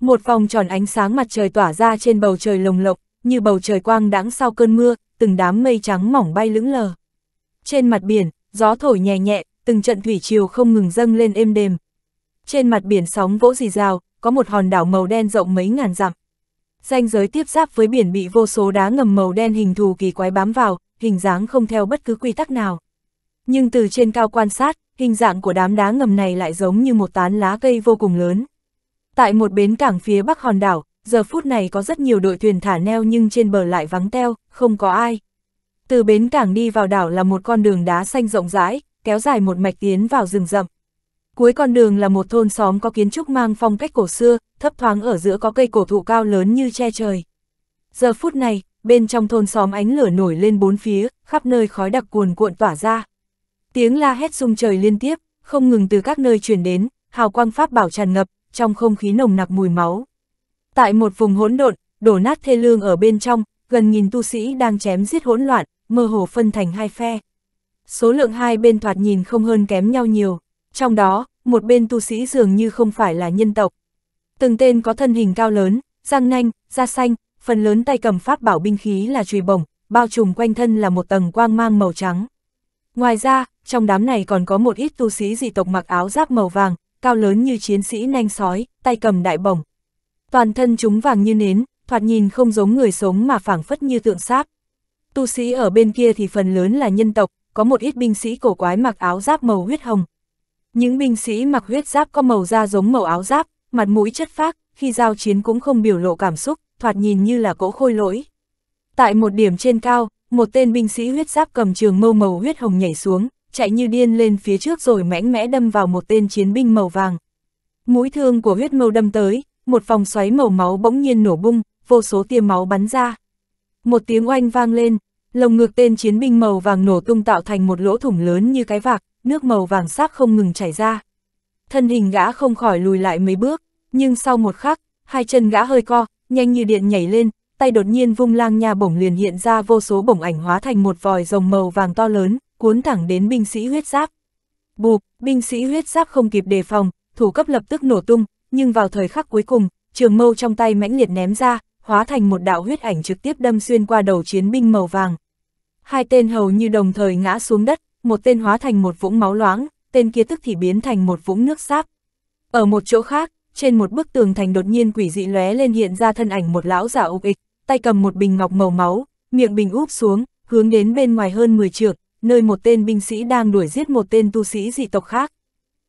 Một vòng tròn ánh sáng mặt trời tỏa ra trên bầu trời lồng lộng, như bầu trời quang đãng sau cơn mưa, từng đám mây trắng mỏng bay lững lờ. Trên mặt biển, gió thổi nhẹ nhẹ, từng trận thủy triều không ngừng dâng lên êm đềm. Trên mặt biển sóng vỗ rì rào, có một hòn đảo màu đen rộng mấy ngàn dặm. ranh giới tiếp giáp với biển bị vô số đá ngầm màu đen hình thù kỳ quái bám vào, hình dáng không theo bất cứ quy tắc nào. Nhưng từ trên cao quan sát, hình dạng của đám đá ngầm này lại giống như một tán lá cây vô cùng lớn. Tại một bến cảng phía bắc hòn đảo, giờ phút này có rất nhiều đội thuyền thả neo nhưng trên bờ lại vắng teo, không có ai. Từ bến cảng đi vào đảo là một con đường đá xanh rộng rãi, kéo dài một mạch tiến vào rừng rậm. Cuối con đường là một thôn xóm có kiến trúc mang phong cách cổ xưa, thấp thoáng ở giữa có cây cổ thụ cao lớn như che trời. Giờ phút này, bên trong thôn xóm ánh lửa nổi lên bốn phía, khắp nơi khói đặc cuồn cuộn tỏa ra. Tiếng la hét rung trời liên tiếp, không ngừng từ các nơi truyền đến, hào quang pháp bảo tràn ngập, trong không khí nồng nặc mùi máu. Tại một vùng hỗn độn, đổ nát thê lương ở bên trong, gần nghìn tu sĩ đang chém giết hỗn loạn, mơ hồ phân thành hai phe. Số lượng hai bên thoạt nhìn không hơn kém nhau nhiều. Trong đó, một bên tu sĩ dường như không phải là nhân tộc. Từng tên có thân hình cao lớn, răng nanh, da xanh, phần lớn tay cầm pháp bảo binh khí là chùy bổng, bao trùm quanh thân là một tầng quang mang màu trắng. Ngoài ra, trong đám này còn có một ít tu sĩ dị tộc mặc áo giáp màu vàng, cao lớn như chiến sĩ nanh sói, tay cầm đại bổng. Toàn thân chúng vàng như nến, thoạt nhìn không giống người sống mà phảng phất như tượng sáp. Tu sĩ ở bên kia thì phần lớn là nhân tộc, có một ít binh sĩ cổ quái mặc áo giáp màu huyết hồng, những binh sĩ mặc huyết giáp có màu da giống màu áo giáp, mặt mũi chất phác, khi giao chiến cũng không biểu lộ cảm xúc, thoạt nhìn như là cỗ khôi lỗi. Tại một điểm trên cao, một tên binh sĩ huyết giáp cầm trường mâu màu huyết hồng nhảy xuống, chạy như điên lên phía trước rồi mãnh mẽ đâm vào một tên chiến binh màu vàng. Mũi thương của huyết mâu đâm tới, một vòng xoáy màu máu bỗng nhiên nổ bung, vô số tia máu bắn ra. Một tiếng oanh vang lên, lồng ngực tên chiến binh màu vàng nổ tung tạo thành một lỗ thủng lớn như cái vạc, nước màu vàng sắc không ngừng chảy ra. Thân hình gã không khỏi lùi lại mấy bước, nhưng sau một khắc, hai chân gã hơi co, nhanh như điện nhảy lên, tay đột nhiên vung lang nha bổng liền hiện ra vô số bổng ảnh hóa thành một vòi rồng màu vàng to lớn, cuốn thẳng đến binh sĩ huyết giáp. Bụp, binh sĩ huyết giáp không kịp đề phòng, thủ cấp lập tức nổ tung, nhưng vào thời khắc cuối cùng, trường mâu trong tay mãnh liệt ném ra, hóa thành một đạo huyết ảnh trực tiếp đâm xuyên qua đầu chiến binh màu vàng. Hai tên hầu như đồng thời ngã xuống đất, một tên hóa thành một vũng máu loãng, tên kia tức thì biến thành một vũng nước sáp. Ở một chỗ khác, trên một bức tường thành đột nhiên quỷ dị lóe lên hiện ra thân ảnh một lão già ục ịch, tay cầm một bình ngọc màu máu, miệng bình úp xuống, hướng đến bên ngoài hơn 10 trượng, nơi một tên binh sĩ đang đuổi giết một tên tu sĩ dị tộc khác.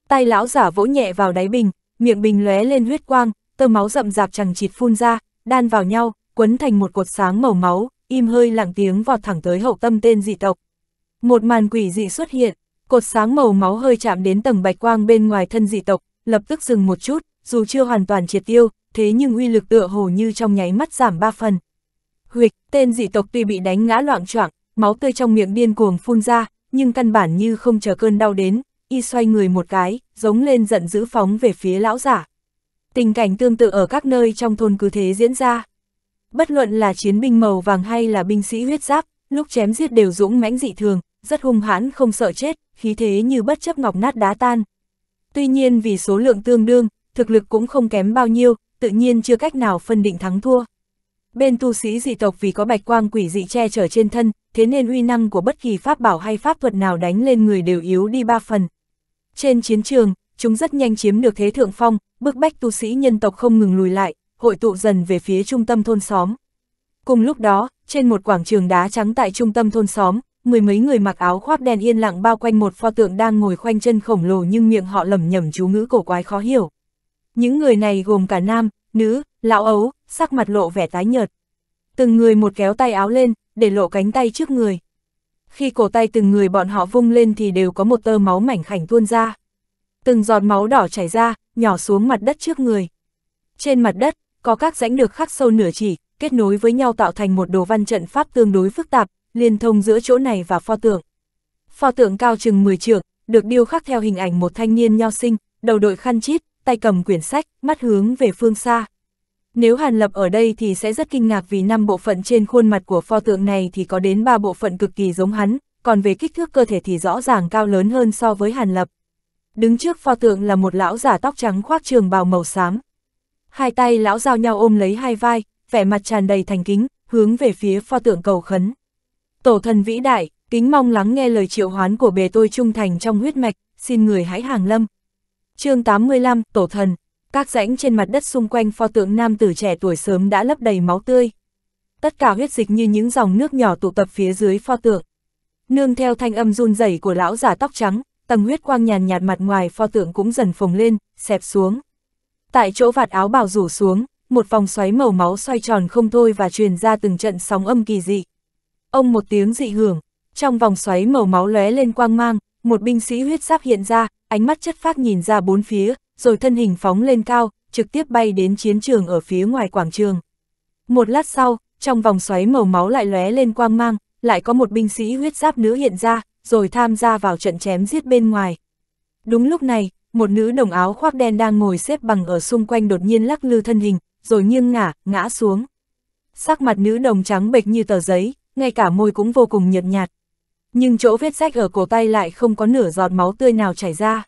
Tay lão giả vỗ nhẹ vào đáy bình, miệng bình lóe lên huyết quang, tơ máu rậm rạp chẳng chịt phun ra, đan vào nhau, quấn thành một cột sáng màu máu, im hơi lặng tiếng vọt thẳng tới hậu tâm tên dị tộc. Một màn quỷ dị xuất hiện, cột sáng màu máu hơi chạm đến tầng bạch quang bên ngoài thân dị tộc, lập tức dừng một chút, dù chưa hoàn toàn triệt tiêu, thế nhưng uy lực tựa hồ như trong nháy mắt giảm ba phần. Huyệt tên dị tộc tuy bị đánh ngã loạn choạng, máu tươi trong miệng điên cuồng phun ra, nhưng căn bản như không chờ cơn đau đến, y xoay người một cái, giống lên giận dữ phóng về phía lão giả. Tình cảnh tương tự ở các nơi trong thôn cứ thế diễn ra. Bất luận là chiến binh màu vàng hay là binh sĩ huyết giáp, lúc chém giết đều dũng mãnh dị thường, rất hung hãn không sợ chết, khí thế như bất chấp ngọc nát đá tan. Tuy nhiên vì số lượng tương đương, thực lực cũng không kém bao nhiêu, tự nhiên chưa cách nào phân định thắng thua. Bên tu sĩ dị tộc vì có bạch quang quỷ dị che chở trên thân, thế nên uy năng của bất kỳ pháp bảo hay pháp thuật nào đánh lên người đều yếu đi ba phần. Trên chiến trường, chúng rất nhanh chiếm được thế thượng phong, bức bách tu sĩ nhân tộc không ngừng lùi lại, hội tụ dần về phía trung tâm thôn xóm. Cùng lúc đó, trên một quảng trường đá trắng tại trung tâm thôn xóm, mười mấy người mặc áo khoác đen yên lặng bao quanh một pho tượng đang ngồi khoanh chân khổng lồ nhưng miệng họ lẩm nhẩm chú ngữ cổ quái khó hiểu. Những người này gồm cả nam, nữ, lão ấu, sắc mặt lộ vẻ tái nhợt. Từng người một kéo tay áo lên, để lộ cánh tay trước người. Khi cổ tay từng người bọn họ vung lên thì đều có một tơ máu mảnh khảnh tuôn ra. Từng giọt máu đỏ chảy ra, nhỏ xuống mặt đất trước người. Trên mặt đất, có các rãnh được khắc sâu nửa chỉ, kết nối với nhau tạo thành một đồ văn trận pháp tương đối phức tạp, liên thông giữa chỗ này và pho tượng. Pho tượng cao chừng 10 trượng, được điêu khắc theo hình ảnh một thanh niên nho sinh, đầu đội khăn chít, tay cầm quyển sách, mắt hướng về phương xa. Nếu Hàn Lập ở đây thì sẽ rất kinh ngạc vì năm bộ phận trên khuôn mặt của pho tượng này thì có đến 3 bộ phận cực kỳ giống hắn, còn về kích thước cơ thể thì rõ ràng cao lớn hơn so với Hàn Lập. Đứng trước pho tượng là một lão giả tóc trắng khoác trường bào màu xám. Hai tay lão giao nhau ôm lấy hai vai, vẻ mặt tràn đầy thành kính, hướng về phía pho tượng cầu khấn. Tổ thần vĩ đại, kính mong lắng nghe lời triệu hoán của bề tôi trung thành trong huyết mạch, xin người hãy hàng lâm. chương 85, Tổ thần, các rãnh trên mặt đất xung quanh pho tượng nam tử trẻ tuổi sớm đã lấp đầy máu tươi. Tất cả huyết dịch như những dòng nước nhỏ tụ tập phía dưới pho tượng. Nương theo thanh âm run rẩy của lão giả tóc trắng, tầng huyết quang nhàn nhạt mặt ngoài pho tượng cũng dần phồng lên, xẹp xuống. Tại chỗ vạt áo bào rủ xuống, một vòng xoáy màu máu xoay tròn không thôi và truyền ra từng trận sóng âm kỳ dị. Ông một tiếng dị hưởng, trong vòng xoáy màu máu lóe lên quang mang, một binh sĩ huyết giáp hiện ra, ánh mắt chất phác nhìn ra bốn phía, rồi thân hình phóng lên cao, trực tiếp bay đến chiến trường ở phía ngoài quảng trường. Một lát sau, trong vòng xoáy màu máu lại lóe lên quang mang, lại có một binh sĩ huyết giáp nữ hiện ra, rồi tham gia vào trận chém giết bên ngoài. Đúng lúc này, một nữ đồng áo khoác đen đang ngồi xếp bằng ở xung quanh đột nhiên lắc lư thân hình, rồi nghiêng ngả, ngã xuống. Sắc mặt nữ đồng trắng bệch như tờ giấy, ngay cả môi cũng vô cùng nhợt nhạt. Nhưng chỗ vết rách ở cổ tay lại không có nửa giọt máu tươi nào chảy ra.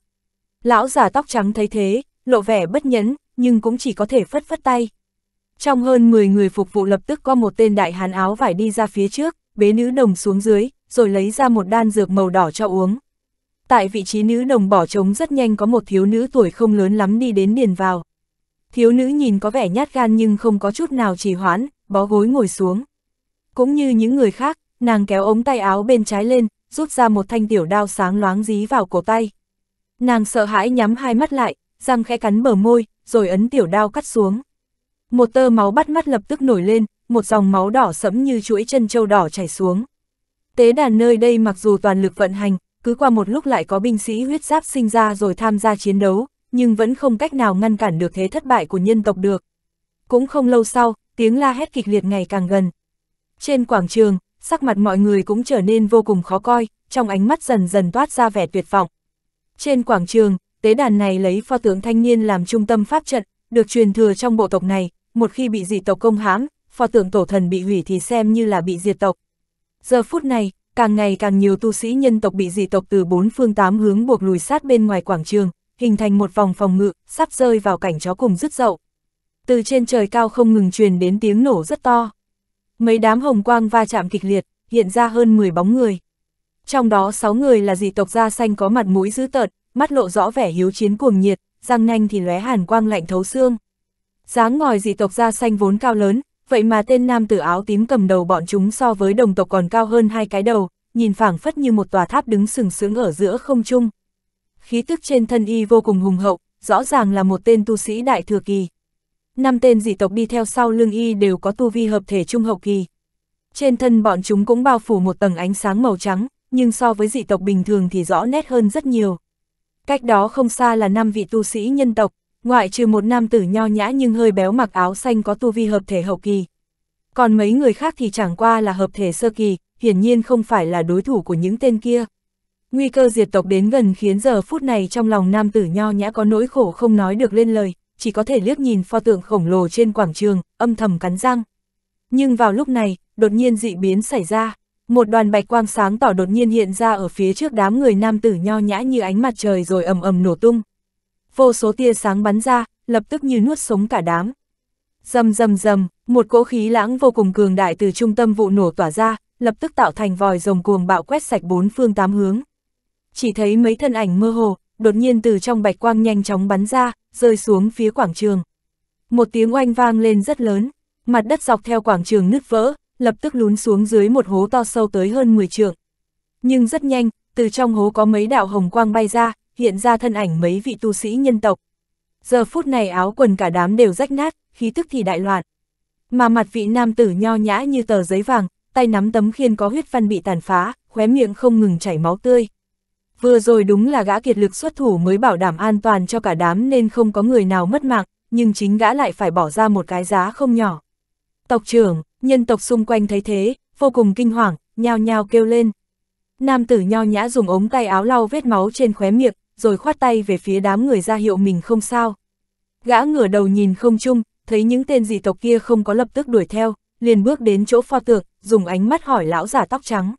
Lão già tóc trắng thấy thế, lộ vẻ bất nhẫn, nhưng cũng chỉ có thể phất phất tay. Trong hơn 10 người phục vụ lập tức có một tên đại hán áo vải đi ra phía trước, bế nữ đồng xuống dưới, rồi lấy ra một đan dược màu đỏ cho uống. Tại vị trí nữ đồng bỏ trống rất nhanh có một thiếu nữ tuổi không lớn lắm đi đến điền vào. Thiếu nữ nhìn có vẻ nhát gan nhưng không có chút nào trì hoãn, bó gối ngồi xuống. Cũng như những người khác, nàng kéo ống tay áo bên trái lên, rút ra một thanh tiểu đao sáng loáng dí vào cổ tay. Nàng sợ hãi nhắm hai mắt lại, răng khẽ cắn bờ môi, rồi ấn tiểu đao cắt xuống. Một tơ máu bắt mắt lập tức nổi lên, một dòng máu đỏ sẫm như chuỗi chân châu đỏ chảy xuống. Tế đàn nơi đây mặc dù toàn lực vận hành, cứ qua một lúc lại có binh sĩ huyết giáp sinh ra rồi tham gia chiến đấu, nhưng vẫn không cách nào ngăn cản được thế thất bại của nhân tộc được. Cũng không lâu sau, tiếng la hét kịch liệt ngày càng gần, trên quảng trường, sắc mặt mọi người cũng trở nên vô cùng khó coi, trong ánh mắt dần dần toát ra vẻ tuyệt vọng. Trên quảng trường, tế đàn này lấy pho tượng thanh niên làm trung tâm pháp trận, được truyền thừa trong bộ tộc này, một khi bị dị tộc công hãm, pho tượng tổ thần bị hủy thì xem như là bị diệt tộc. Giờ phút này, càng ngày càng nhiều tu sĩ nhân tộc bị dị tộc từ bốn phương tám hướng buộc lùi sát bên ngoài quảng trường, hình thành một vòng phòng ngự, sắp rơi vào cảnh chó cùng rứt dậu. Từ trên trời cao không ngừng truyền đến tiếng nổ rất to. Mấy đám hồng quang va chạm kịch liệt, hiện ra hơn 10 bóng người. Trong đó 6 người là dị tộc da xanh có mặt mũi dữ tợn, mắt lộ rõ vẻ hiếu chiến cuồng nhiệt, răng nanh thì lóe hàn quang lạnh thấu xương. Dáng ngòi dị tộc da xanh vốn cao lớn, vậy mà tên nam tử áo tím cầm đầu bọn chúng so với đồng tộc còn cao hơn hai cái đầu, nhìn phảng phất như một tòa tháp đứng sừng sững ở giữa không trung. Khí tức trên thân y vô cùng hùng hậu, rõ ràng là một tên tu sĩ đại thừa kỳ năm tên dị tộc đi theo sau lưng y đều có tu vi hợp thể trung hậu kỳ. Trên thân bọn chúng cũng bao phủ một tầng ánh sáng màu trắng, nhưng so với dị tộc bình thường thì rõ nét hơn rất nhiều. Cách đó không xa là năm vị tu sĩ nhân tộc, ngoại trừ một nam tử nho nhã nhưng hơi béo mặc áo xanh có tu vi hợp thể hậu kỳ. Còn mấy người khác thì chẳng qua là hợp thể sơ kỳ, hiển nhiên không phải là đối thủ của những tên kia. Nguy cơ diệt tộc đến gần khiến giờ phút này trong lòng nam tử nho nhã có nỗi khổ không nói được lên lời, chỉ có thể liếc nhìn pho tượng khổng lồ trên quảng trường, âm thầm cắn răng. Nhưng vào lúc này, đột nhiên dị biến xảy ra, một đoàn bạch quang sáng tỏ đột nhiên hiện ra ở phía trước đám người nam tử nho nhã như ánh mặt trời rồi ầm ầm nổ tung. Vô số tia sáng bắn ra, lập tức như nuốt sống cả đám. Rầm rầm rầm, một cỗ khí lãng vô cùng cường đại từ trung tâm vụ nổ tỏa ra, lập tức tạo thành vòi rồng cuồng bạo quét sạch bốn phương tám hướng. Chỉ thấy mấy thân ảnh mơ hồ, đột nhiên từ trong bạch quang nhanh chóng bắn ra, rơi xuống phía quảng trường. Một tiếng oanh vang lên rất lớn, mặt đất dọc theo quảng trường nứt vỡ, lập tức lún xuống dưới một hố to sâu tới hơn 10 trượng. Nhưng rất nhanh, từ trong hố có mấy đạo hồng quang bay ra, hiện ra thân ảnh mấy vị tu sĩ nhân tộc. Giờ phút này áo quần cả đám đều rách nát, khí tức thì đại loạn. Mà mặt vị nam tử nho nhã như tờ giấy vàng, tay nắm tấm khiên có huyết văn bị tàn phá, khóe miệng không ngừng chảy máu tươi. Vừa rồi đúng là gã kiệt lực xuất thủ mới bảo đảm an toàn cho cả đám nên không có người nào mất mạng, nhưng chính gã lại phải bỏ ra một cái giá không nhỏ. Tộc trưởng, nhân tộc xung quanh thấy thế, vô cùng kinh hoàng, nhao nhao kêu lên. Nam tử nho nhã dùng ống tay áo lau vết máu trên khóe miệng, rồi khoát tay về phía đám người ra hiệu mình không sao. Gã ngửa đầu nhìn không chung, thấy những tên dị tộc kia không có lập tức đuổi theo, liền bước đến chỗ pho tượng, dùng ánh mắt hỏi lão giả tóc trắng.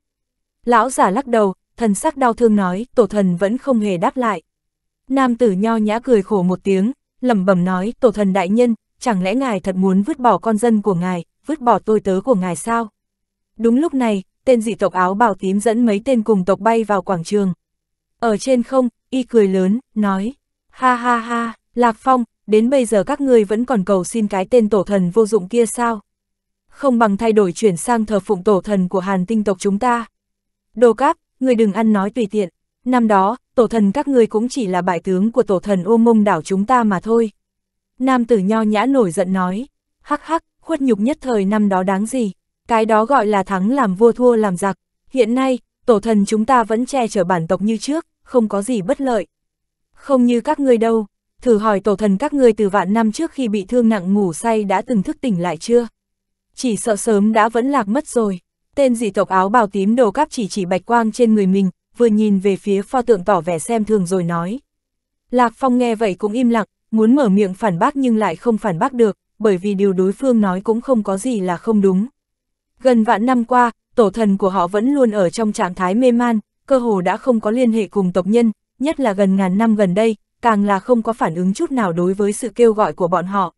Lão giả lắc đầu, thần sắc đau thương nói, tổ thần vẫn không hề đáp lại. Nam tử nho nhã cười khổ một tiếng, lẩm bẩm nói, tổ thần đại nhân, chẳng lẽ ngài thật muốn vứt bỏ con dân của ngài, vứt bỏ tôi tớ của ngài sao? Đúng lúc này, tên dị tộc áo bào tím dẫn mấy tên cùng tộc bay vào quảng trường. Ở trên không, y cười lớn, nói, ha ha ha, Lạc Phong, đến bây giờ các ngươi vẫn còn cầu xin cái tên tổ thần vô dụng kia sao? Không bằng thay đổi chuyển sang thờ phụng tổ thần của hàn tinh tộc chúng ta. Đồ cáp, người đừng ăn nói tùy tiện. Năm đó, tổ thần các ngươi cũng chỉ là bại tướng của tổ thần ô mông đảo chúng ta mà thôi. Nam tử nho nhã nổi giận nói, hắc hắc, khuất nhục nhất thời năm đó đáng gì, cái đó gọi là thắng làm vua thua làm giặc. Hiện nay, tổ thần chúng ta vẫn che chở bản tộc như trước, không có gì bất lợi. Không như các ngươi đâu, thử hỏi tổ thần các ngươi từ vạn năm trước khi bị thương nặng ngủ say đã từng thức tỉnh lại chưa? Chỉ sợ sớm đã vẫn lạc mất rồi. Tên dị tộc áo bào tím đồ cắp chỉ chỉ bạch quang trên người mình, vừa nhìn về phía pho tượng tỏ vẻ xem thường rồi nói. Lạc Phong nghe vậy cũng im lặng, muốn mở miệng phản bác nhưng lại không phản bác được, bởi vì điều đối phương nói cũng không có gì là không đúng. Gần vạn năm qua, tổ thần của họ vẫn luôn ở trong trạng thái mê man, cơ hồ đã không có liên hệ cùng tộc nhân, nhất là gần ngàn năm gần đây, càng là không có phản ứng chút nào đối với sự kêu gọi của bọn họ.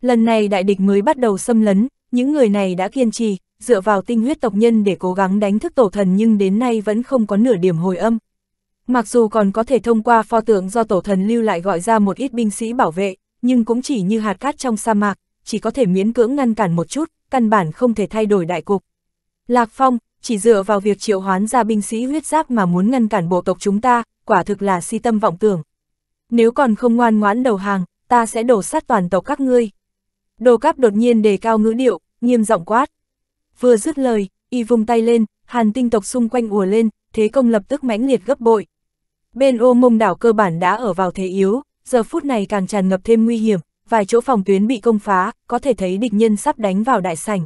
Lần này đại địch mới bắt đầu xâm lấn, những người này đã kiên trì, dựa vào tinh huyết tộc nhân để cố gắng đánh thức tổ thần nhưng đến nay vẫn không có nửa điểm hồi âm. Mặc dù còn có thể thông qua pho tượng do tổ thần lưu lại gọi ra một ít binh sĩ bảo vệ, nhưng cũng chỉ như hạt cát trong sa mạc, chỉ có thể miễn cưỡng ngăn cản một chút, căn bản không thể thay đổi đại cục. Lạc Phong, chỉ dựa vào việc triệu hoán ra binh sĩ huyết giáp mà muốn ngăn cản bộ tộc chúng ta, quả thực là si tâm vọng tưởng. Nếu còn không ngoan ngoãn đầu hàng, ta sẽ đổ sát toàn tộc các ngươi. Đồ cáp đột nhiên đề cao ngữ điệu, nghiêm giọng quát. Vừa dứt lời, y vùng tay lên, hàn tinh tộc xung quanh ùa lên, thế công lập tức mãnh liệt gấp bội. Bên ô mông đảo cơ bản đã ở vào thế yếu, giờ phút này càng tràn ngập thêm nguy hiểm, vài chỗ phòng tuyến bị công phá, có thể thấy địch nhân sắp đánh vào đại sảnh.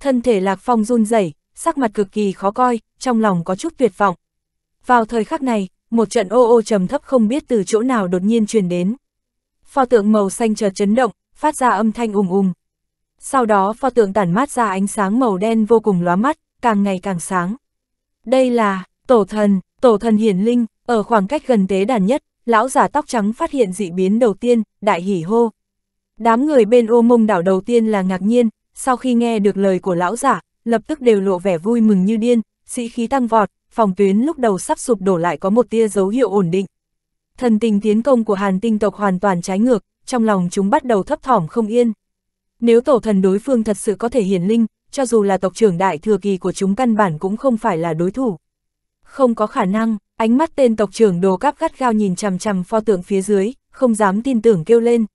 Thân thể Lạc Phong run rẩy, sắc mặt cực kỳ khó coi, trong lòng có chút tuyệt vọng. Vào thời khắc này, một trận ô ô trầm thấp không biết từ chỗ nào đột nhiên truyền đến. Pho tượng màu xanh chợt chấn động, phát ra âm thanh ùm ùm. Sau đó pho tượng tản mát ra ánh sáng màu đen vô cùng lóa mắt, càng ngày càng sáng. Đây là, tổ thần, tổ thần hiển linh, ở khoảng cách gần tế đàn nhất, lão giả tóc trắng phát hiện dị biến đầu tiên, đại hỉ hô. Đám người bên ô mông đảo đầu tiên là ngạc nhiên, sau khi nghe được lời của lão giả, lập tức đều lộ vẻ vui mừng như điên, sĩ khí tăng vọt, phòng tuyến lúc đầu sắp sụp đổ lại có một tia dấu hiệu ổn định. Thần tình tiến công của Hàn tinh tộc hoàn toàn trái ngược, trong lòng chúng bắt đầu thấp thỏm không yên. Nếu tổ thần đối phương thật sự có thể hiển linh, cho dù là tộc trưởng đại thừa kỳ của chúng căn bản cũng không phải là đối thủ. Không có khả năng, ánh mắt tên tộc trưởng đồ cáp gắt gao nhìn chằm chằm pho tượng phía dưới, không dám tin tưởng kêu lên.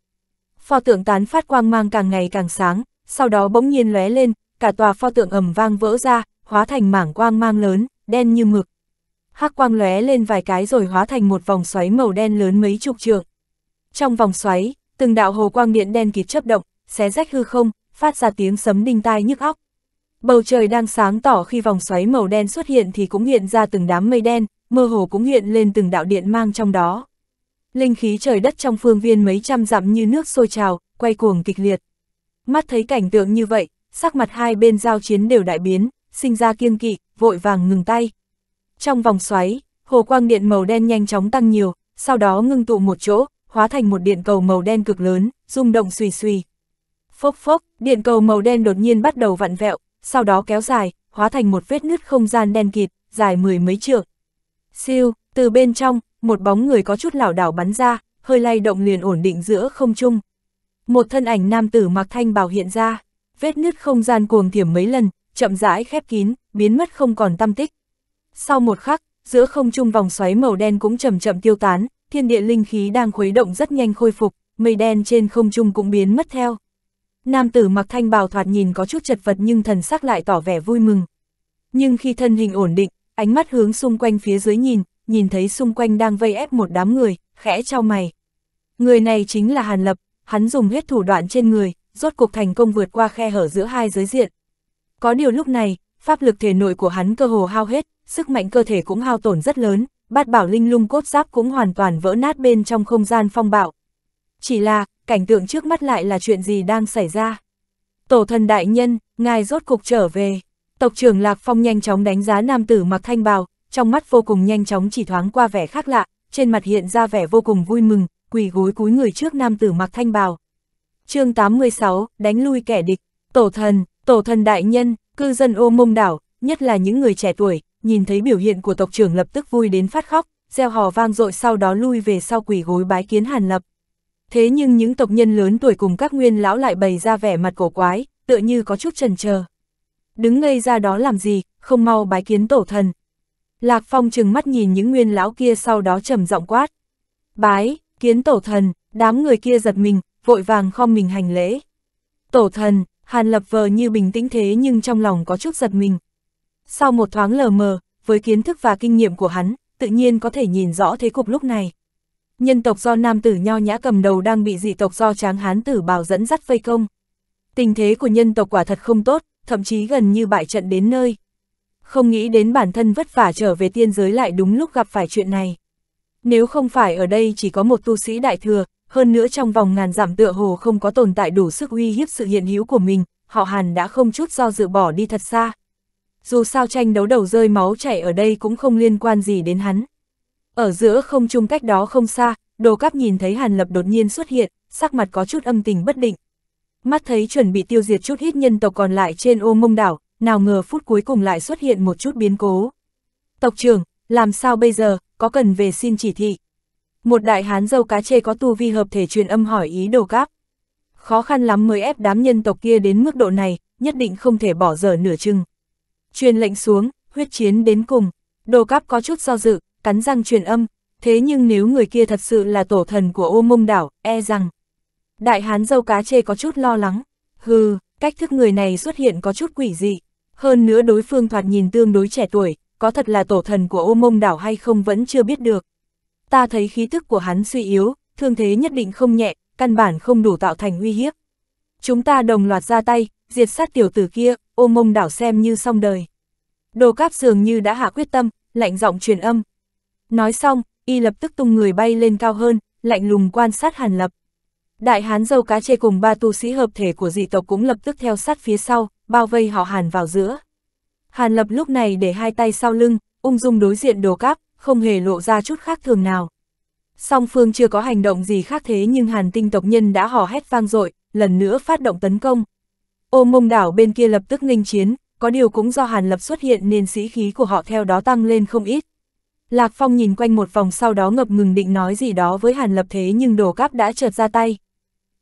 Pho tượng tán phát quang mang càng ngày càng sáng, sau đó bỗng nhiên lóe lên, cả tòa pho tượng ầm vang vỡ ra, hóa thành mảng quang mang lớn, đen như mực. Hắc quang lóe lên vài cái rồi hóa thành một vòng xoáy màu đen lớn mấy chục trượng. Trong vòng xoáy, từng đạo hồ quang điện đen kịt chấp động, xé rách hư không, phát ra tiếng sấm đinh tai nhức óc. Bầu trời đang sáng tỏ khi vòng xoáy màu đen xuất hiện thì cũng hiện ra từng đám mây đen, mơ hồ cũng hiện lên từng đạo điện mang trong đó. Linh khí trời đất trong phương viên mấy trăm dặm như nước sôi trào, quay cuồng kịch liệt. Mắt thấy cảnh tượng như vậy, sắc mặt hai bên giao chiến đều đại biến, sinh ra kiêng kỵ, vội vàng ngừng tay. Trong vòng xoáy, hồ quang điện màu đen nhanh chóng tăng nhiều, sau đó ngưng tụ một chỗ, hóa thành một điện cầu màu đen cực lớn, rung động xùy xùy. Phốc phốc, điện cầu màu đen đột nhiên bắt đầu vặn vẹo, sau đó kéo dài, hóa thành một vết nứt không gian đen kịt, dài mười mấy trượng. Siêu, từ bên trong, một bóng người có chút lảo đảo bắn ra, hơi lay động liền ổn định giữa không trung. Một thân ảnh nam tử mặc thanh bào hiện ra, vết nứt không gian cuồng thiểm mấy lần, chậm rãi khép kín, biến mất không còn tâm tích. Sau một khắc, giữa không trung vòng xoáy màu đen cũng chậm chậm tiêu tán, thiên địa linh khí đang khuấy động rất nhanh khôi phục, mây đen trên không trung cũng biến mất theo. Nam tử mặc thanh bào thoạt nhìn có chút chật vật nhưng thần sắc lại tỏ vẻ vui mừng. Nhưng khi thân hình ổn định, ánh mắt hướng xung quanh phía dưới nhìn, nhìn thấy xung quanh đang vây ép một đám người, khẽ trao mày. Người này chính là Hàn Lập, hắn dùng hết thủ đoạn trên người, rốt cuộc thành công vượt qua khe hở giữa hai giới diện. Có điều lúc này, pháp lực thể nội của hắn cơ hồ hao hết, sức mạnh cơ thể cũng hao tổn rất lớn, bát bảo linh lung cốt giáp cũng hoàn toàn vỡ nát bên trong không gian phong bạo. Chỉ là, cảnh tượng trước mắt lại là chuyện gì đang xảy ra. Tổ thần đại nhân, ngài rốt cục trở về. Tộc trưởng Lạc Phong nhanh chóng đánh giá nam tử mặc thanh bào, trong mắt vô cùng nhanh chóng chỉ thoáng qua vẻ khác lạ, trên mặt hiện ra vẻ vô cùng vui mừng, quỳ gối cúi người trước nam tử mặc thanh bào. chương 86, đánh lui kẻ địch, tổ thần, tổ thần đại nhân, cư dân ô mông đảo, nhất là những người trẻ tuổi, nhìn thấy biểu hiện của tộc trưởng lập tức vui đến phát khóc, gieo hò vang dội sau đó lui về sau quỷ gối bái kiến Hàn Lập. Thế nhưng những tộc nhân lớn tuổi cùng các nguyên lão lại bày ra vẻ mặt cổ quái, tựa như có chút trần chờ. Đứng ngây ra đó làm gì, không mau bái kiến tổ thần. Lạc Phong chừng mắt nhìn những nguyên lão kia sau đó trầm giọng quát. Bái, kiến tổ thần, đám người kia giật mình, vội vàng khom mình hành lễ. Tổ thần, Hàn Lập vờ như bình tĩnh thế nhưng trong lòng có chút giật mình, sau một thoáng lờ mờ, với kiến thức và kinh nghiệm của hắn, tự nhiên có thể nhìn rõ thế cục lúc này. Nhân tộc do nam tử nho nhã cầm đầu đang bị dị tộc do tráng hán tử bào dẫn dắt vây công. Tình thế của nhân tộc quả thật không tốt, thậm chí gần như bại trận đến nơi. Không nghĩ đến bản thân vất vả trở về tiên giới lại đúng lúc gặp phải chuyện này. Nếu không phải ở đây chỉ có một tu sĩ đại thừa, hơn nữa trong vòng ngàn giảm tựa hồ không có tồn tại đủ sức uy hiếp sự hiện hữu của mình, họ hàn đã không chút do dự bỏ đi thật xa dù sao tranh đấu đầu rơi máu chảy ở đây cũng không liên quan gì đến hắn. Ở giữa không trung cách đó không xa, đồ cắp nhìn thấy Hàn Lập đột nhiên xuất hiện, sắc mặt có chút âm tình bất định. Mắt thấy chuẩn bị tiêu diệt chút ít nhân tộc còn lại trên ô mông đảo, nào ngờ phút cuối cùng lại xuất hiện một chút biến cố. Tộc trưởng, làm sao bây giờ, có cần về xin chỉ thị? Một đại hán dâu cá chê có tu vi hợp thể truyền âm hỏi ý đồ cáp. Khó khăn lắm mới ép đám nhân tộc kia đến mức độ này, nhất định không thể bỏ dở nửa chừng truyền lệnh xuống, huyết chiến đến cùng. Đồ cắp có chút do dự, cắn răng truyền âm, thế nhưng nếu người kia thật sự là tổ thần của ô mông đảo, e rằng. Đại hán dâu cá chê có chút lo lắng, hừ, cách thức người này xuất hiện có chút quỷ dị. Hơn nữa đối phương thoạt nhìn tương đối trẻ tuổi, có thật là tổ thần của ô mông đảo hay không vẫn chưa biết được. Ta thấy khí thức của hắn suy yếu, thương thế nhất định không nhẹ, căn bản không đủ tạo thành uy hiếp. Chúng ta đồng loạt ra tay, diệt sát tiểu tử kia, ôm mông đảo xem như xong đời. Đồ cáp dường như đã hạ quyết tâm, lạnh giọng truyền âm. Nói xong, y lập tức tung người bay lên cao hơn, lạnh lùng quan sát hàn lập. Đại hán dâu cá chê cùng ba tu sĩ hợp thể của dị tộc cũng lập tức theo sát phía sau, bao vây họ hàn vào giữa. Hàn lập lúc này để hai tay sau lưng, ung dung đối diện đồ cáp, không hề lộ ra chút khác thường nào. Song phương chưa có hành động gì khác thế nhưng hàn tinh tộc nhân đã hò hét vang dội lần nữa phát động tấn công. Ô mông đảo bên kia lập tức nghênh chiến, có điều cũng do Hàn Lập xuất hiện nên sĩ khí của họ theo đó tăng lên không ít. Lạc Phong nhìn quanh một vòng sau đó ngập ngừng định nói gì đó với Hàn Lập thế nhưng đồ cáp đã chợt ra tay.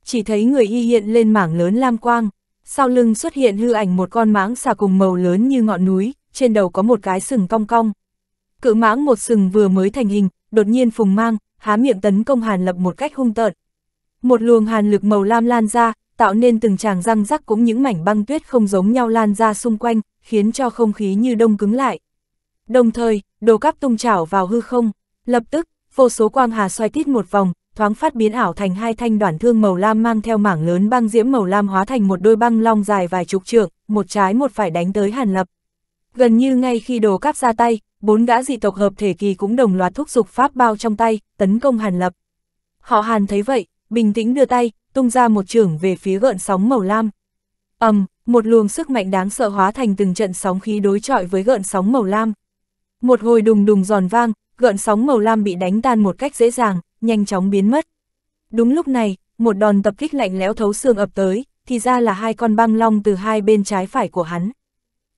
Chỉ thấy người y hiện lên mảng lớn lam quang, sau lưng xuất hiện hư ảnh một con mãng xà cùng màu lớn như ngọn núi, trên đầu có một cái sừng cong cong. Cự mãng một sừng vừa mới thành hình, đột nhiên phùng mang, há miệng tấn công Hàn Lập một cách hung tợn. Một luồng hàn lực màu lam lan ra, tạo nên từng tràng răng rắc cũng những mảnh băng tuyết không giống nhau lan ra xung quanh, khiến cho không khí như đông cứng lại. Đồng thời, đồ cắp tung chảo vào hư không, lập tức, vô số quang hà xoay tít một vòng, thoáng phát biến ảo thành hai thanh đoạn thương màu lam mang theo mảng lớn băng diễm màu lam hóa thành một đôi băng long dài vài chục trượng, một trái một phải đánh tới Hàn Lập. Gần như ngay khi đồ cắp ra tay, bốn gã dị tộc hợp thể kỳ cũng đồng loạt thúc giục pháp bao trong tay, tấn công Hàn Lập. Họ Hàn thấy vậy, bình tĩnh đưa tay, tung ra một trưởng về phía gợn sóng màu lam. ầm, um, một luồng sức mạnh đáng sợ hóa thành từng trận sóng khí đối chọi với gợn sóng màu lam. Một hồi đùng đùng giòn vang, gợn sóng màu lam bị đánh tan một cách dễ dàng, nhanh chóng biến mất. Đúng lúc này, một đòn tập kích lạnh lẽo thấu xương ập tới, thì ra là hai con băng long từ hai bên trái phải của hắn.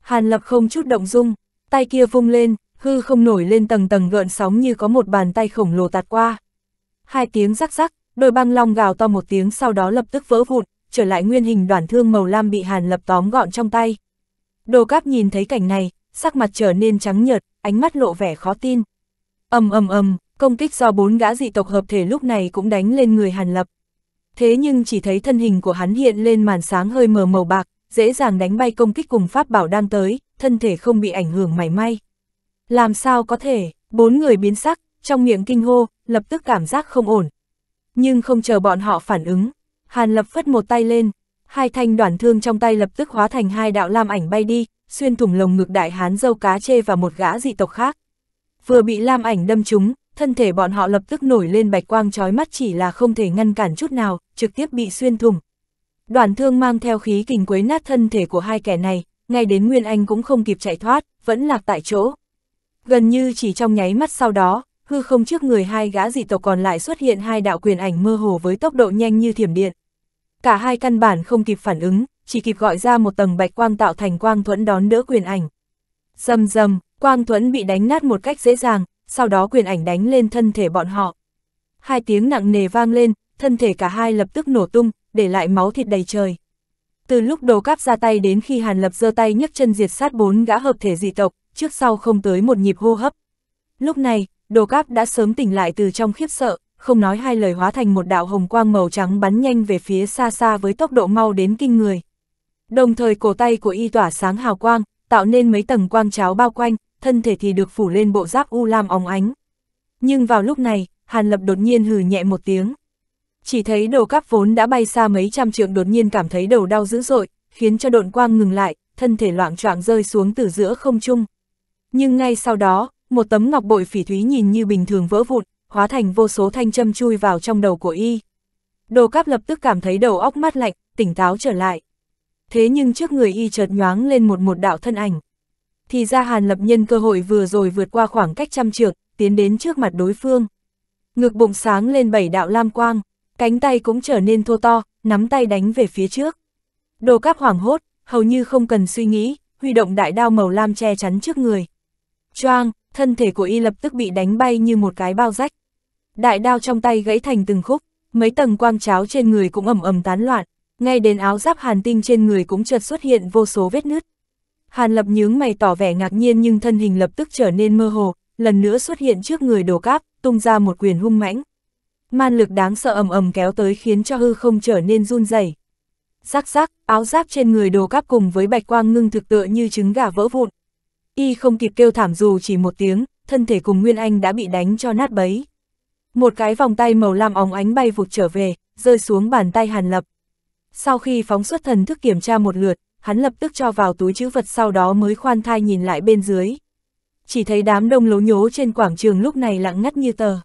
Hàn Lập không chút động dung, tay kia vung lên, hư không nổi lên tầng tầng gợn sóng như có một bàn tay khổng lồ tạt qua. Hai tiếng rắc rắc, Đôi băng long gào to một tiếng sau đó lập tức vỡ vụn, trở lại nguyên hình đoàn thương màu lam bị Hàn Lập tóm gọn trong tay. Đồ cáp nhìn thấy cảnh này, sắc mặt trở nên trắng nhợt, ánh mắt lộ vẻ khó tin. ầm ầm ầm, công kích do bốn gã dị tộc hợp thể lúc này cũng đánh lên người Hàn Lập. Thế nhưng chỉ thấy thân hình của hắn hiện lên màn sáng hơi mờ màu bạc, dễ dàng đánh bay công kích cùng pháp bảo đang tới, thân thể không bị ảnh hưởng mảy may. Làm sao có thể, bốn người biến sắc, trong miệng kinh hô, lập tức cảm giác không ổn, nhưng không chờ bọn họ phản ứng, Hàn Lập phất một tay lên, hai thanh đoạn thương trong tay lập tức hóa thành hai đạo lam ảnh bay đi, xuyên thủng lồng ngực đại hán dâu cá chê và một gã dị tộc khác. Vừa bị lam ảnh đâm trúng, thân thể bọn họ lập tức nổi lên bạch quang trói mắt chỉ là không thể ngăn cản chút nào, trực tiếp bị xuyên thủng. Đoạn thương mang theo khí kình quấy nát thân thể của hai kẻ này, ngay đến Nguyên Anh cũng không kịp chạy thoát, vẫn lạc tại chỗ. Gần như chỉ trong nháy mắt sau đó, hư không trước người hai gã dị tộc còn lại xuất hiện hai đạo quyền ảnh mơ hồ với tốc độ nhanh như thiểm điện. Cả hai căn bản không kịp phản ứng, chỉ kịp gọi ra một tầng bạch quang tạo thành quang thuẫn đón đỡ quyền ảnh. Dầm dầm, quang thuẫn bị đánh nát một cách dễ dàng, sau đó quyền ảnh đánh lên thân thể bọn họ. Hai tiếng nặng nề vang lên, thân thể cả hai lập tức nổ tung, để lại máu thịt đầy trời. Từ lúc đồ cáp ra tay đến khi Hàn Lập giơ tay nhấc chân diệt sát bốn gã hợp thể dị tộc, trước sau không tới một nhịp hô hấp. Lúc này, Đồ cáp đã sớm tỉnh lại từ trong khiếp sợ, không nói hai lời hóa thành một đạo hồng quang màu trắng bắn nhanh về phía xa xa với tốc độ mau đến kinh người. Đồng thời cổ tay của y tỏa sáng hào quang, tạo nên mấy tầng quang cháo bao quanh, thân thể thì được phủ lên bộ giáp u lam óng ánh. Nhưng vào lúc này, Hàn Lập đột nhiên hừ nhẹ một tiếng. Chỉ thấy đồ cáp vốn đã bay xa mấy trăm trượng đột nhiên cảm thấy đầu đau dữ dội, khiến cho độn quang ngừng lại, thân thể loạn choạng rơi xuống từ giữa không trung. Nhưng ngay sau đó, một tấm ngọc bội phỉ thúy nhìn như bình thường vỡ vụn, hóa thành vô số thanh châm chui vào trong đầu của y. Đồ cáp lập tức cảm thấy đầu óc mát lạnh, tỉnh táo trở lại. Thế nhưng trước người y chợt nhoáng lên một một đạo thân ảnh. Thì ra Hàn Lập nhân cơ hội vừa rồi vượt qua khoảng cách trăm trượng, tiến đến trước mặt đối phương. Ngực bụng sáng lên bảy đạo lam quang, cánh tay cũng trở nên thô to, nắm tay đánh về phía trước. Đồ cáp hoảng hốt, hầu như không cần suy nghĩ, huy động đại đao màu lam che chắn trước người. Choang, thân thể của y lập tức bị đánh bay như một cái bao rách. Đại đao trong tay gãy thành từng khúc, mấy tầng quang cháo trên người cũng ầm ầm tán loạn, ngay đến áo giáp hàn tinh trên người cũng chợt xuất hiện vô số vết nứt. Hàn lập nhướng mày tỏ vẻ ngạc nhiên nhưng thân hình lập tức trở nên mơ hồ, lần nữa xuất hiện trước người đồ cáp, tung ra một quyền hung mãnh. Man lực đáng sợ ầm ầm kéo tới khiến cho hư không trở nên run rẩy. Rắc rắc, áo giáp trên người đồ cáp cùng với bạch quang ngưng thực tựa như trứng gà vỡ vụn, y không kịp kêu thảm dù chỉ một tiếng, thân thể cùng Nguyên Anh đã bị đánh cho nát bấy. Một cái vòng tay màu lam óng ánh bay vụt trở về, rơi xuống bàn tay Hàn Lập. Sau khi phóng xuất thần thức kiểm tra một lượt, hắn lập tức cho vào túi chữ vật sau đó mới khoan thai nhìn lại bên dưới. Chỉ thấy đám đông lố nhố trên quảng trường lúc này lặng ngắt như tờ.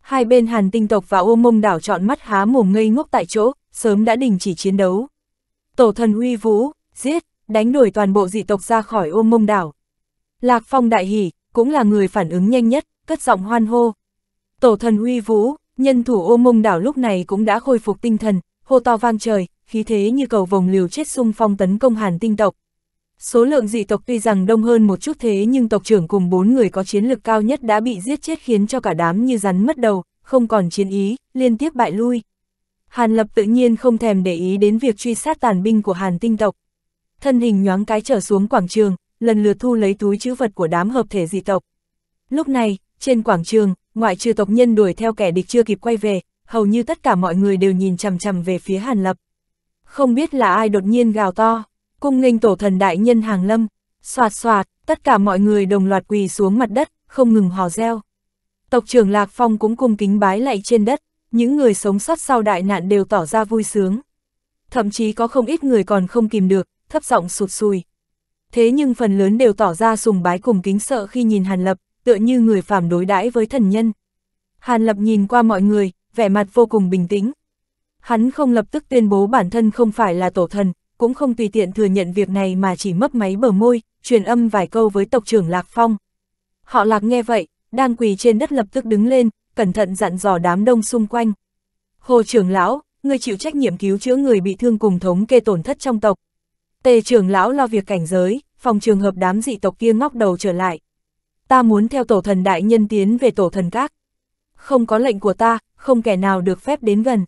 Hai bên Hàn tinh tộc và ô mông đảo chọn mắt há mồm ngây ngốc tại chỗ, sớm đã đình chỉ chiến đấu. Tổ thần uy vũ, giết, đánh đuổi toàn bộ dị tộc ra khỏi ô mông đảo, Lạc Phong đại hỉ, cũng là người phản ứng nhanh nhất, cất giọng hoan hô. Tổ thần huy vũ, nhân thủ ô mông đảo lúc này cũng đã khôi phục tinh thần, hô to vang trời, khí thế như cầu vồng liều chết xung phong tấn công hàn tinh tộc. Số lượng dị tộc tuy rằng đông hơn một chút thế nhưng tộc trưởng cùng bốn người có chiến lực cao nhất đã bị giết chết khiến cho cả đám như rắn mất đầu, không còn chiến ý, liên tiếp bại lui. Hàn Lập tự nhiên không thèm để ý đến việc truy sát tàn binh của Hàn tinh tộc. Thân hình nhoáng cái trở xuống quảng trường, lần lượt thu lấy túi chữ vật của đám hợp thể dị tộc. Lúc này, trên quảng trường, ngoại trừ tộc nhân đuổi theo kẻ địch chưa kịp quay về, hầu như tất cả mọi người đều nhìn chằm chằm về phía Hàn Lập. Không biết là ai đột nhiên gào to, cung nghênh tổ thần đại nhân hàng lâm, soạt soạt, tất cả mọi người đồng loạt quỳ xuống mặt đất, không ngừng hò reo. Tộc trưởng Lạc Phong cũng cung kính bái lạy trên đất, những người sống sót sau đại nạn đều tỏ ra vui sướng. Thậm chí có không ít người còn không kìm được, thấp giọng sụt sùi thế nhưng phần lớn đều tỏ ra sùng bái cùng kính sợ khi nhìn Hàn Lập, tựa như người phàm đối đãi với thần nhân. Hàn Lập nhìn qua mọi người, vẻ mặt vô cùng bình tĩnh. Hắn không lập tức tuyên bố bản thân không phải là tổ thần, cũng không tùy tiện thừa nhận việc này mà chỉ mấp máy bờ môi, truyền âm vài câu với tộc trưởng Lạc Phong. Họ Lạc nghe vậy, đang quỳ trên đất lập tức đứng lên, cẩn thận dặn dò đám đông xung quanh. Hồ trưởng lão, người chịu trách nhiệm cứu chữa người bị thương cùng thống kê tổn thất trong tộc, Tề trưởng lão lo việc cảnh giới, phòng trường hợp đám dị tộc kia ngóc đầu trở lại. Ta muốn theo tổ thần đại nhân tiến về tổ thần các. Không có lệnh của ta, không kẻ nào được phép đến gần.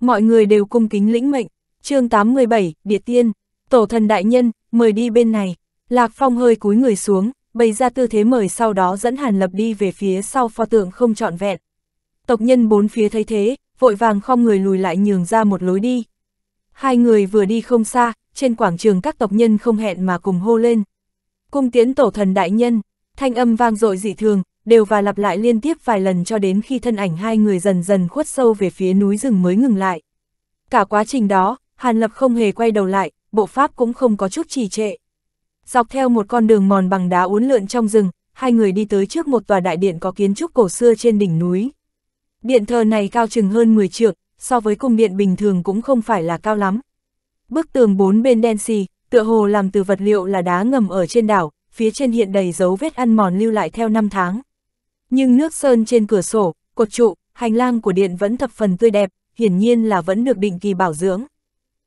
Mọi người đều cung kính lĩnh mệnh. chương 87, Địa Tiên, tổ thần đại nhân, mời đi bên này. Lạc Phong hơi cúi người xuống, bày ra tư thế mời sau đó dẫn Hàn Lập đi về phía sau pho tượng không trọn vẹn. Tộc nhân bốn phía thấy thế, vội vàng không người lùi lại nhường ra một lối đi. Hai người vừa đi không xa, trên quảng trường các tộc nhân không hẹn mà cùng hô lên. Cung tiến tổ thần đại nhân, thanh âm vang dội dị thường, đều và lặp lại liên tiếp vài lần cho đến khi thân ảnh hai người dần dần khuất sâu về phía núi rừng mới ngừng lại. Cả quá trình đó, Hàn Lập không hề quay đầu lại, bộ pháp cũng không có chút trì trệ. Dọc theo một con đường mòn bằng đá uốn lượn trong rừng, hai người đi tới trước một tòa đại điện có kiến trúc cổ xưa trên đỉnh núi. Điện thờ này cao chừng hơn 10 trượng, so với cung điện bình thường cũng không phải là cao lắm, Bức tường bốn bên đen xì, tựa hồ làm từ vật liệu là đá ngầm ở trên đảo, phía trên hiện đầy dấu vết ăn mòn lưu lại theo năm tháng. Nhưng nước sơn trên cửa sổ, cột trụ, hành lang của điện vẫn thập phần tươi đẹp, hiển nhiên là vẫn được định kỳ bảo dưỡng.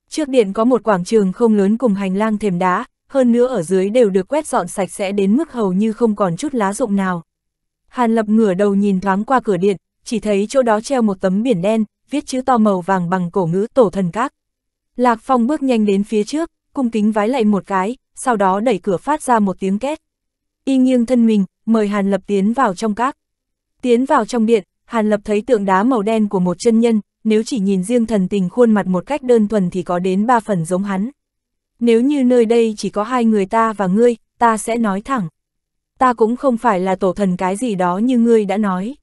Trước điện có một quảng trường không lớn cùng hành lang thềm đá, hơn nữa ở dưới đều được quét dọn sạch sẽ đến mức hầu như không còn chút lá rụng nào. Hàn Lập ngửa đầu nhìn thoáng qua cửa điện, chỉ thấy chỗ đó treo một tấm biển đen, viết chữ to màu vàng bằng cổ ngữ tổ thần các. Lạc Phong bước nhanh đến phía trước, cung kính vái lạy một cái, sau đó đẩy cửa phát ra một tiếng két. Y nghiêng thân mình, mời Hàn Lập tiến vào trong các. Tiến vào trong điện, Hàn Lập thấy tượng đá màu đen của một chân nhân, nếu chỉ nhìn riêng thần tình khuôn mặt một cách đơn thuần thì có đến ba phần giống hắn. Nếu như nơi đây chỉ có hai người ta và ngươi, ta sẽ nói thẳng. Ta cũng không phải là tổ thần cái gì đó như ngươi đã nói.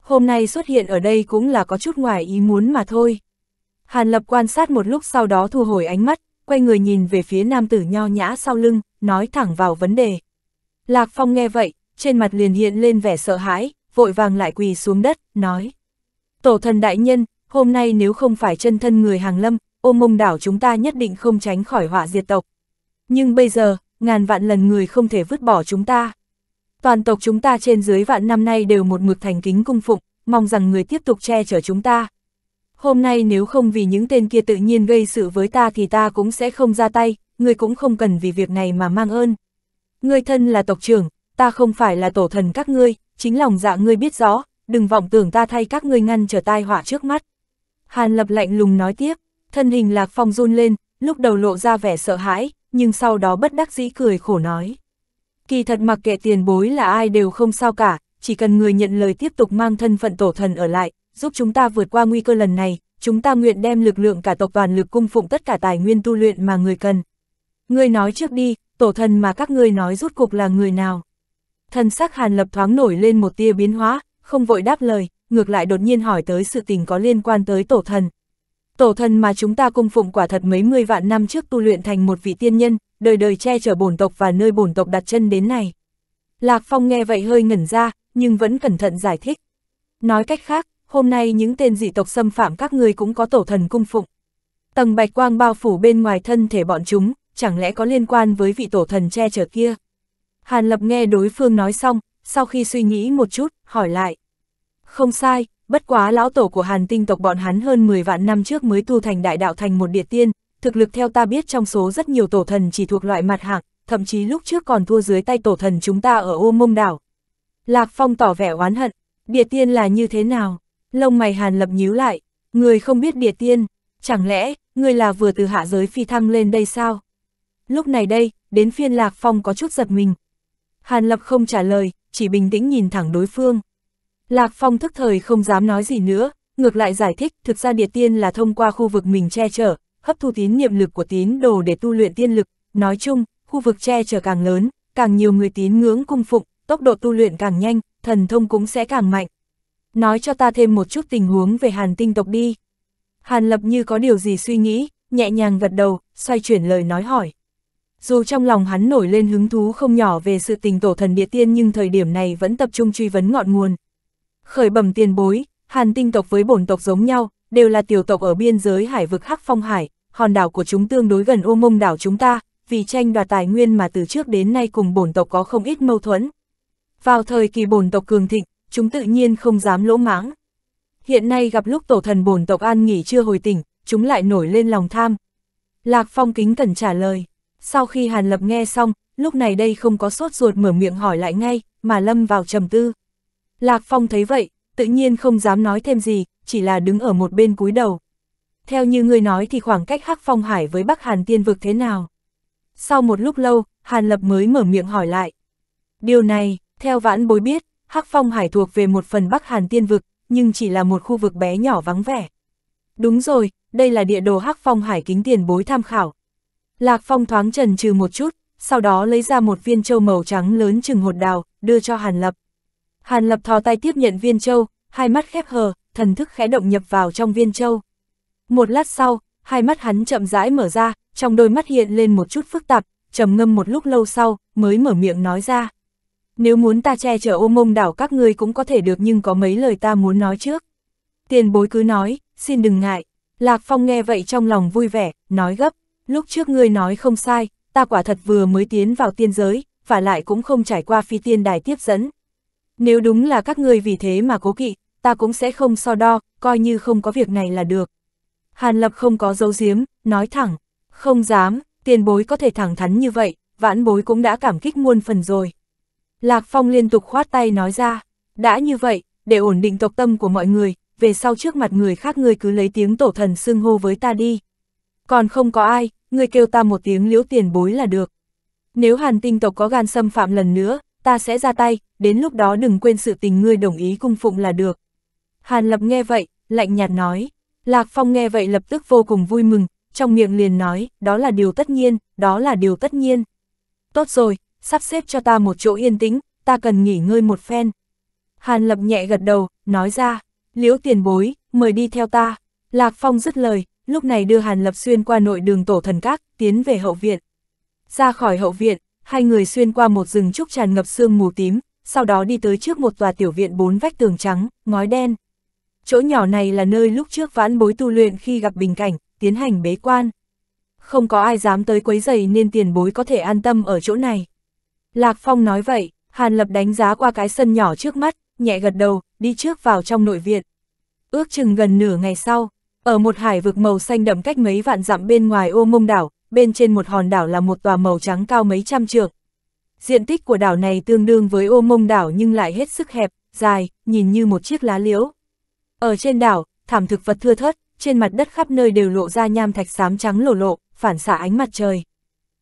Hôm nay xuất hiện ở đây cũng là có chút ngoài ý muốn mà thôi. Hàn Lập quan sát một lúc sau đó thu hồi ánh mắt, quay người nhìn về phía nam tử nho nhã sau lưng, nói thẳng vào vấn đề. Lạc Phong nghe vậy, trên mặt liền hiện lên vẻ sợ hãi, vội vàng lại quỳ xuống đất, nói. Tổ thần đại nhân, hôm nay nếu không phải chân thân người hàng lâm, ôm mông đảo chúng ta nhất định không tránh khỏi họa diệt tộc. Nhưng bây giờ, ngàn vạn lần người không thể vứt bỏ chúng ta. Toàn tộc chúng ta trên dưới vạn năm nay đều một mực thành kính cung phụng, mong rằng người tiếp tục che chở chúng ta, hôm nay nếu không vì những tên kia tự nhiên gây sự với ta thì ta cũng sẽ không ra tay, ngươi cũng không cần vì việc này mà mang ơn. Ngươi thân là tộc trưởng, ta không phải là tổ thần các ngươi, chính lòng dạ ngươi biết rõ, đừng vọng tưởng ta thay các ngươi ngăn trở tai họa trước mắt. Hàn lập lạnh lùng nói tiếp, thân hình lạc phong run lên, lúc đầu lộ ra vẻ sợ hãi, nhưng sau đó bất đắc dĩ cười khổ nói. Kỳ thật mặc kệ tiền bối là ai đều không sao cả, chỉ cần người nhận lời tiếp tục mang thân phận tổ thần ở lại, giúp chúng ta vượt qua nguy cơ lần này, chúng ta nguyện đem lực lượng cả tộc toàn lực cung phụng tất cả tài nguyên tu luyện mà người cần. Ngươi nói trước đi, tổ thần mà các ngươi nói rút cục là người nào? Thần sắc Hàn Lập thoáng nổi lên một tia biến hóa, không vội đáp lời, ngược lại đột nhiên hỏi tới sự tình có liên quan tới tổ thần. Tổ thần mà chúng ta cung phụng quả thật mấy mươi vạn năm trước tu luyện thành một vị tiên nhân, đời đời che chở bổn tộc và nơi bổn tộc đặt chân đến này. Lạc Phong nghe vậy hơi ngẩn ra, nhưng vẫn cẩn thận giải thích. Nói cách khác, hôm nay những tên dị tộc xâm phạm các ngươi cũng có tổ thần cung phụng. Tầng bạch quang bao phủ bên ngoài thân thể bọn chúng, chẳng lẽ có liên quan với vị tổ thần che chở kia? Hàn Lập nghe đối phương nói xong, sau khi suy nghĩ một chút, hỏi lại. Không sai, bất quá lão tổ của Hàn tinh tộc bọn hắn hơn 10 vạn năm trước mới tu thành đại đạo thành một địa tiên, thực lực theo ta biết trong số rất nhiều tổ thần chỉ thuộc loại mặt hạng, thậm chí lúc trước còn thua dưới tay tổ thần chúng ta ở ô mông đảo. Lạc Phong tỏ vẻ oán hận, địa tiên là như thế nào? Lông mày Hàn Lập nhíu lại, người không biết địa tiên, chẳng lẽ, người là vừa từ hạ giới phi thăng lên đây sao? Lúc này đây, đến phiên Lạc Phong có chút giật mình. Hàn Lập không trả lời, chỉ bình tĩnh nhìn thẳng đối phương. Lạc Phong thức thời không dám nói gì nữa, ngược lại giải thích thực ra địa tiên là thông qua khu vực mình che chở, hấp thu tín niệm lực của tín đồ để tu luyện tiên lực. Nói chung, khu vực che chở càng lớn, càng nhiều người tín ngưỡng cung phụng, tốc độ tu luyện càng nhanh, thần thông cũng sẽ càng mạnh nói cho ta thêm một chút tình huống về hàn tinh tộc đi. Hàn lập như có điều gì suy nghĩ, nhẹ nhàng gật đầu, xoay chuyển lời nói hỏi. Dù trong lòng hắn nổi lên hứng thú không nhỏ về sự tình tổ thần địa tiên nhưng thời điểm này vẫn tập trung truy vấn ngọn nguồn. Khởi bẩm tiền bối, hàn tinh tộc với bổn tộc giống nhau, đều là tiểu tộc ở biên giới hải vực Hắc Phong Hải, hòn đảo của chúng tương đối gần ô mông đảo chúng ta, vì tranh đoạt tài nguyên mà từ trước đến nay cùng bổn tộc có không ít mâu thuẫn. Vào thời kỳ bổn tộc cường thịnh, chúng tự nhiên không dám lỗ mãng. Hiện nay gặp lúc tổ thần bổn tộc an nghỉ chưa hồi tỉnh, chúng lại nổi lên lòng tham. Lạc Phong kính cẩn trả lời. Sau khi Hàn Lập nghe xong, lúc này đây không có sốt ruột mở miệng hỏi lại ngay, mà lâm vào trầm tư. Lạc Phong thấy vậy, tự nhiên không dám nói thêm gì, chỉ là đứng ở một bên cúi đầu. Theo như ngươi nói thì khoảng cách Hắc Phong Hải với Bắc Hàn Tiên vực thế nào? Sau một lúc lâu, Hàn Lập mới mở miệng hỏi lại. Điều này, theo vãn bối biết, Hắc Phong Hải thuộc về một phần Bắc Hàn tiên vực, nhưng chỉ là một khu vực bé nhỏ vắng vẻ. Đúng rồi, đây là địa đồ Hắc Phong Hải kính tiền bối tham khảo. Lạc Phong thoáng trần trừ một chút, sau đó lấy ra một viên châu màu trắng lớn chừng hột đào, đưa cho Hàn Lập. Hàn Lập thò tay tiếp nhận viên châu, hai mắt khép hờ, thần thức khẽ động nhập vào trong viên châu. Một lát sau, hai mắt hắn chậm rãi mở ra, trong đôi mắt hiện lên một chút phức tạp, trầm ngâm một lúc lâu sau, mới mở miệng nói ra nếu muốn ta che chở ô mông đảo các ngươi cũng có thể được nhưng có mấy lời ta muốn nói trước. Tiền bối cứ nói, xin đừng ngại. Lạc Phong nghe vậy trong lòng vui vẻ, nói gấp, lúc trước ngươi nói không sai, ta quả thật vừa mới tiến vào tiên giới, và lại cũng không trải qua phi tiên đài tiếp dẫn. Nếu đúng là các ngươi vì thế mà cố kỵ, ta cũng sẽ không so đo, coi như không có việc này là được. Hàn Lập không có dấu giếm, nói thẳng, không dám, tiền bối có thể thẳng thắn như vậy, vãn bối cũng đã cảm kích muôn phần rồi. Lạc Phong liên tục khoát tay nói ra, đã như vậy, để ổn định tộc tâm của mọi người, về sau trước mặt người khác người cứ lấy tiếng tổ thần xưng hô với ta đi. Còn không có ai, người kêu ta một tiếng liễu tiền bối là được. Nếu hàn tinh tộc có gan xâm phạm lần nữa, ta sẽ ra tay, đến lúc đó đừng quên sự tình ngươi đồng ý cung phụng là được. Hàn lập nghe vậy, lạnh nhạt nói. Lạc Phong nghe vậy lập tức vô cùng vui mừng, trong miệng liền nói, đó là điều tất nhiên, đó là điều tất nhiên. Tốt rồi, sắp xếp cho ta một chỗ yên tĩnh, ta cần nghỉ ngơi một phen. Hàn Lập nhẹ gật đầu, nói ra, liễu tiền bối, mời đi theo ta. Lạc Phong dứt lời, lúc này đưa Hàn Lập xuyên qua nội đường tổ thần các, tiến về hậu viện. Ra khỏi hậu viện, hai người xuyên qua một rừng trúc tràn ngập sương mù tím, sau đó đi tới trước một tòa tiểu viện bốn vách tường trắng, ngói đen. Chỗ nhỏ này là nơi lúc trước vãn bối tu luyện khi gặp bình cảnh, tiến hành bế quan. Không có ai dám tới quấy giày nên tiền bối có thể an tâm ở chỗ này. Lạc Phong nói vậy, Hàn Lập đánh giá qua cái sân nhỏ trước mắt, nhẹ gật đầu, đi trước vào trong nội viện. Ước chừng gần nửa ngày sau, ở một hải vực màu xanh đậm cách mấy vạn dặm bên ngoài ô mông đảo, bên trên một hòn đảo là một tòa màu trắng cao mấy trăm trượng. Diện tích của đảo này tương đương với ô mông đảo nhưng lại hết sức hẹp, dài, nhìn như một chiếc lá liễu. Ở trên đảo, thảm thực vật thưa thớt, trên mặt đất khắp nơi đều lộ ra nham thạch xám trắng lổ lộ, phản xạ ánh mặt trời.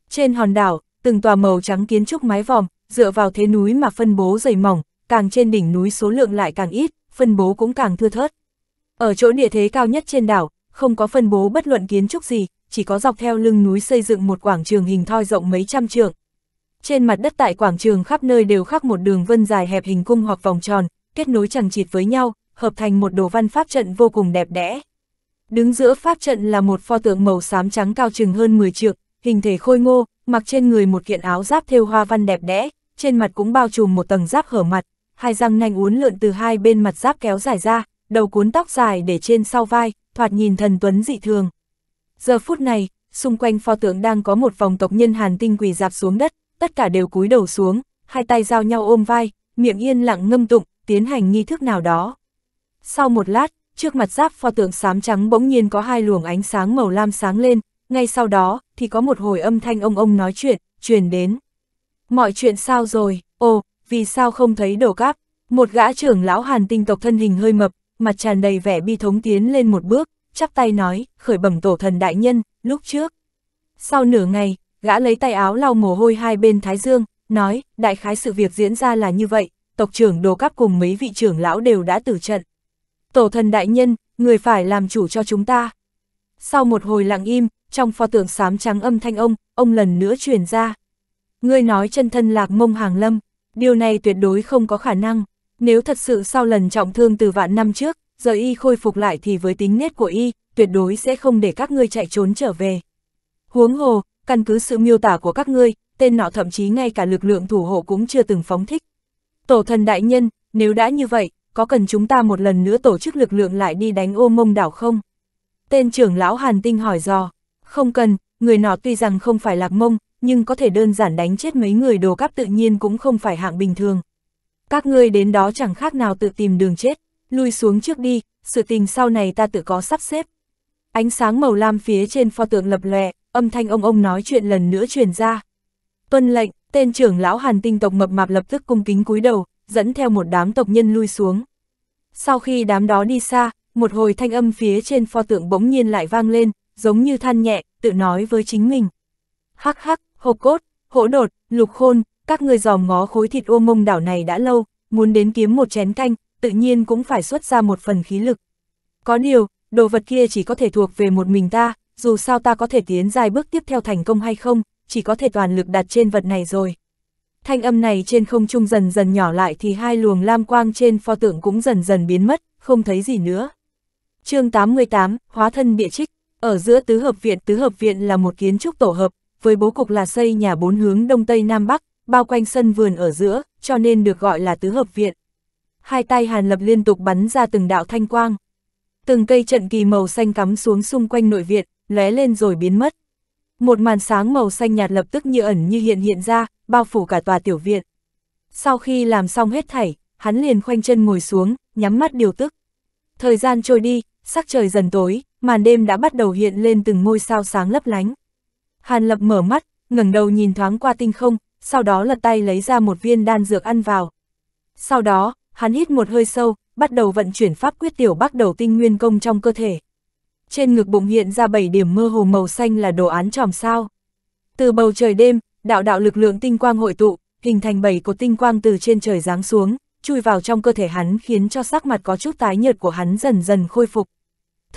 Trên hòn đảo, từng tòa màu trắng kiến trúc mái vòm, dựa vào thế núi mà phân bố dày mỏng, càng trên đỉnh núi số lượng lại càng ít, phân bố cũng càng thưa thớt. Ở chỗ địa thế cao nhất trên đảo, không có phân bố bất luận kiến trúc gì, chỉ có dọc theo lưng núi xây dựng một quảng trường hình thoi rộng mấy trăm trượng. Trên mặt đất tại quảng trường khắp nơi đều khắc một đường vân dài hẹp hình cung hoặc vòng tròn, kết nối chằng chịt với nhau, hợp thành một đồ văn pháp trận vô cùng đẹp đẽ. Đứng giữa pháp trận là một pho tượng màu xám trắng cao chừng hơn 10 trượng, hình thể khôi ngô, mặc trên người một kiện áo giáp thêu hoa văn đẹp đẽ, trên mặt cũng bao trùm một tầng giáp hở mặt, hai răng nanh uốn lượn từ hai bên mặt giáp kéo dài ra, đầu cuốn tóc dài để trên sau vai, thoạt nhìn thần tuấn dị thường. Giờ phút này, xung quanh pho tượng đang có một vòng tộc nhân hàn tinh quỳ dạp xuống đất, tất cả đều cúi đầu xuống, hai tay giao nhau ôm vai, miệng yên lặng ngâm tụng, tiến hành nghi thức nào đó. Sau một lát, trước mặt giáp pho tượng xám trắng bỗng nhiên có hai luồng ánh sáng màu lam sáng lên, ngay sau đó thì có một hồi âm thanh ông ông nói chuyện, truyền đến. Mọi chuyện sao rồi, ồ, vì sao không thấy đồ cáp? Một gã trưởng lão hàn tinh tộc thân hình hơi mập, mặt tràn đầy vẻ bi thống tiến lên một bước, chắp tay nói, khởi bẩm tổ thần đại nhân, lúc trước. Sau nửa ngày, gã lấy tay áo lau mồ hôi hai bên thái dương, nói, đại khái sự việc diễn ra là như vậy, tộc trưởng đồ cáp cùng mấy vị trưởng lão đều đã tử trận. Tổ thần đại nhân, người phải làm chủ cho chúng ta. Sau một hồi lặng im, trong pho tượng xám trắng âm thanh ông, ông lần nữa truyền ra. Ngươi nói chân thân lạc mông hàng lâm, điều này tuyệt đối không có khả năng, nếu thật sự sau lần trọng thương từ vạn năm trước, giờ y khôi phục lại thì với tính nết của y, tuyệt đối sẽ không để các ngươi chạy trốn trở về. Huống hồ, căn cứ sự miêu tả của các ngươi, tên nọ thậm chí ngay cả lực lượng thủ hộ cũng chưa từng phóng thích. Tổ thần đại nhân, nếu đã như vậy, có cần chúng ta một lần nữa tổ chức lực lượng lại đi đánh ô mông đảo không? Tên trưởng lão Hàn Tinh hỏi dò. Không cần, người nọ tuy rằng không phải lạc mông, nhưng có thể đơn giản đánh chết mấy người đồ cắp tự nhiên cũng không phải hạng bình thường. Các ngươi đến đó chẳng khác nào tự tìm đường chết, lui xuống trước đi, sự tình sau này ta tự có sắp xếp. Ánh sáng màu lam phía trên pho tượng lập lòe, âm thanh ông ông nói chuyện lần nữa truyền ra. Tuân lệnh, tên trưởng lão hàn tinh tộc mập mạp lập tức cung kính cúi đầu, dẫn theo một đám tộc nhân lui xuống. Sau khi đám đó đi xa, một hồi thanh âm phía trên pho tượng bỗng nhiên lại vang lên, giống như than nhẹ, tự nói với chính mình. Hắc hắc, hộp cốt, hỗ đột, lục khôn, các người dòm ngó khối thịt ô mông đảo này đã lâu, muốn đến kiếm một chén canh, tự nhiên cũng phải xuất ra một phần khí lực. Có điều, đồ vật kia chỉ có thể thuộc về một mình ta, dù sao ta có thể tiến dài bước tiếp theo thành công hay không, chỉ có thể toàn lực đặt trên vật này rồi. Thanh âm này trên không trung dần dần nhỏ lại thì hai luồng lam quang trên pho tượng cũng dần dần biến mất, không thấy gì nữa. chương 88, Hóa thân địa trích ở giữa tứ hợp viện, tứ hợp viện là một kiến trúc tổ hợp, với bố cục là xây nhà bốn hướng đông tây nam bắc, bao quanh sân vườn ở giữa, cho nên được gọi là tứ hợp viện. Hai tay Hàn Lập liên tục bắn ra từng đạo thanh quang. Từng cây trận kỳ màu xanh cắm xuống xung quanh nội viện, lóe lên rồi biến mất. Một màn sáng màu xanh nhạt lập tức như ẩn như hiện hiện ra, bao phủ cả tòa tiểu viện. Sau khi làm xong hết thảy, hắn liền khoanh chân ngồi xuống, nhắm mắt điều tức. Thời gian trôi đi, sắc trời dần tối, màn đêm đã bắt đầu hiện lên từng ngôi sao sáng lấp lánh. Hàn Lập mở mắt, ngẩng đầu nhìn thoáng qua tinh không, sau đó lật tay lấy ra một viên đan dược ăn vào. Sau đó, hắn hít một hơi sâu, bắt đầu vận chuyển pháp quyết tiểu bắc đầu tinh nguyên công trong cơ thể. Trên ngực bụng hiện ra bảy điểm mơ hồ màu xanh là đồ án tròm sao. Từ bầu trời đêm, đạo đạo lực lượng tinh quang hội tụ, hình thành bảy cột tinh quang từ trên trời giáng xuống, chui vào trong cơ thể hắn khiến cho sắc mặt có chút tái nhợt của hắn dần dần khôi phục.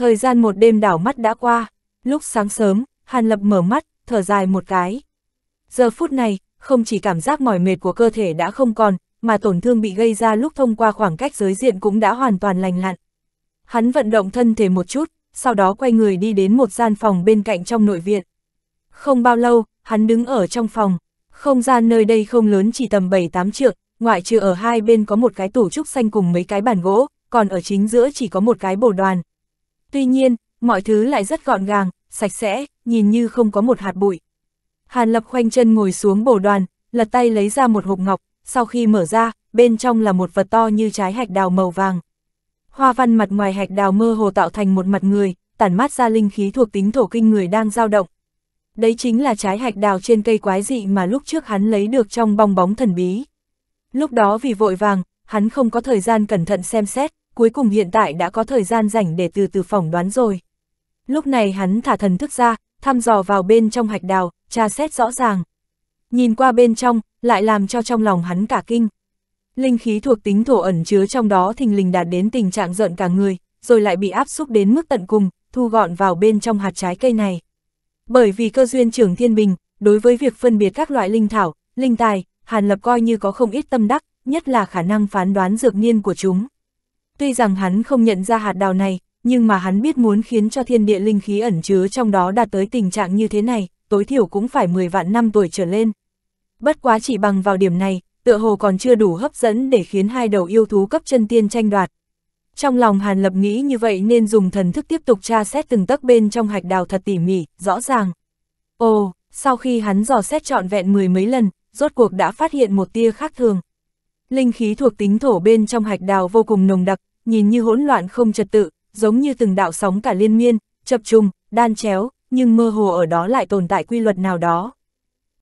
Thời gian một đêm đảo mắt đã qua, lúc sáng sớm, Hàn Lập mở mắt, thở dài một cái. Giờ phút này, không chỉ cảm giác mỏi mệt của cơ thể đã không còn, mà tổn thương bị gây ra lúc thông qua khoảng cách giới diện cũng đã hoàn toàn lành lặn. Hắn vận động thân thể một chút, sau đó quay người đi đến một gian phòng bên cạnh trong nội viện. Không bao lâu, hắn đứng ở trong phòng. Không gian nơi đây không lớn chỉ tầm 7-8 trượng, ngoại trừ ở hai bên có một cái tủ trúc xanh cùng mấy cái bàn gỗ, còn ở chính giữa chỉ có một cái bồ đoàn. Tuy nhiên, mọi thứ lại rất gọn gàng, sạch sẽ, nhìn như không có một hạt bụi. Hàn Lập khoanh chân ngồi xuống bổ đoàn, lật tay lấy ra một hộp ngọc, sau khi mở ra, bên trong là một vật to như trái hạch đào màu vàng. Hoa văn mặt ngoài hạch đào mơ hồ tạo thành một mặt người, tản mát ra linh khí thuộc tính thổ kinh người đang dao động. Đấy chính là trái hạch đào trên cây quái dị mà lúc trước hắn lấy được trong bong bóng thần bí. Lúc đó vì vội vàng, hắn không có thời gian cẩn thận xem xét, cuối cùng hiện tại đã có thời gian rảnh để từ từ phỏng đoán rồi. Lúc này hắn thả thần thức ra, thăm dò vào bên trong hạch đào, tra xét rõ ràng. Nhìn qua bên trong, lại làm cho trong lòng hắn cả kinh. Linh khí thuộc tính thổ ẩn chứa trong đó thình lình đạt đến tình trạng giận cả người, rồi lại bị áp xúc đến mức tận cùng, thu gọn vào bên trong hạt trái cây này. Bởi vì cơ duyên trưởng thiên bình, đối với việc phân biệt các loại linh thảo, linh tài, Hàn Lập coi như có không ít tâm đắc, nhất là khả năng phán đoán dược niên của chúng. Tuy rằng hắn không nhận ra hạt đào này, nhưng mà hắn biết muốn khiến cho thiên địa linh khí ẩn chứa trong đó đạt tới tình trạng như thế này, tối thiểu cũng phải 10 vạn năm tuổi trở lên. Bất quá chỉ bằng vào điểm này, tựa hồ còn chưa đủ hấp dẫn để khiến hai đầu yêu thú cấp chân tiên tranh đoạt. Trong lòng Hàn Lập nghĩ như vậy nên dùng thần thức tiếp tục tra xét từng tấc bên trong hạch đào thật tỉ mỉ, rõ ràng. Ồ, sau khi hắn dò xét trọn vẹn mười mấy lần, rốt cuộc đã phát hiện một tia khác thường. Linh khí thuộc tính thổ bên trong hạch đào vô cùng nồng đặc, nhìn như hỗn loạn không trật tự, giống như từng đạo sóng cả liên miên, chập trùng, đan chéo, nhưng mơ hồ ở đó lại tồn tại quy luật nào đó.